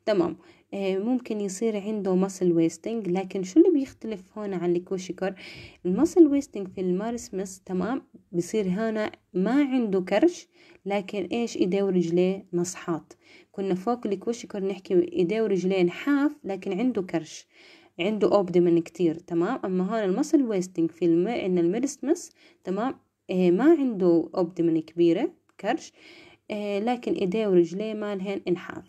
تمام آه، ممكن يصير عنده مسل ويستنج لكن شو اللي بيختلف هون عن الكوشيكر الماسل ويستنج في المارسمس تمام بصير هنا ما عنده كرش لكن ايش ايديه ورجليه نصحات كنا فوق الكوشيكر نحكي ايديه ورجليه نحاف لكن عنده كرش عنده اوبدمن كتير تمام اما هون المسل ويستنج في الم... ان المارسمس تمام إيه ما عنده اوبدمن كبيره كرش إيه لكن ايديه ورجليه مالهن انحاف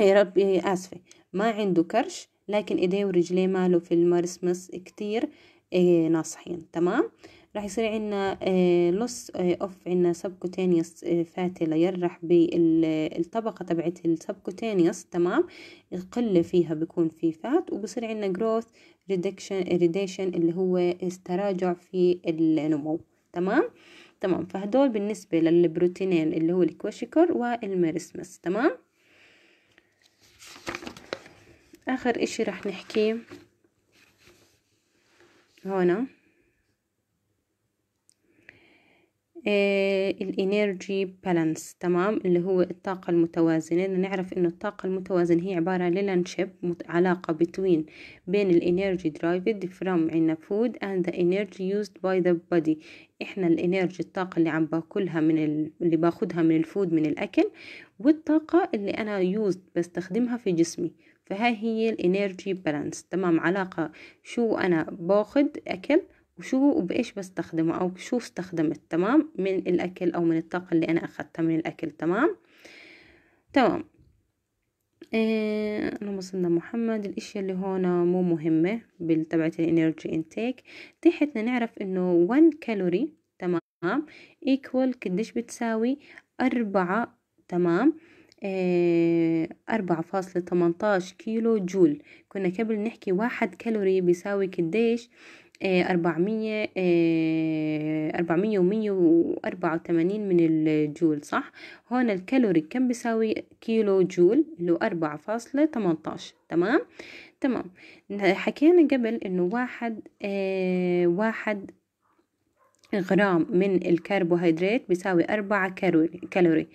يا ربي آسفة ما عنده كرش لكن ايديه ورجليه ماله في المارسمس كتير إيه ناصحين تمام راح يصير عنا إيه لص إيه اوف عنا سبكوتينيوس إيه، فاتي يرح بالطبقة تبعت السبكوتينيوس تمام القلة فيها بيكون في فات وبصير عنا جروث ريدكشن ريديشن اللي هو تراجع في النمو تمام تمام فهدول بالنسبة للبروتينين اللي هو الكواشيكر والميرسمس تمام اخر اشي رح نحكيه هنا آه، الانرجي بالانس تمام اللي هو الطاقة المتوازنة نعرف انه الطاقة المتوازنة هي عبارة عن ريلانشيب علاقة بين بين الانرجي درايفد فروم عنا فود اند ذا انرجي يوزد باي ذا بودي احنا الانرجي الطاقة اللي عم باكلها من ال... اللي باخدها من الفود من الاكل والطاقة اللي انا يوزد بستخدمها في جسمي فهاي هي الانرجي بالانس تمام علاقة شو انا باخد اكل وشو وبإيش بستخدمه أو شو استخدمت تمام من الأكل أو من الطاقة اللي أنا أخدتها من الأكل تمام تمام إيه اللهم صل محمد الاشياء اللي هون مو مهمة تبعت الانرجي انتيك تحتنا نعرف انه 1 كالوري تمام ايكوال قديش بتساوي أربعة تمام إيه، أربعة فاصلة تمنتاش كيلو جول كنا قبل نحكي واحد كالوري بيساوي قديش آه، أربعمية آه، أربعمية ومية وأربعة من الجول صح هون الكالوري كم بيساوي كيلو جول اللي هو أربعة فاصلة تمام تمام حكينا قبل إنه واحد آه، واحد غرام من الكربوهيدرات بيساوي أربعة كالوري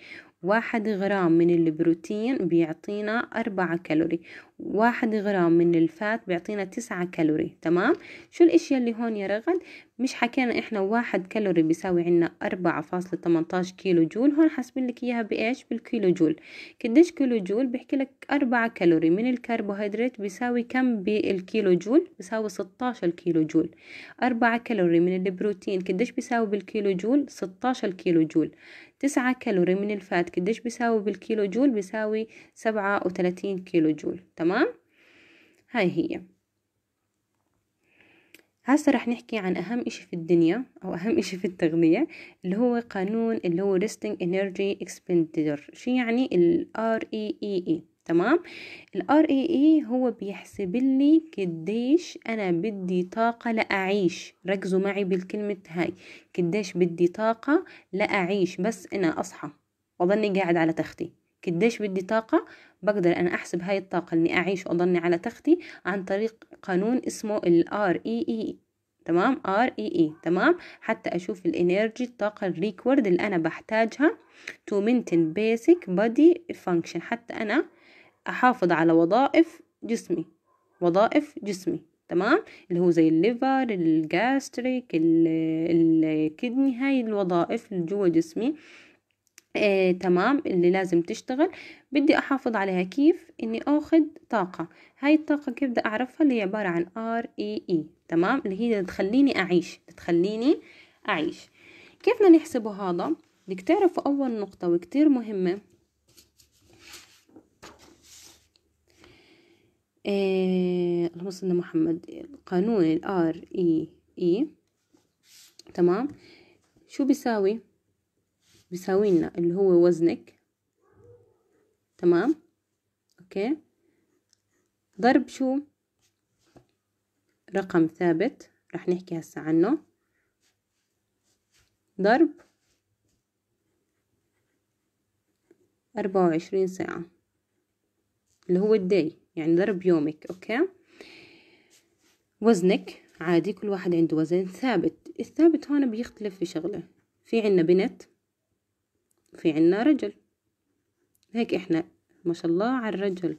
واحد غرام من البروتين بيعطينا أربعة كالوري واحد غرام من الفات بيعطينا تسعة كالوري تمام شو الاشياء اللي هون يا رغد مش حكينا احنا واحد كالوري بيساوي عنا أربعة فاصلة تمنتاش كيلو جول هون حاسبين لك اياها بايش بالكيلو جول قديش كيلو جول بيحكي لك أربعة كالوري من الكربوهيدرات بيساوي كم بالكيلو جول بيساوي ستاشر كيلو جول أربعة كالوري من البروتين قديش بيساوي بالكيلو جول ستاشر كيلو جول تسعة كالوري من الفات كدش بيساوي بالكيلو جول بيساوي سبعة وثلاثين كيلو جول تمام هاي هي هسه رح نحكي عن أهم إشي في الدنيا أو أهم إشي في التغذية اللي هو قانون اللي هو Resting Energy Expenditure شو يعني ال REEE e e؟ تمام ال RAA هو بيحسب لي قديش أنا بدي طاقة لأعيش ركزوا معي بالكلمة هاي قديش بدي طاقة لأعيش بس أنا أصحى وأضلني قاعد على تختي قديش بدي طاقة بقدر أنا أحسب هاي الطاقة إني أعيش وأضلني على تختي عن طريق قانون اسمه ال REE تمام ار اي اي تمام حتى اشوف الانرجي الطاقه الريكورد اللي انا بحتاجها تو maintain basic body function حتى انا أحافظ على وظائف جسمي وظائف جسمي تمام اللي هو زي الليفر الجاستريك الكدني هاي الوظائف اللي جوا جسمي آه، تمام اللي لازم تشتغل بدي احافظ عليها كيف اني اخذ طاقه هاي الطاقه كيف بدي اعرفها اللي هي عباره عن ار اي اي تمام اللي هي تخليني اعيش تخليني اعيش كيف بدنا نحسبه هذا بدك تعرفوا اول نقطه وكتير مهمه إيه، اللهم صل محمد قانون الار اي اي تمام شو بيساوي بيساوي لنا اللي هو وزنك تمام اوكي ضرب شو رقم ثابت رح نحكي هسه عنه ضرب أربعة وعشرين ساعة اللي هو الداي يعني ضرب يومك أوكي وزنك عادي كل واحد عنده وزن ثابت الثابت هون بيختلف في شغلة في عنا بنت في عنا رجل هيك احنا ما شاء الله على الرجل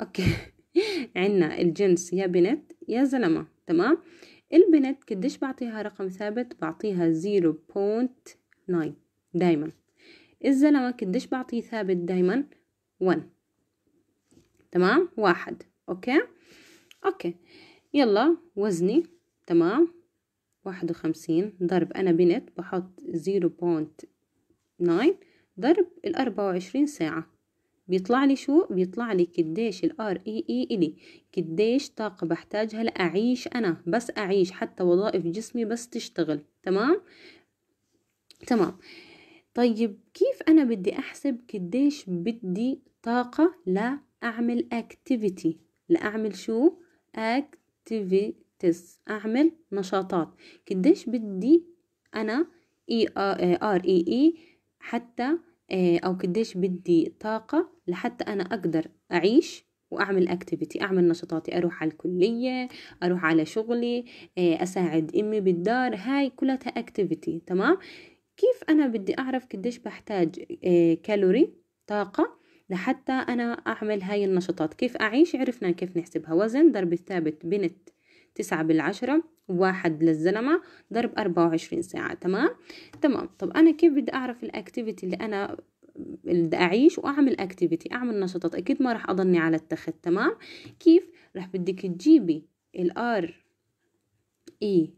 اوكي عنا الجنس يا بنت يا زلمة تمام البنت قديش بعطيها رقم ثابت بعطيها 0.9 دايما الزلمة قديش بعطيه ثابت دايما 1 تمام واحد أوكي أوكي يلا وزني تمام واحد وخمسين ضرب أنا بنت بحط زيرو بونت ناين ضرب الأربعة وعشرين ساعة بيطلع لي شو بيطلع لي قديش الار اي اي الي قديش طاقة بحتاجها لأعيش أنا بس أعيش حتى وظائف جسمي بس تشتغل تمام تمام طيب كيف أنا بدي أحسب قديش بدي طاقة ل أعمل activity لأعمل شو activities أعمل نشاطات قديش بدي أنا إي آر إي إي حتى آه، أو قديش بدي طاقة لحتى أنا أقدر أعيش واعمل اكتيفيتي اعمل نشاطاتي اروح على الكليه اروح على شغلي آه، اساعد امي بالدار هاي كلها اكتيفيتي تمام كيف انا بدي اعرف قديش بحتاج كالوري آه، طاقه لحتى أنا أعمل هاي النشاطات كيف أعيش عرفنا كيف نحسبها وزن ضرب الثابت بنت تسعة بالعشرة واحد للزلمة ضرب أربعة وعشرين ساعة تمام تمام طب أنا كيف بدي أعرف الأكتيفيتي اللي أنا بدي أعيش وأعمل أكتيفيتي أعمل نشاطات أكيد ما راح أضلني على التخت تمام كيف راح بدك تجيبي الار اي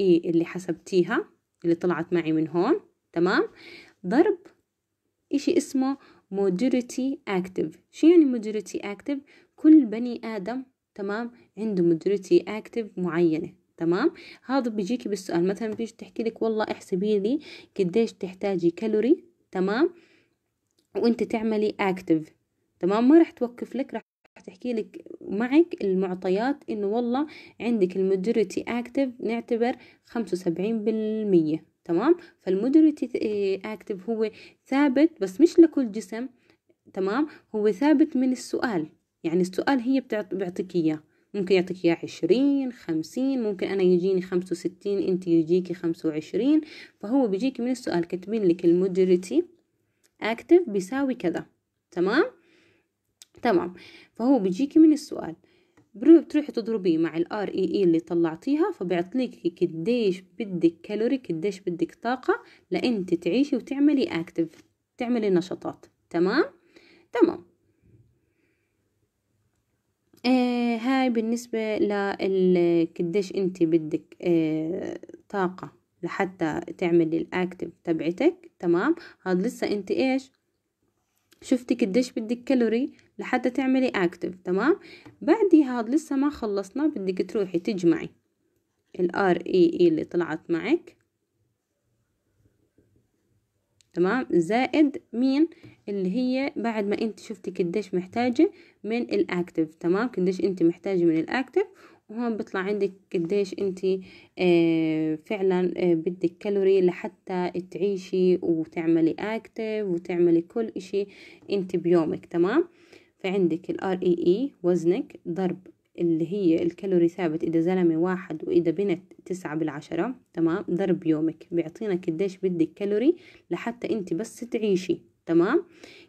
اي اللي حسبتيها اللي طلعت معي من هون تمام ضرب اشي اسمه majority active شو يعني majority active كل بني آدم تمام عنده majority active معينة تمام هذا بيجيكي بالسؤال مثلا بيجي تحكي لك والله احسبي لي قديش تحتاجي كالوري تمام وانت تعملي اكتف تمام ما راح توقف لك راح تحكي لك معك المعطيات انه والله عندك الماجوريتي اكتف نعتبر خمسة وسبعين بالمية تمام فالمودريتي اكتف إيه، هو ثابت بس مش لكل جسم تمام هو ثابت من السؤال يعني السؤال هي بيعطيك إياه ممكن يعطيك إياه عشرين خمسين ممكن أنا يجيني خمسة وستين أنت يجيكي خمسة وعشرين فهو بيجيك من السؤال كاتبين لك المودريتي اكتف بيساوي كذا تمام تمام فهو بيجيكي من السؤال بتروحي تضربيه مع الار اي اي e اللي طلعتيها فبيعطيكي قديش بدك كالوري قديش بدك طاقة لانت تعيشي وتعملي اكتف تعملي نشاطات تمام تمام آه هاي بالنسبة لكديش انت بدك آه طاقة لحتى تعملي الاكتف تبعتك تمام هذا لسه انت ايش شفتي قديش بدك كالوري لحتى تعملي اكتف تمام بعديها لسه ما خلصنا بدك تروحي تجمعي الار اي اي e e اللي طلعت معك تمام زائد مين اللي هي بعد ما انت شفتي قديش محتاجة من الاكتف تمام قديش انت محتاجة من الاكتف وهون بيطلع عندك قديش انت اه فعلا اه بدك كالوري لحتى تعيشي وتعملي اكتف وتعملي كل اشي انت بيومك تمام فعندك ال REE e وزنك ضرب اللي هي الكالوري ثابت إذا زلمة واحد وإذا بنت تسعة بالعشرة تمام ضرب يومك بيعطينا قديش بدك كالوري لحتى أنت بس تعيشي تمام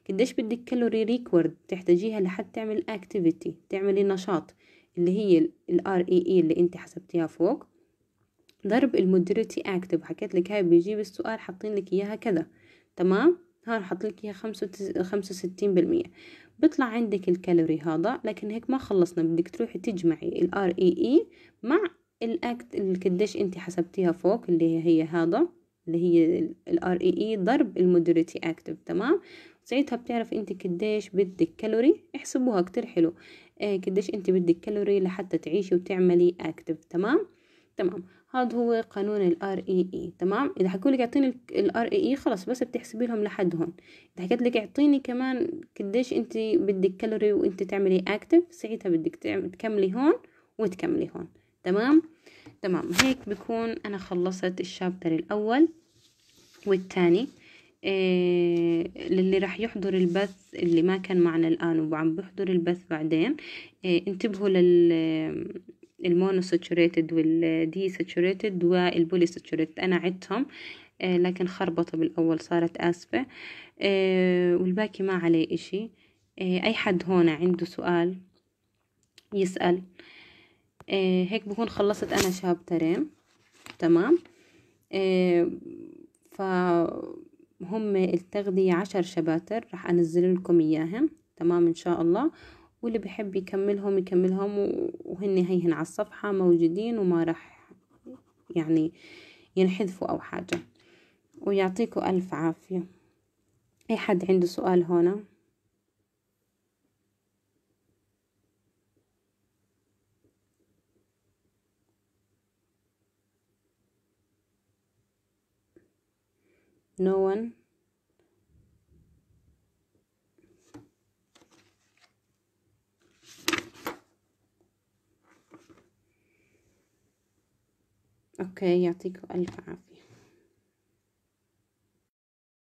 قديش بدك كالوري ريكورد تحتاجيها لحتى تعمل اكتيفيتي تعملي نشاط اللي هي ال REE e اللي أنت حسبتيها فوق ضرب المودريتي اكتف حكيت لك هاي بيجيب السؤال حاطين لك إياها كذا تمام هون حاطين لك إياها خمسة وستين بالمية بيطلع عندك الكالوري هذا لكن هيك ما خلصنا بدك تروحي تجمعي ار اي اي مع الاكت اللي قديش انت حسبتيها فوق اللي هي هي هذا اللي هي ار اي اي ضرب المودريتي اكتف تمام ساعتها بتعرف انت قديش بدك كالوري احسبوها كتير حلو آه قديش انت بدك كالوري لحتى تعيشي وتعملي اكتف تمام تمام هذا هو قانون ال ار اي اي تمام اذا حكوا لك اعطيني ار اي اي خلص بس بتحسبي لهم لحد هون اذا حكيت لك اعطيني كمان قديش انت بدك كالوري وانت تعملي اكتف ساعتها بدك تكملي هون وتكملي هون تمام تمام هيك بكون انا خلصت الشابتر الاول والثاني إيه للي راح يحضر البث اللي ما كان معنا الآن وعم بحضر البث بعدين إيه انتبهوا لل المونو ساتوريتد والدي ساتوريتد والبولي ساتوريتد انا عدتهم آه، لكن خربطة بالاول صارت اسفة آه، والباقي ما عليه اشي آه، اي حد هون عنده سؤال يسأل هيك بكون خلصت انا شابترين تمام فهم التغذية عشر شباتر راح انزل لكم اياهم تمام ان شاء الله واللي بيحب يكملهم يكملهم وهن هيهن على الصفحة موجودين وما راح يعني ينحذفوا أو حاجة ويعطيكوا ألف عافية أي حد عنده سؤال هنا no one اوكي يعطيكم الف عافيه